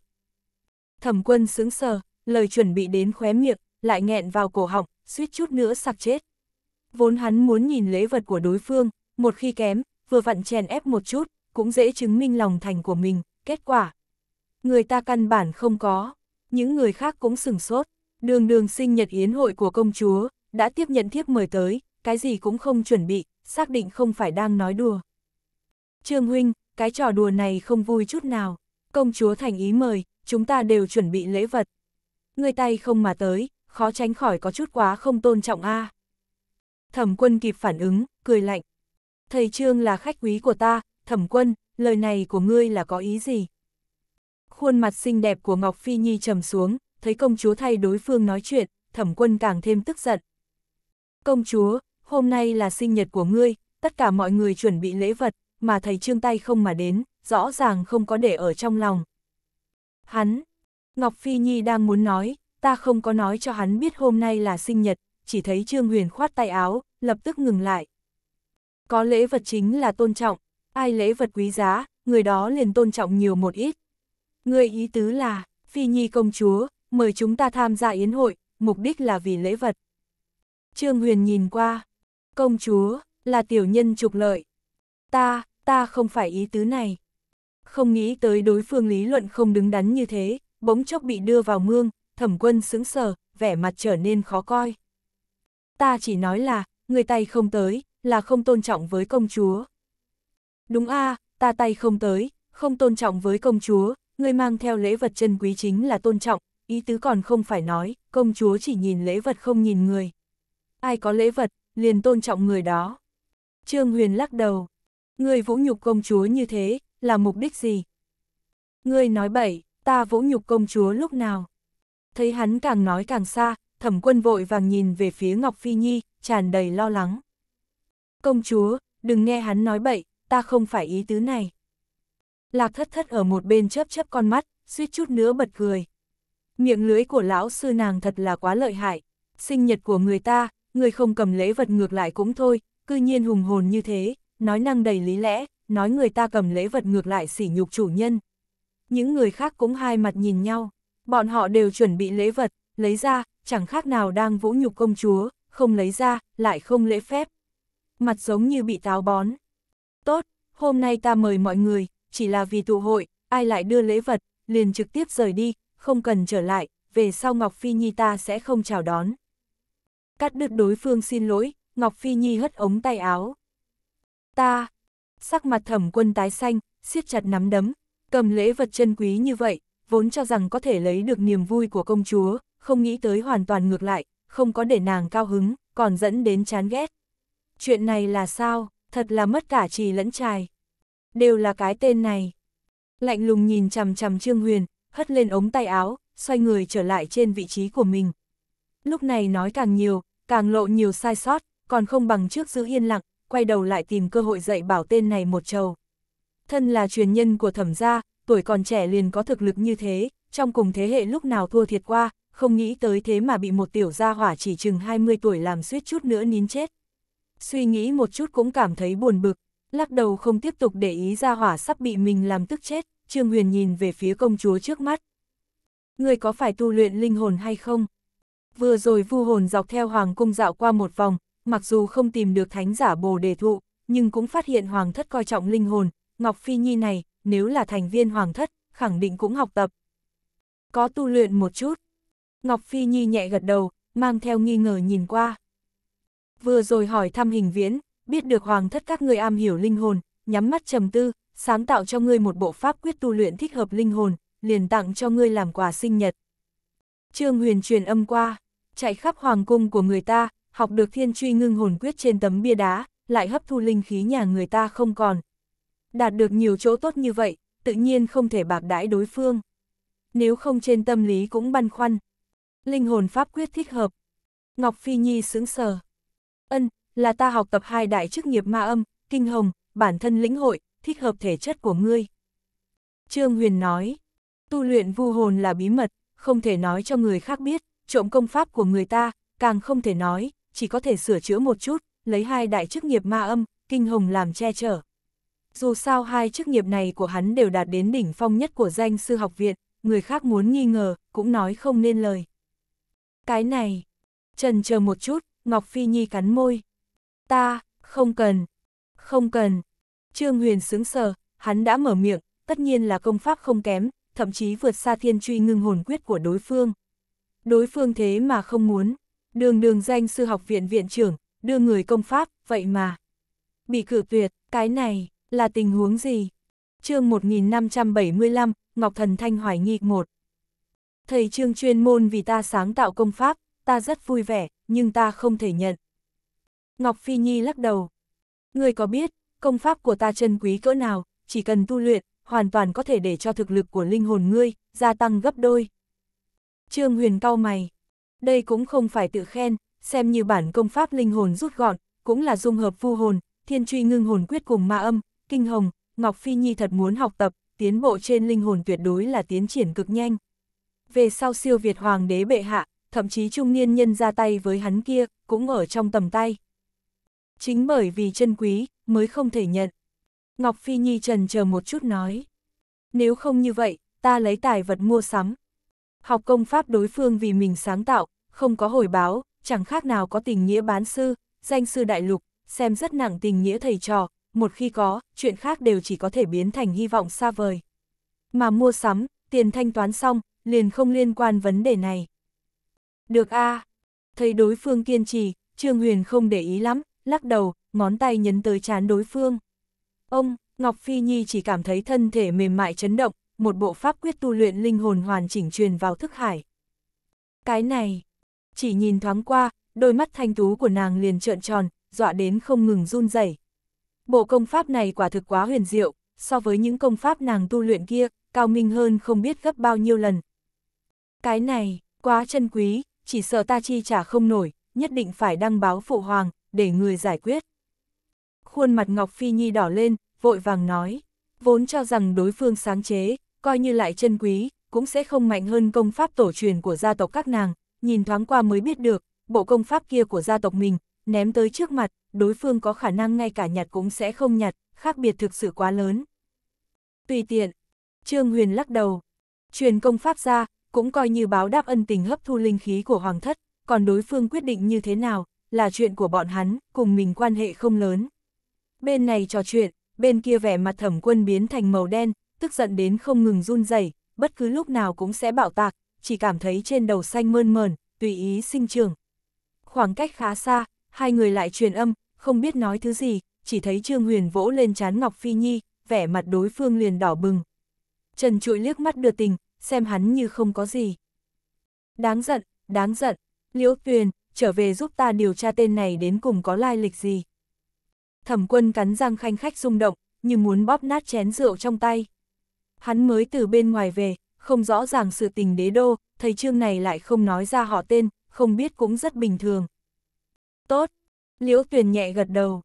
Thẩm quân sững sờ, lời chuẩn bị đến khóe miệng, lại nghẹn vào cổ họng, suýt chút nữa sặc chết. Vốn hắn muốn nhìn lễ vật của đối phương, một khi kém, vừa vặn chèn ép một chút, cũng dễ chứng minh lòng thành của mình, kết quả. Người ta căn bản không có, những người khác cũng sừng sốt. Đường đường sinh nhật yến hội của công chúa, đã tiếp nhận thiếp mời tới, cái gì cũng không chuẩn bị, xác định không phải đang nói đùa. Trương Huynh, cái trò đùa này không vui chút nào. Công chúa thành ý mời, chúng ta đều chuẩn bị lễ vật. Người tay không mà tới, khó tránh khỏi có chút quá không tôn trọng a. Thẩm quân kịp phản ứng, cười lạnh. Thầy Trương là khách quý của ta, thẩm quân, lời này của ngươi là có ý gì? Khuôn mặt xinh đẹp của Ngọc Phi Nhi trầm xuống, thấy công chúa thay đối phương nói chuyện, thẩm quân càng thêm tức giận. Công chúa, hôm nay là sinh nhật của ngươi, tất cả mọi người chuẩn bị lễ vật, mà thầy trương tay không mà đến, rõ ràng không có để ở trong lòng. Hắn, Ngọc Phi Nhi đang muốn nói, ta không có nói cho hắn biết hôm nay là sinh nhật, chỉ thấy Trương Huyền khoát tay áo, lập tức ngừng lại. Có lễ vật chính là tôn trọng, ai lễ vật quý giá, người đó liền tôn trọng nhiều một ít. Người ý tứ là, Phi Nhi công chúa, mời chúng ta tham gia yến hội, mục đích là vì lễ vật. Trương Huyền nhìn qua, công chúa, là tiểu nhân trục lợi. Ta, ta không phải ý tứ này. Không nghĩ tới đối phương lý luận không đứng đắn như thế, bỗng chốc bị đưa vào mương, thẩm quân sững sờ, vẻ mặt trở nên khó coi. Ta chỉ nói là, người tay không tới, là không tôn trọng với công chúa. Đúng a ta tay không tới, không tôn trọng với công chúa, người mang theo lễ vật chân quý chính là tôn trọng, ý tứ còn không phải nói, công chúa chỉ nhìn lễ vật không nhìn người. Ai có lễ vật, liền tôn trọng người đó. Trương Huyền lắc đầu, người vũ nhục công chúa như thế, là mục đích gì? Người nói bậy, ta vũ nhục công chúa lúc nào? Thấy hắn càng nói càng xa, thẩm quân vội vàng nhìn về phía Ngọc Phi Nhi, tràn đầy lo lắng. Công chúa, đừng nghe hắn nói bậy, ta không phải ý tứ này. Lạc thất thất ở một bên chớp chớp con mắt, suýt chút nữa bật cười. Miệng lưới của lão sư nàng thật là quá lợi hại. Sinh nhật của người ta, người không cầm lễ vật ngược lại cũng thôi, cư nhiên hùng hồn như thế, nói năng đầy lý lẽ, nói người ta cầm lễ vật ngược lại sỉ nhục chủ nhân. Những người khác cũng hai mặt nhìn nhau, bọn họ đều chuẩn bị lễ vật, lấy ra, chẳng khác nào đang vũ nhục công chúa, không lấy ra, lại không lễ phép. Mặt giống như bị táo bón. Tốt, hôm nay ta mời mọi người, chỉ là vì tụ hội, ai lại đưa lễ vật, liền trực tiếp rời đi, không cần trở lại, về sau Ngọc Phi Nhi ta sẽ không chào đón. Cắt đứt đối phương xin lỗi, Ngọc Phi Nhi hất ống tay áo. Ta, sắc mặt thẩm quân tái xanh, siết chặt nắm đấm, cầm lễ vật chân quý như vậy, vốn cho rằng có thể lấy được niềm vui của công chúa, không nghĩ tới hoàn toàn ngược lại, không có để nàng cao hứng, còn dẫn đến chán ghét. Chuyện này là sao, thật là mất cả trì lẫn trài đều là cái tên này. Lạnh lùng nhìn chằm chằm Trương Huyền, hất lên ống tay áo, xoay người trở lại trên vị trí của mình. Lúc này nói càng nhiều, càng lộ nhiều sai sót, còn không bằng trước giữ yên lặng, quay đầu lại tìm cơ hội dạy bảo tên này một trầu. Thân là truyền nhân của thẩm gia, tuổi còn trẻ liền có thực lực như thế, trong cùng thế hệ lúc nào thua thiệt qua, không nghĩ tới thế mà bị một tiểu gia hỏa chỉ chừng 20 tuổi làm suýt chút nữa nín chết. Suy nghĩ một chút cũng cảm thấy buồn bực, lắc đầu không tiếp tục để ý ra hỏa sắp bị mình làm tức chết, Trương Huyền nhìn về phía công chúa trước mắt. Người có phải tu luyện linh hồn hay không? Vừa rồi vu hồn dọc theo hoàng cung dạo qua một vòng, mặc dù không tìm được thánh giả bồ đề thụ, nhưng cũng phát hiện hoàng thất coi trọng linh hồn, Ngọc Phi Nhi này, nếu là thành viên hoàng thất, khẳng định cũng học tập. Có tu luyện một chút. Ngọc Phi Nhi nhẹ gật đầu, mang theo nghi ngờ nhìn qua. Vừa rồi hỏi thăm hình viễn, biết được hoàng thất các ngươi am hiểu linh hồn, nhắm mắt trầm tư, sáng tạo cho ngươi một bộ pháp quyết tu luyện thích hợp linh hồn, liền tặng cho ngươi làm quà sinh nhật. Trương Huyền truyền âm qua, chạy khắp hoàng cung của người ta, học được thiên truy ngưng hồn quyết trên tấm bia đá, lại hấp thu linh khí nhà người ta không còn. Đạt được nhiều chỗ tốt như vậy, tự nhiên không thể bạc đãi đối phương. Nếu không trên tâm lý cũng băn khoăn. Linh hồn pháp quyết thích hợp. Ngọc Phi Nhi sững sờ. Ân, là ta học tập hai đại chức nghiệp ma âm, kinh hồng, bản thân lĩnh hội, thích hợp thể chất của ngươi. Trương Huyền nói, tu luyện vu hồn là bí mật, không thể nói cho người khác biết, trộm công pháp của người ta, càng không thể nói, chỉ có thể sửa chữa một chút, lấy hai đại chức nghiệp ma âm, kinh hồng làm che chở. Dù sao hai chức nghiệp này của hắn đều đạt đến đỉnh phong nhất của danh sư học viện, người khác muốn nghi ngờ, cũng nói không nên lời. Cái này, trần chờ một chút, Ngọc Phi Nhi cắn môi ta, không cần, không cần. Trương Huyền sướng sờ, hắn đã mở miệng, tất nhiên là công pháp không kém, thậm chí vượt xa thiên truy ngưng hồn quyết của đối phương. Đối phương thế mà không muốn, đường đường danh sư học viện viện trưởng, đưa người công pháp, vậy mà. Bị cử tuyệt, cái này, là tình huống gì? chương 1575, Ngọc Thần Thanh hoài nghị một Thầy trương chuyên môn vì ta sáng tạo công pháp, ta rất vui vẻ, nhưng ta không thể nhận. Ngọc Phi Nhi lắc đầu. Ngươi có biết, công pháp của ta chân quý cỡ nào, chỉ cần tu luyện, hoàn toàn có thể để cho thực lực của linh hồn ngươi, gia tăng gấp đôi. Trương Huyền cau mày. Đây cũng không phải tự khen, xem như bản công pháp linh hồn rút gọn, cũng là dung hợp vu hồn, thiên truy ngưng hồn quyết cùng ma âm, kinh hồng, Ngọc Phi Nhi thật muốn học tập, tiến bộ trên linh hồn tuyệt đối là tiến triển cực nhanh. Về sau siêu Việt Hoàng đế bệ hạ, thậm chí trung niên nhân ra tay với hắn kia, cũng ở trong tầm tay chính bởi vì chân quý, mới không thể nhận. Ngọc Phi Nhi trần chờ một chút nói. Nếu không như vậy, ta lấy tài vật mua sắm. Học công pháp đối phương vì mình sáng tạo, không có hồi báo, chẳng khác nào có tình nghĩa bán sư, danh sư đại lục, xem rất nặng tình nghĩa thầy trò, một khi có, chuyện khác đều chỉ có thể biến thành hy vọng xa vời. Mà mua sắm, tiền thanh toán xong, liền không liên quan vấn đề này. Được a à? Thấy đối phương kiên trì, Trương Huyền không để ý lắm, lắc đầu, ngón tay nhấn tới chán đối phương. Ông, Ngọc Phi Nhi chỉ cảm thấy thân thể mềm mại chấn động, một bộ pháp quyết tu luyện linh hồn hoàn chỉnh truyền vào thức hải. Cái này, chỉ nhìn thoáng qua, đôi mắt thanh tú của nàng liền trợn tròn, dọa đến không ngừng run rẩy. Bộ công pháp này quả thực quá huyền diệu, so với những công pháp nàng tu luyện kia, cao minh hơn không biết gấp bao nhiêu lần. Cái này, quá chân quý, chỉ sợ ta chi trả không nổi, nhất định phải đăng báo phụ hoàng, để người giải quyết. Khuôn mặt Ngọc Phi Nhi đỏ lên, vội vàng nói, vốn cho rằng đối phương sáng chế, coi như lại chân quý, cũng sẽ không mạnh hơn công pháp tổ truyền của gia tộc các nàng, nhìn thoáng qua mới biết được, bộ công pháp kia của gia tộc mình, ném tới trước mặt, đối phương có khả năng ngay cả nhặt cũng sẽ không nhặt, khác biệt thực sự quá lớn. Tùy tiện, Trương Huyền lắc đầu, truyền công pháp ra, cũng coi như báo đáp ân tình hấp thu linh khí của Hoàng Thất, còn đối phương quyết định như thế nào, là chuyện của bọn hắn, cùng mình quan hệ không lớn. Bên này trò chuyện, bên kia vẻ mặt thẩm quân biến thành màu đen, tức giận đến không ngừng run rẩy, bất cứ lúc nào cũng sẽ bạo tạc, chỉ cảm thấy trên đầu xanh mơn mờn, tùy ý sinh trường. Khoảng cách khá xa, hai người lại truyền âm, không biết nói thứ gì, chỉ thấy Trương Huyền vỗ lên chán Ngọc Phi Nhi, vẻ mặt đối phương liền đỏ bừng. Trần trụi liếc mắt đưa tình, xem hắn như không có gì. Đáng giận, đáng giận, Liễu Tuyền, trở về giúp ta điều tra tên này đến cùng có lai lịch gì. Thẩm quân cắn răng khanh khách rung động, như muốn bóp nát chén rượu trong tay. Hắn mới từ bên ngoài về, không rõ ràng sự tình đế đô, thầy trương này lại không nói ra họ tên, không biết cũng rất bình thường. Tốt, liễu tuyền nhẹ gật đầu.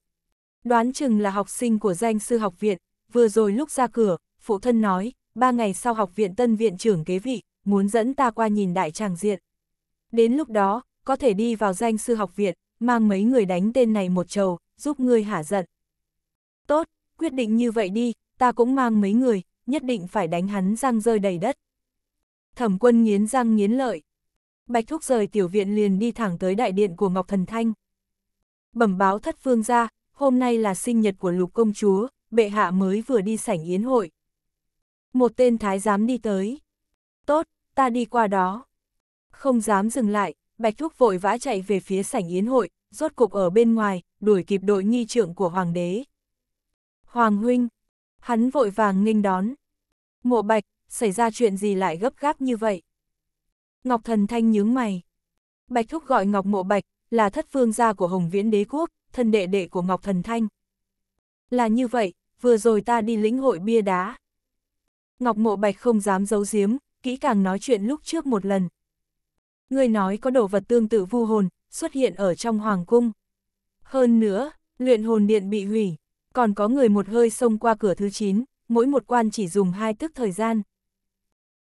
Đoán chừng là học sinh của danh sư học viện, vừa rồi lúc ra cửa, phụ thân nói, ba ngày sau học viện tân viện trưởng kế vị, muốn dẫn ta qua nhìn đại tràng diện. Đến lúc đó, có thể đi vào danh sư học viện, mang mấy người đánh tên này một trầu, giúp ngươi hả giận. Tốt, quyết định như vậy đi, ta cũng mang mấy người, nhất định phải đánh hắn răng rơi đầy đất. Thẩm quân nghiến răng nghiến lợi. Bạch Thúc rời tiểu viện liền đi thẳng tới đại điện của Ngọc Thần Thanh. Bẩm báo thất phương ra, hôm nay là sinh nhật của lục công chúa, bệ hạ mới vừa đi sảnh yến hội. Một tên thái giám đi tới. Tốt, ta đi qua đó. Không dám dừng lại, Bạch Thúc vội vã chạy về phía sảnh yến hội, rốt cục ở bên ngoài, đuổi kịp đội nghi trưởng của Hoàng đế. Hoàng huynh, hắn vội vàng nghênh đón. Mộ Bạch, xảy ra chuyện gì lại gấp gáp như vậy? Ngọc Thần Thanh nhướng mày. Bạch Thúc gọi Ngọc Mộ Bạch, là thất phương gia của Hồng Viễn Đế Quốc, thân đệ đệ của Ngọc Thần Thanh. Là như vậy, vừa rồi ta đi lĩnh hội bia đá. Ngọc Mộ Bạch không dám giấu giếm, kỹ càng nói chuyện lúc trước một lần, Người nói có đồ vật tương tự vu hồn, xuất hiện ở trong hoàng cung. Hơn nữa, luyện hồn điện bị hủy, còn có người một hơi xông qua cửa thứ 9, mỗi một quan chỉ dùng hai tức thời gian.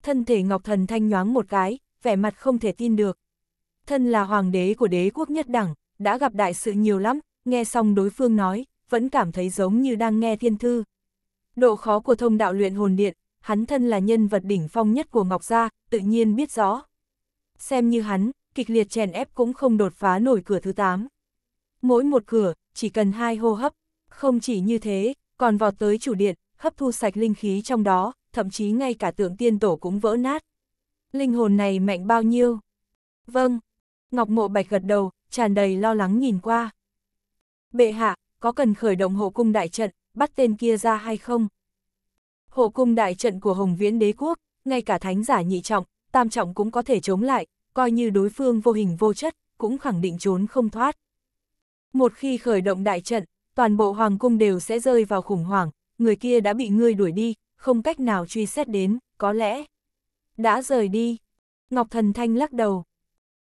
Thân thể Ngọc Thần Thanh nhoáng một cái, vẻ mặt không thể tin được. Thân là hoàng đế của đế quốc nhất đẳng, đã gặp đại sự nhiều lắm, nghe xong đối phương nói, vẫn cảm thấy giống như đang nghe thiên thư. Độ khó của thông đạo luyện hồn điện, hắn thân là nhân vật đỉnh phong nhất của Ngọc Gia, tự nhiên biết rõ. Xem như hắn, kịch liệt chèn ép cũng không đột phá nổi cửa thứ 8. Mỗi một cửa, chỉ cần hai hô hấp, không chỉ như thế, còn vọt tới chủ điện, hấp thu sạch linh khí trong đó, thậm chí ngay cả tượng tiên tổ cũng vỡ nát. Linh hồn này mạnh bao nhiêu? Vâng. Ngọc Mộ Bạch gật đầu, tràn đầy lo lắng nhìn qua. Bệ hạ, có cần khởi động hộ cung đại trận, bắt tên kia ra hay không? Hộ cung đại trận của Hồng Viễn Đế Quốc, ngay cả thánh giả nhị trọng, tam trọng cũng có thể chống lại, coi như đối phương vô hình vô chất, cũng khẳng định trốn không thoát. Một khi khởi động đại trận, toàn bộ hoàng cung đều sẽ rơi vào khủng hoảng, người kia đã bị ngươi đuổi đi, không cách nào truy xét đến, có lẽ đã rời đi. Ngọc Thần Thanh lắc đầu.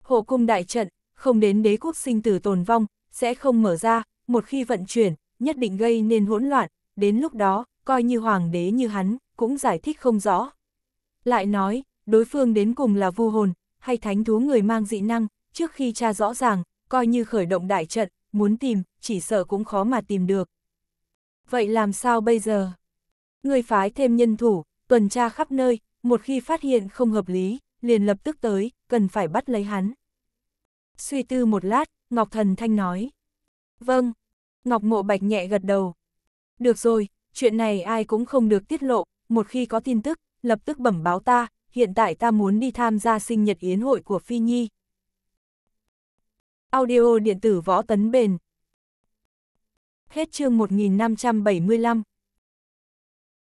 Hộ cung đại trận, không đến đế quốc sinh tử tồn vong, sẽ không mở ra, một khi vận chuyển, nhất định gây nên hỗn loạn, đến lúc đó, coi như hoàng đế như hắn, cũng giải thích không rõ. Lại nói, đối phương đến cùng là vu hồn, hay thánh thú người mang dị năng, trước khi tra rõ ràng, coi như khởi động đại trận, muốn tìm, chỉ sợ cũng khó mà tìm được. Vậy làm sao bây giờ? Người phái thêm nhân thủ, tuần tra khắp nơi, một khi phát hiện không hợp lý, liền lập tức tới, cần phải bắt lấy hắn. Suy tư một lát, Ngọc Thần Thanh nói. Vâng. Ngọc Mộ Bạch nhẹ gật đầu. Được rồi, chuyện này ai cũng không được tiết lộ, một khi có tin tức, lập tức bẩm báo ta, hiện tại ta muốn đi tham gia sinh nhật yến hội của Phi Nhi. Audio điện tử võ tấn bền. Hết chương 1575